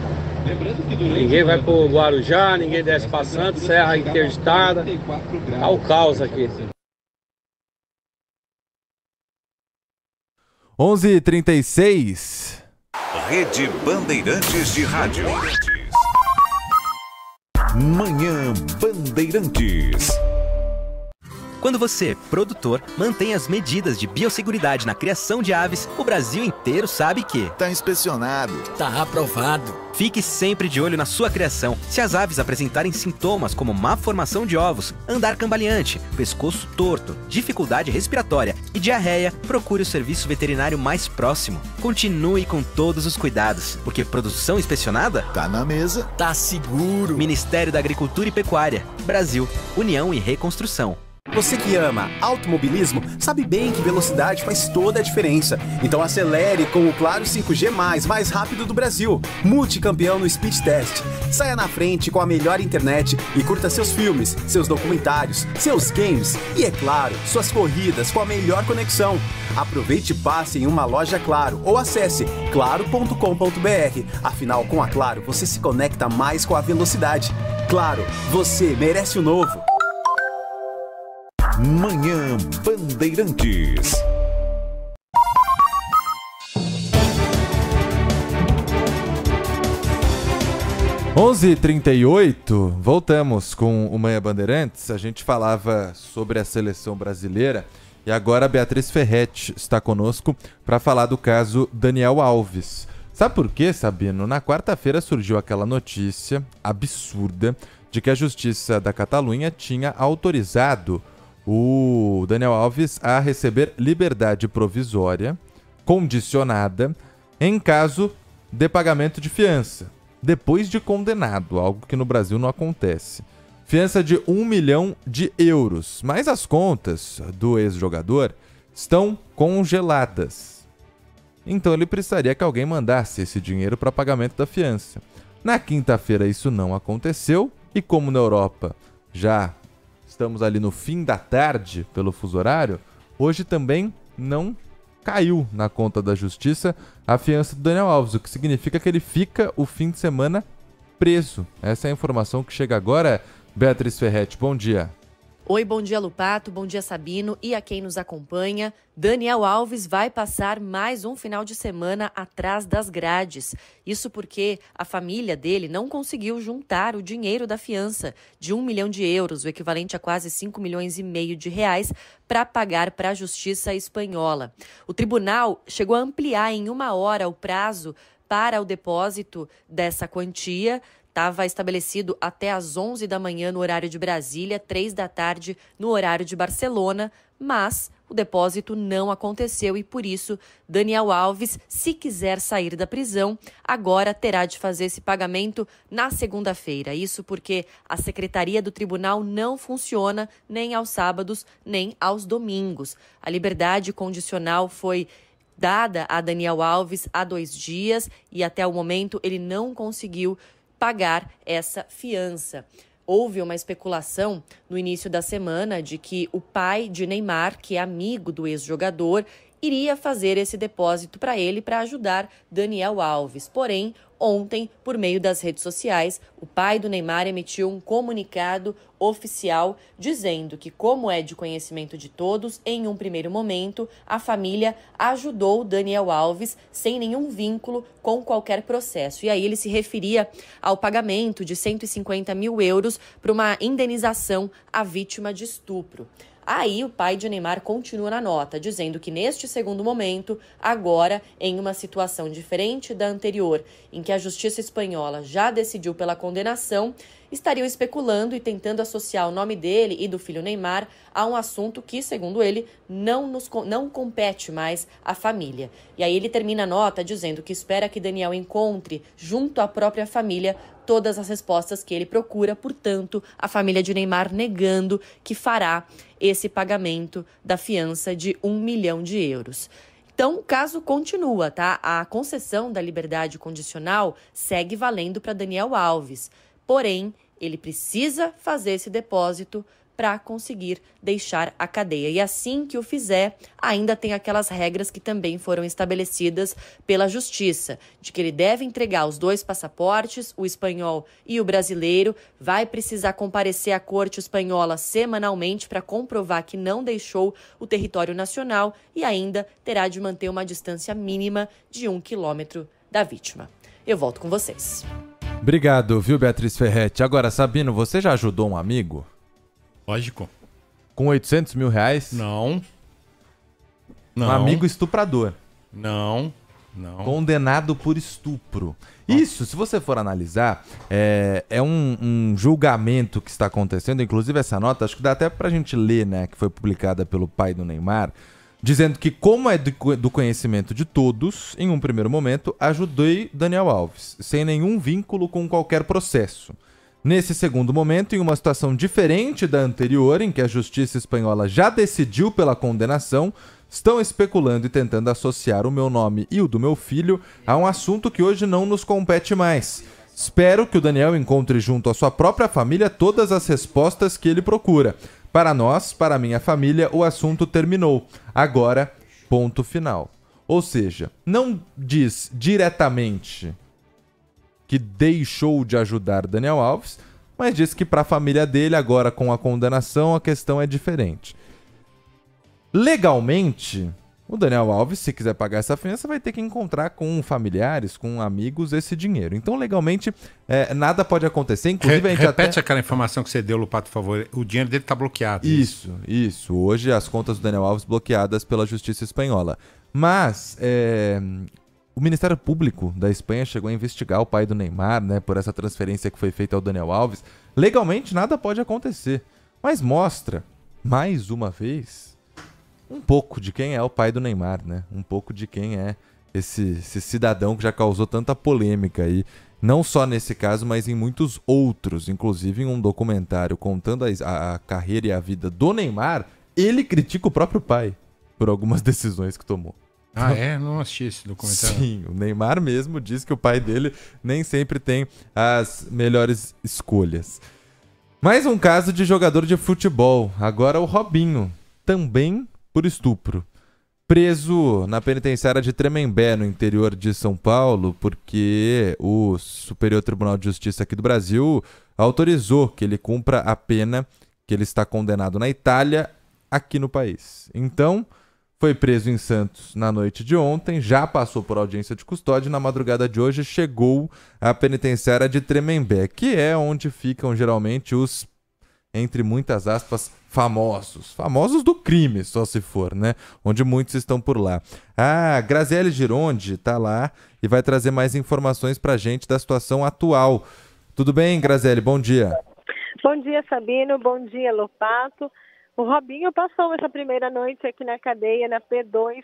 Ninguém vai pro Guarujá, ninguém desce pra Santos, serra interditada. Tá o caos aqui. 11:36. Rede Bandeirantes de Rádio. Manhã Bandeirantes. Quando você, produtor, mantém as medidas de biosseguridade na criação de aves, o Brasil inteiro sabe que. Tá inspecionado. Tá aprovado. Fique sempre de olho na sua criação. Se as aves apresentarem sintomas como má formação de ovos, andar cambaleante, pescoço torto, dificuldade respiratória e diarreia, procure o serviço veterinário mais próximo. Continue com todos os cuidados, porque produção inspecionada tá na mesa, tá seguro. Ministério da Agricultura e Pecuária, Brasil, União e Reconstrução. Você que ama automobilismo sabe bem que velocidade faz toda a diferença. Então acelere com o Claro 5G+, mais rápido do Brasil. Multicampeão no Speed Test. Saia na frente com a melhor internet e curta seus filmes, seus documentários, seus games e, é claro, suas corridas com a melhor conexão. Aproveite e passe em uma loja Claro ou acesse claro.com.br. Afinal, com a Claro, você se conecta mais com a velocidade. Claro, você merece o novo. Manhã Bandeirantes. Onze trinta voltamos com o Manhã Bandeirantes. A gente falava sobre a seleção brasileira e agora a Beatriz Ferretti está conosco para falar do caso Daniel Alves. Sabe por quê, Sabino? Na quarta-feira surgiu aquela notícia absurda de que a Justiça da Catalunha tinha autorizado o Daniel Alves a receber liberdade provisória condicionada em caso de pagamento de fiança, depois de condenado, algo que no Brasil não acontece. Fiança de 1 milhão de euros, mas as contas do ex-jogador estão congeladas. Então ele precisaria que alguém mandasse esse dinheiro para pagamento da fiança. Na quinta-feira isso não aconteceu, e como na Europa já estamos ali no fim da tarde pelo fuso horário, hoje também não caiu na conta da justiça a fiança do Daniel Alves, o que significa que ele fica o fim de semana preso. Essa é a informação que chega agora. Beatriz Ferretti, bom dia. Oi, bom dia Lupato, bom dia Sabino e a quem nos acompanha. Daniel Alves vai passar mais um final de semana atrás das grades. Isso porque a família dele não conseguiu juntar o dinheiro da fiança de um milhão de euros, o equivalente a quase 5 milhões e meio de reais, para pagar para a justiça espanhola. O tribunal chegou a ampliar em uma hora o prazo para o depósito dessa quantia estava estabelecido até às 11 da manhã no horário de Brasília, 3 da tarde no horário de Barcelona, mas o depósito não aconteceu e, por isso, Daniel Alves, se quiser sair da prisão, agora terá de fazer esse pagamento na segunda-feira. Isso porque a secretaria do tribunal não funciona nem aos sábados, nem aos domingos. A liberdade condicional foi dada a Daniel Alves há dois dias e até o momento ele não conseguiu pagar essa fiança. Houve uma especulação no início da semana de que o pai de Neymar, que é amigo do ex-jogador iria fazer esse depósito para ele para ajudar Daniel Alves. Porém, Ontem, por meio das redes sociais, o pai do Neymar emitiu um comunicado oficial dizendo que, como é de conhecimento de todos, em um primeiro momento a família ajudou Daniel Alves sem nenhum vínculo com qualquer processo. E aí ele se referia ao pagamento de 150 mil euros para uma indenização à vítima de estupro. Aí o pai de Neymar continua na nota, dizendo que neste segundo momento, agora em uma situação diferente da anterior, em que a justiça espanhola já decidiu pela condenação, estariam especulando e tentando associar o nome dele e do filho Neymar a um assunto que, segundo ele, não, nos, não compete mais à família. E aí ele termina a nota dizendo que espera que Daniel encontre, junto à própria família, todas as respostas que ele procura, portanto, a família de Neymar negando que fará esse pagamento da fiança de um milhão de euros. Então, o caso continua, tá? A concessão da liberdade condicional segue valendo para Daniel Alves. Porém, ele precisa fazer esse depósito para conseguir deixar a cadeia. E assim que o fizer, ainda tem aquelas regras que também foram estabelecidas pela justiça, de que ele deve entregar os dois passaportes, o espanhol e o brasileiro, vai precisar comparecer à corte espanhola semanalmente para comprovar que não deixou o território nacional e ainda terá de manter uma distância mínima de um quilômetro da vítima. Eu volto com vocês. Obrigado, viu, Beatriz Ferretti. Agora, Sabino, você já ajudou um amigo? Lógico. Com 800 mil reais? Não. Não. Um amigo estuprador. Não. Não. Condenado por estupro. Isso, se você for analisar, é, é um, um, julgamento que está acontecendo. Inclusive, essa nota, acho que dá até pra gente ler, né? Que foi publicada pelo pai do Neymar dizendo que, como é do conhecimento de todos, em um primeiro momento, ajudei Daniel Alves, sem nenhum vínculo com qualquer processo. Nesse segundo momento, em uma situação diferente da anterior, em que a justiça espanhola já decidiu pela condenação, estão especulando e tentando associar o meu nome e o do meu filho a um assunto que hoje não nos compete mais. Espero que o Daniel encontre junto à sua própria família todas as respostas que ele procura. Para nós, para minha família, o assunto terminou. Agora, ponto final. Ou seja, não diz diretamente que deixou de ajudar Daniel Alves, mas diz que para a família dele, agora com a condenação, a questão é diferente. Legalmente, o Daniel Alves, se quiser pagar essa fiança, vai ter que encontrar com familiares, com amigos, esse dinheiro. Então, legalmente, é, nada pode acontecer. Inclusive, a gente repete até... aquela informação que você deu, Lupato, por favor. O dinheiro dele está bloqueado. É isso, isso. Hoje, as contas do Daniel Alves bloqueadas pela justiça espanhola. Mas, é... O Ministério Público da Espanha chegou a investigar o pai do Neymar, né, por essa transferência que foi feita ao Daniel Alves. Legalmente nada pode acontecer, mas mostra mais uma vez um pouco de quem é o pai do Neymar, né? Um pouco de quem é esse, esse cidadão que já causou tanta polêmica aí, não só nesse caso, mas em muitos outros, inclusive em um documentário contando a, a carreira e a vida do Neymar, ele critica o próprio pai por algumas [laughs] decisões que tomou. Ah, é? Não assisti esse documentário. Sim, o Neymar mesmo diz que o pai dele nem sempre tem as melhores escolhas. Mais um caso de jogador de futebol. Agora o Robinho. Também por estupro. Preso na penitenciária de Tremembé, no interior de São Paulo, porque o Superior Tribunal de Justiça aqui do Brasil autorizou que ele cumpra a pena que ele está condenado na Itália aqui no país. Então, foi preso em Santos na noite de ontem, já passou por audiência de custódia e na madrugada de hoje chegou à penitenciária de Tremembé, que é onde ficam geralmente os entre muitas aspas, famosos. Famosos do crime, só se for, né? Onde muitos estão por lá. Ah, Graziele Gironde está lá e vai trazer mais informações para a gente da situação atual. Tudo bem, Graziele? Bom dia. Bom dia, Sabino. Bom dia, Lopato. O Robinho passou essa primeira noite aqui na cadeia, na P2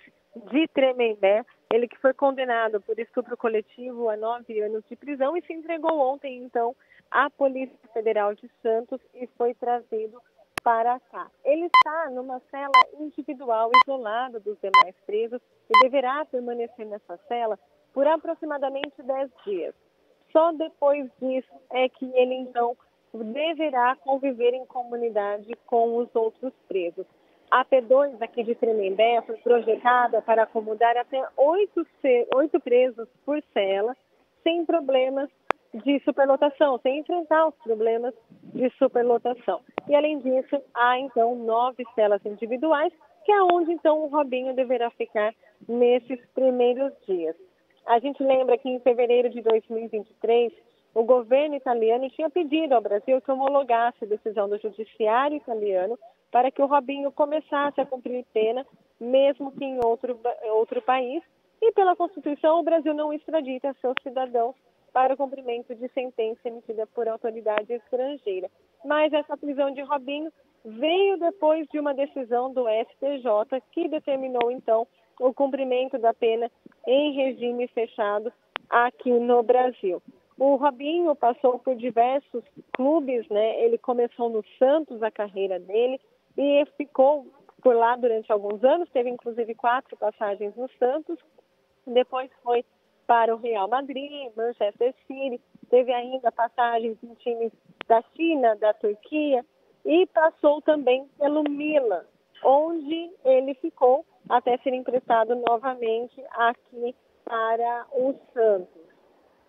de Tremembé. Ele que foi condenado por estupro coletivo a nove anos de prisão e se entregou ontem, então, à Polícia Federal de Santos e foi trazido para cá. Ele está numa cela individual, isolada dos demais presos, e deverá permanecer nessa cela por aproximadamente 10 dias. Só depois disso é que ele então deverá conviver em comunidade com os outros presos. A P2 aqui de Tremembé foi projetada para acomodar até oito presos por cela, sem problemas de superlotação, sem enfrentar os problemas de superlotação. E além disso, há então nove celas individuais, que é onde então o Robinho deverá ficar nesses primeiros dias. A gente lembra que em fevereiro de 2023, o governo italiano tinha pedido ao Brasil que homologasse a decisão do judiciário italiano para que o Robinho começasse a cumprir pena, mesmo que em outro, outro país. E pela Constituição, o Brasil não extradita seus cidadãos para o cumprimento de sentença emitida por autoridade estrangeira. Mas essa prisão de Robinho veio depois de uma decisão do STJ que determinou então o cumprimento da pena em regime fechado aqui no Brasil. O Robinho passou por diversos clubes, né? Ele começou no Santos a carreira dele e ficou por lá durante alguns anos, teve inclusive quatro passagens no Santos. Depois foi para o Real Madrid, Manchester City, teve ainda passagens em times da China, da Turquia e passou também pelo Milan, onde ele ficou até ser emprestado novamente aqui para o Santos.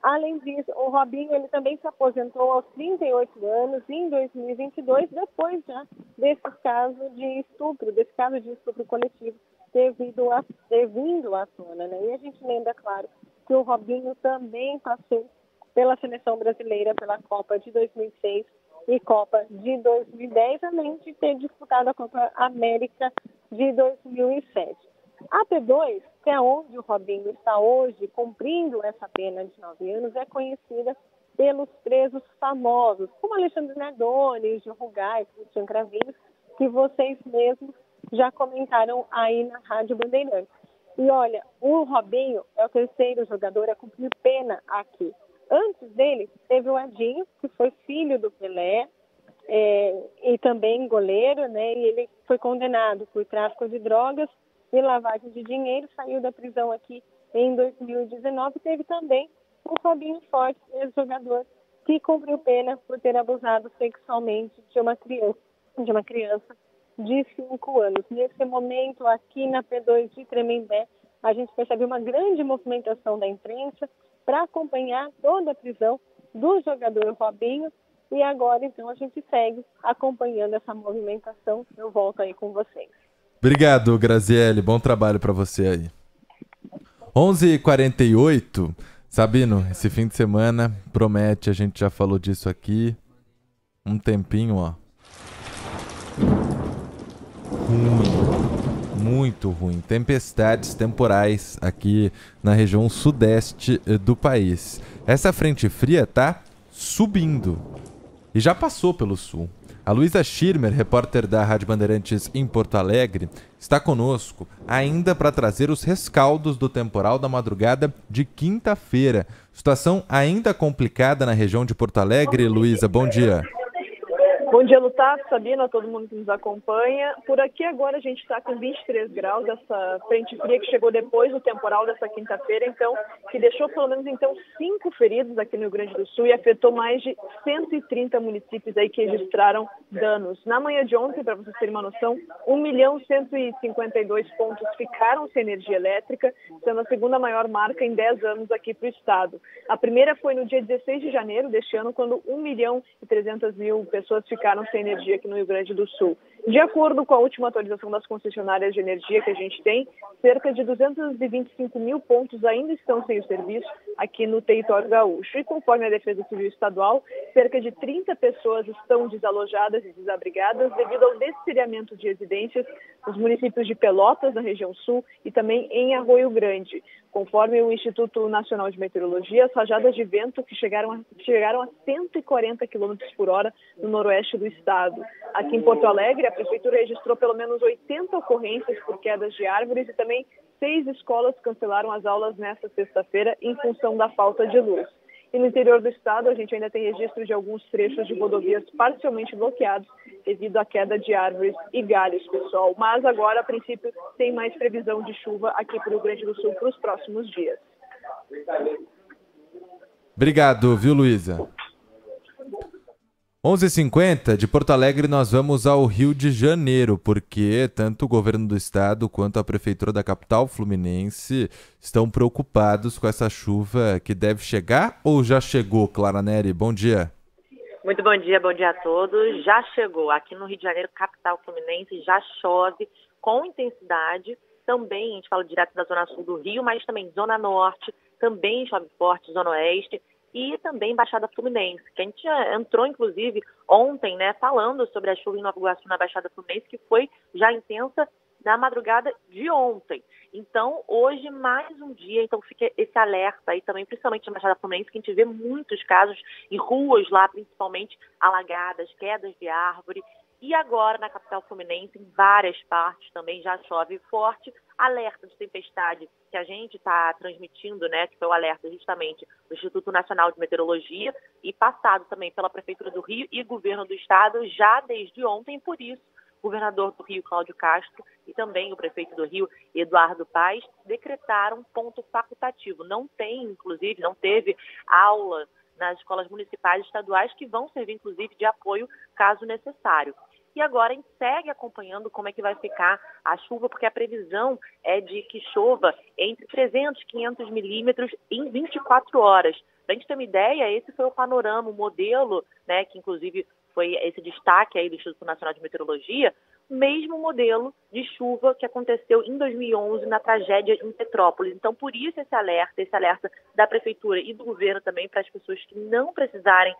Além disso, o Robinho ele também se aposentou aos 38 anos em 2022, depois já desse caso de estupro, desse caso de estupro coletivo ter vindo à, tona. Né? E a gente lembra, claro, que o Robinho também passou pela seleção brasileira, pela Copa de 2006 e Copa de 2010, além de ter disputado a Copa América de 2007. A P2, que é onde o Robinho está hoje, cumprindo essa pena de nove anos, é conhecida pelos presos famosos, como Alexandre Nardoni, Gil Rugai, Cristian Cravinho, que vocês mesmos já comentaram aí na Rádio Bandeirantes. E olha, o Robinho é o terceiro jogador a cumprir pena aqui. Antes dele, teve o Adinho, que foi filho do Pelé, é, e também goleiro, né? E ele foi condenado por tráfico de drogas e lavagem de dinheiro, saiu da prisão aqui em 2019. Teve também o Robinho Forte, ex-jogador, que cumpriu pena por ter abusado sexualmente de uma criança, de uma criança de 5 anos. Nesse momento, aqui na P2 de Tremembé, a gente percebe uma grande movimentação da imprensa para acompanhar toda a prisão do jogador Robinho. E agora, então, a gente segue acompanhando essa movimentação. Eu volto aí com vocês. Obrigado, Graziele. Bom trabalho para você aí. 11h48. Sabino, esse fim de semana promete, a gente já falou disso aqui. Um tempinho, ó ruim. Muito ruim. Tempestades temporais aqui na região sudeste eh, do país. Essa frente fria tá subindo e já passou pelo sul. A Luísa Schirmer, repórter da Rádio Bandeirantes em Porto Alegre, está conosco ainda para trazer os rescaldos do temporal da madrugada de quinta-feira. Situação ainda complicada na região de Porto Alegre. Luísa, bom dia. Bom dia, Lutato, Sabina, todo mundo que nos acompanha. Por aqui agora a gente está com 23 graus, essa frente fria que chegou depois do temporal dessa quinta-feira, então, que deixou pelo menos então cinco feridos aqui no Rio Grande do Sul e afetou mais de 130 municípios aí que registraram danos. Na manhã de ontem, para vocês terem uma noção, 1 milhão 152 pontos ficaram sem energia elétrica, sendo a segunda maior marca em 10 anos aqui para o estado. A primeira foi no dia 16 de janeiro deste ano, quando 1 milhão e 300 mil pessoas ficaram ficaram sem energia aqui no Rio Grande do Sul. De acordo com a última atualização das concessionárias de energia que a gente tem, cerca de 225 mil pontos ainda estão sem o serviço aqui no território gaúcho. E conforme a Defesa Civil Estadual, cerca de 30 pessoas estão desalojadas e desabrigadas devido ao destilhamento de residências nos municípios de Pelotas, na região sul, e também em Arroio Grande. Conforme o Instituto Nacional de Meteorologia, as rajadas de vento que chegaram a, chegaram a 140 km por hora no noroeste do estado. Aqui em Porto Alegre, a prefeitura registrou pelo menos 80 ocorrências por quedas de árvores e também seis escolas cancelaram as aulas nesta sexta-feira em função da falta de luz. E no interior do estado, a gente ainda tem registro de alguns trechos de rodovias parcialmente bloqueados devido à queda de árvores e galhos, pessoal. Mas agora, a princípio, tem mais previsão de chuva aqui para o Rio Grande do Sul para os próximos dias. Obrigado, viu, Luísa? 11h50, de Porto Alegre, nós vamos ao Rio de Janeiro, porque tanto o governo do estado quanto a prefeitura da capital fluminense estão preocupados com essa chuva que deve chegar ou já chegou, Clara Neri? Bom dia. Muito bom dia, bom dia a todos. Já chegou aqui no Rio de Janeiro, capital fluminense, já chove com intensidade. Também, a gente fala direto da zona sul do Rio, mas também zona norte, também chove forte, zona oeste e também Baixada Fluminense, que a gente entrou, inclusive, ontem, né, falando sobre a chuva em Nova Iguaçu na Baixada Fluminense, que foi já intensa na madrugada de ontem. Então, hoje, mais um dia, então fica esse alerta aí também, principalmente na Baixada Fluminense, que a gente vê muitos casos em ruas lá, principalmente alagadas, quedas de árvore, e agora, na capital fluminense, em várias partes também já chove forte. Alerta de tempestade que a gente está transmitindo, né, que foi o alerta justamente do Instituto Nacional de Meteorologia e passado também pela Prefeitura do Rio e governo do Estado já desde ontem. Por isso, o governador do Rio, Cláudio Castro, e também o prefeito do Rio, Eduardo Paes, decretaram ponto facultativo. Não tem, inclusive, não teve aula nas escolas municipais e estaduais que vão servir, inclusive, de apoio caso necessário. E agora a gente segue acompanhando como é que vai ficar a chuva, porque a previsão é de que chova entre 300 e 500 milímetros em 24 horas. Para a gente ter uma ideia, esse foi o panorama, o modelo, né, que inclusive foi esse destaque aí do Instituto Nacional de Meteorologia, mesmo modelo de chuva que aconteceu em 2011 na tragédia em Petrópolis. Então, por isso esse alerta, esse alerta da prefeitura e do governo também para as pessoas que não precisarem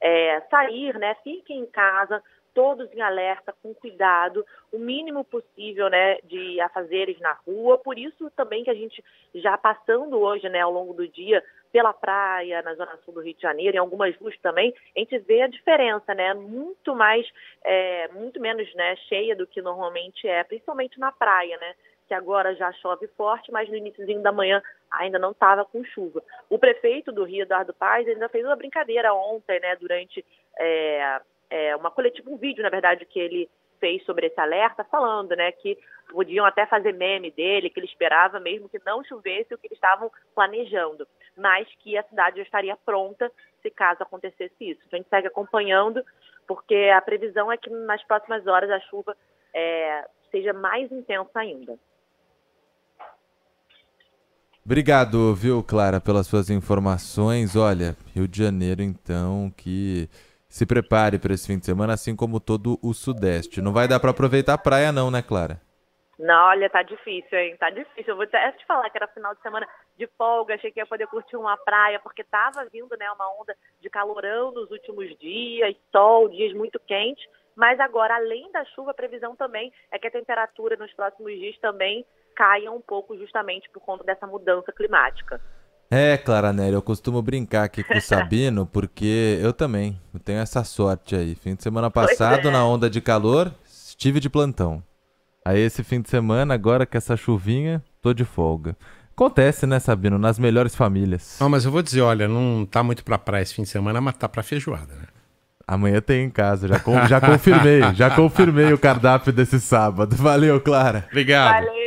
é, sair, né, fiquem em casa, todos em alerta, com cuidado, o mínimo possível né, de afazeres na rua. Por isso também que a gente já passando hoje, né, ao longo do dia, pela praia, na zona sul do Rio de Janeiro, em algumas ruas também, a gente vê a diferença, né? Muito mais, é, muito menos né, cheia do que normalmente é, principalmente na praia, né? que agora já chove forte, mas no iníciozinho da manhã ainda não estava com chuva. O prefeito do Rio, Eduardo Paz, ainda fez uma brincadeira ontem, né, durante é, é, uma coletiva, tipo, um vídeo, na verdade, que ele fez sobre esse alerta, falando, né, que podiam até fazer meme dele, que ele esperava mesmo que não chovesse o que eles estavam planejando, mas que a cidade já estaria pronta se caso acontecesse isso. Então a gente segue acompanhando, porque a previsão é que nas próximas horas a chuva é, seja mais intensa ainda. Obrigado, viu, Clara, pelas suas informações. Olha, Rio de Janeiro, então, que se prepare para esse fim de semana, assim como todo o Sudeste. Não vai dar para aproveitar a praia, não, né, Clara? Não, olha, tá difícil, hein? Tá difícil. Eu vou até te falar que era final de semana de folga, achei que ia poder curtir uma praia, porque tava vindo, né, uma onda de calorão nos últimos dias, sol, dias muito quentes. Mas agora, além da chuva, a previsão também é que a temperatura nos próximos dias também caia um pouco, justamente por conta dessa mudança climática. É, Clara Nery, eu costumo brincar aqui com o [laughs] Sabino, porque eu também eu tenho essa sorte aí. Fim de semana passado, é. na onda de calor, estive de plantão. Aí esse fim de semana, agora com essa chuvinha, tô de folga. Acontece, né, Sabino? Nas melhores famílias. Não, mas eu vou dizer, olha, não tá muito pra praia esse fim de semana, mas tá pra feijoada, né? Amanhã tem em casa, já, [laughs] já confirmei, já confirmei o cardápio desse sábado. Valeu, Clara. Obrigado. Valeu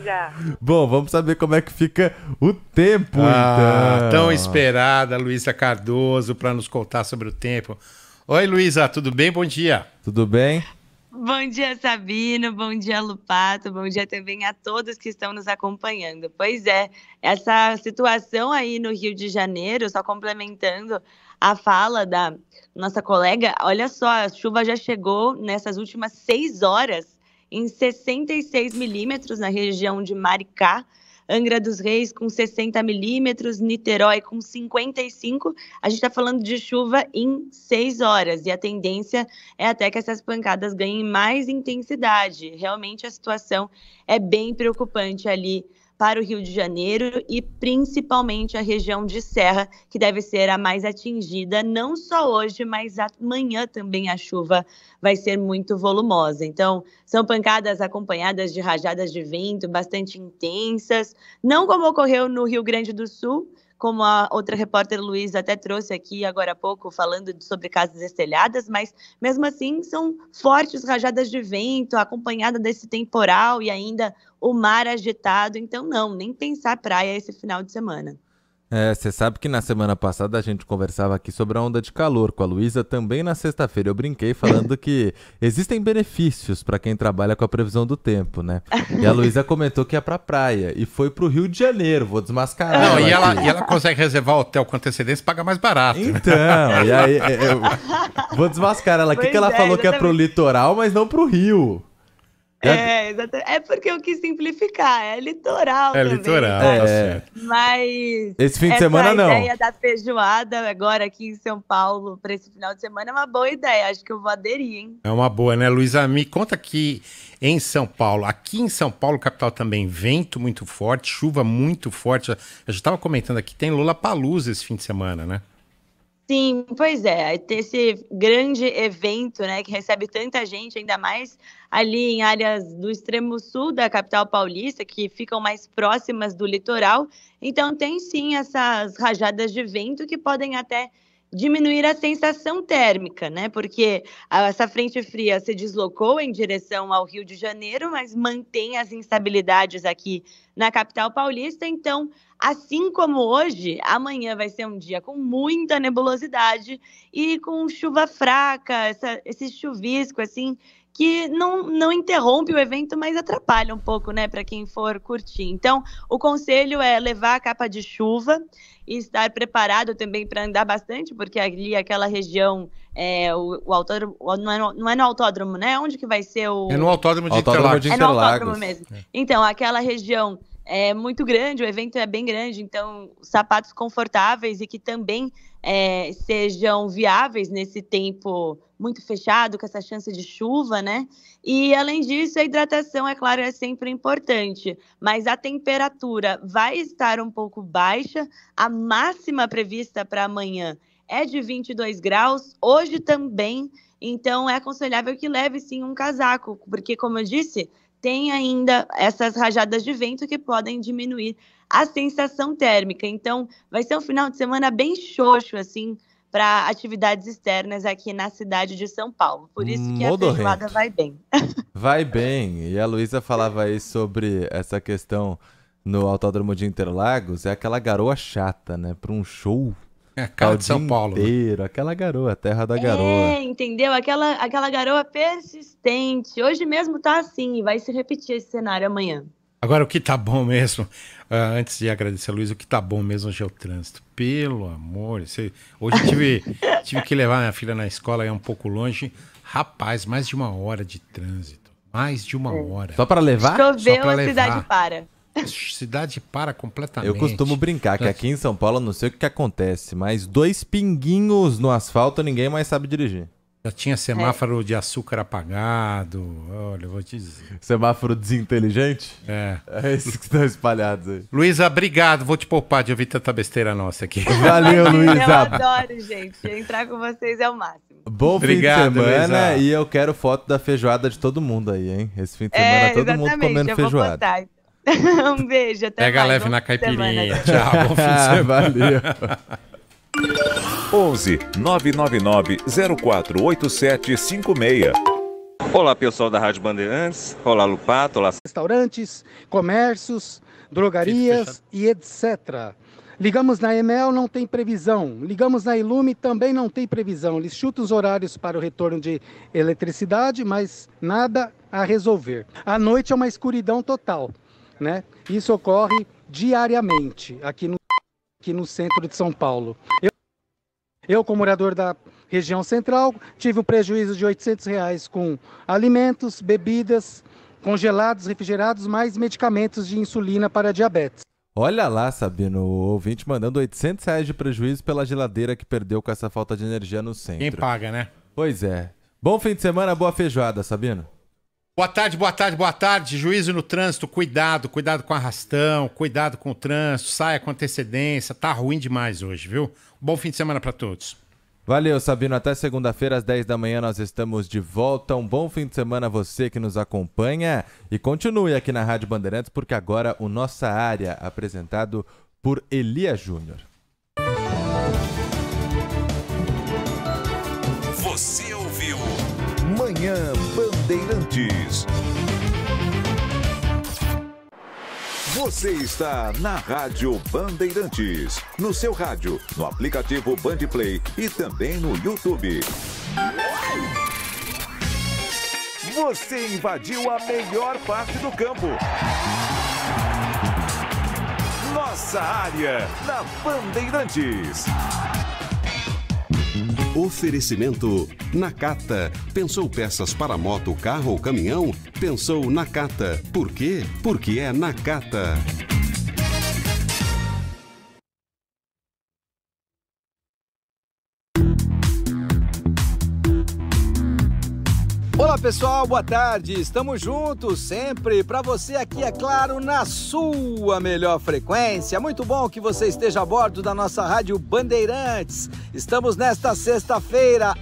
já, Bom, vamos saber como é que fica o tempo, ah, então. Tão esperada Luísa Cardoso para nos contar sobre o tempo. Oi, Luísa, tudo bem? Bom dia. Tudo bem? Bom dia, Sabino. Bom dia, Lupato. Bom dia também a todos que estão nos acompanhando. Pois é, essa situação aí no Rio de Janeiro, só complementando a fala da nossa colega, olha só, a chuva já chegou nessas últimas seis horas em 66 milímetros na região de Maricá, Angra dos Reis com 60 milímetros, Niterói com 55. A gente está falando de chuva em 6 horas e a tendência é até que essas pancadas ganhem mais intensidade. Realmente a situação é bem preocupante ali para o Rio de Janeiro e principalmente a região de Serra, que deve ser a mais atingida, não só hoje, mas amanhã também a chuva vai ser muito volumosa. Então, são pancadas acompanhadas de rajadas de vento bastante intensas, não como ocorreu no Rio Grande do Sul, como a outra repórter Luiz até trouxe aqui agora há pouco, falando sobre casas estelhadas, mas mesmo assim são fortes rajadas de vento, acompanhada desse temporal e ainda o mar agitado. Então, não, nem pensar praia esse final de semana. É, você sabe que na semana passada a gente conversava aqui sobre a onda de calor com a Luísa. Também na sexta-feira eu brinquei falando [laughs] que existem benefícios para quem trabalha com a previsão do tempo, né? E a [laughs] Luísa comentou que ia é pra praia e foi pro Rio de Janeiro. Vou desmascarar. Não, ela e, ela, e, ela, consegue reservar hotel com antecedência e paga mais barato. Então, e aí. Eu, [laughs] vou desmascarar ela aqui pois que ela é, falou que é pro litoral, mas não pro Rio. É, é porque eu quis simplificar, é litoral é também. Litoral, então. tá é litoral, Mas esse fim de semana não. A ideia da feijoada agora aqui em São Paulo para esse final de semana é uma boa ideia, acho que eu vou aderir, hein? É uma boa, né, Luísa? Me conta que em São Paulo, aqui em São Paulo, capital também, vento muito forte, chuva muito forte. Eu já estava comentando aqui, tem Lula Palusa esse fim de semana, né? Sim, pois é. Esse grande evento, né, que recebe tanta gente, ainda mais ali em áreas do extremo sul da capital paulista, que ficam mais próximas do litoral. Então, tem sim essas rajadas de vento que podem até diminuir a sensação térmica, né? Porque essa frente fria se deslocou em direção ao Rio de Janeiro, mas mantém as instabilidades aqui na capital paulista. Então, assim como hoje, amanhã vai ser um dia com muita nebulosidade e com chuva fraca, essa, esse chuvisco assim que não, não interrompe o evento, mas atrapalha um pouco, né, para quem for curtir. Então, o conselho é levar a capa de chuva e estar preparado também para andar bastante, porque ali aquela região, é, o, o autódromo, não é, no, não é no autódromo, né? Onde que vai ser o... É no autódromo de autódromo Interlagos. De Interlagos. É no autódromo mesmo. É. Então, aquela região é muito grande, o evento é bem grande, então sapatos confortáveis e que também é, sejam viáveis nesse tempo muito fechado, com essa chance de chuva, né? E além disso, a hidratação, é claro, é sempre importante, mas a temperatura vai estar um pouco baixa, a máxima prevista para amanhã é de 22 graus, hoje também, então é aconselhável que leve sim um casaco, porque, como eu disse tem ainda essas rajadas de vento que podem diminuir a sensação térmica. Então, vai ser um final de semana bem xoxo, assim, para atividades externas aqui na cidade de São Paulo. Por isso que Modorrento. a feijoada vai bem. [laughs] Vai bem. E a Luísa falava aí sobre essa questão no Autódromo de Interlagos. É aquela garoa chata, né? Para um show é [laughs] a de São Paulo. Né? Inteiro, né? Aquela garoa, a terra da é, garoa. É, entendeu? Aquela, aquela garoa persistente. Hoje mesmo tá assim, vai se repetir esse cenário amanhã. Agora, o que tá bom mesmo, uh, antes de agradecer a Luiz, o que tá bom mesmo hoje é o trânsito. Pelo amor, você... hoje tive, [laughs] tive que levar minha filha na escola, é um pouco longe. Rapaz, mais de uma hora de trânsito. Mais de uma é. hora. Só para levar? Choveu, Só pra a levar. cidade para. A cidade para completamente. Eu costumo brincar que aqui em São Paulo, não sei o que, que acontece, mas dois pinguinhos no asfalto ninguém mais sabe dirigir. Já tinha semáforo é. de açúcar apagado. Olha, eu vou te dizer. Semáforo desinteligente? É. É esses que estão espalhados aí. Luísa, obrigado. Vou te poupar de ouvir tanta besteira nossa aqui. [laughs] Valeu, Luísa. Eu adoro, gente. Entrar com vocês é o máximo. Bom obrigado, fim de semana e eu quero foto da feijoada de todo mundo aí, hein? Esse fim de é, semana é, todo mundo comendo eu feijoada. Vou [laughs] um beijo, até Pega mais. leve na caipirinha. [laughs] Tchau, bom fim de ah, semana. Valeu. 11 999 048756 Olá, pessoal da Rádio Bandeirantes. Olá, Lupato. Olá. Restaurantes, comércios, drogarias e etc. Ligamos na Emel, não tem previsão. Ligamos na Ilume, também não tem previsão. Eles chutam os horários para o retorno de eletricidade, mas nada a resolver. A noite é uma escuridão total. Né? Isso ocorre diariamente aqui no, aqui no centro de São Paulo. Eu, eu, como morador da região central, tive um prejuízo de 800 reais com alimentos, bebidas, congelados, refrigerados, mais medicamentos de insulina para diabetes. Olha lá, Sabino, o ouvinte mandando 800 reais de prejuízo pela geladeira que perdeu com essa falta de energia no centro. Quem paga, né? Pois é. Bom fim de semana, boa feijoada, Sabino. Boa tarde, boa tarde, boa tarde. Juízo no trânsito, cuidado, cuidado com arrastão, cuidado com o trânsito, saia com antecedência. Tá ruim demais hoje, viu? Bom fim de semana para todos. Valeu, Sabino. Até segunda-feira, às 10 da manhã, nós estamos de volta. Um bom fim de semana a você que nos acompanha. E continue aqui na Rádio Bandeirantes, porque agora o Nossa Área, apresentado por Elia Júnior. Você ouviu Manhã Bandeirantes. Bandeirantes. Você está na Rádio Bandeirantes, no seu rádio, no aplicativo Bandplay e também no YouTube. Você invadiu a melhor parte do campo. Nossa área na Bandeirantes. Oferecimento Nakata. Pensou peças para moto, carro ou caminhão? Pensou Nakata. Por quê? Porque é Nakata. Olá pessoal, boa tarde. Estamos juntos sempre para você aqui, é claro, na sua melhor frequência. Muito bom que você esteja a bordo da nossa Rádio Bandeirantes. Estamos nesta sexta-feira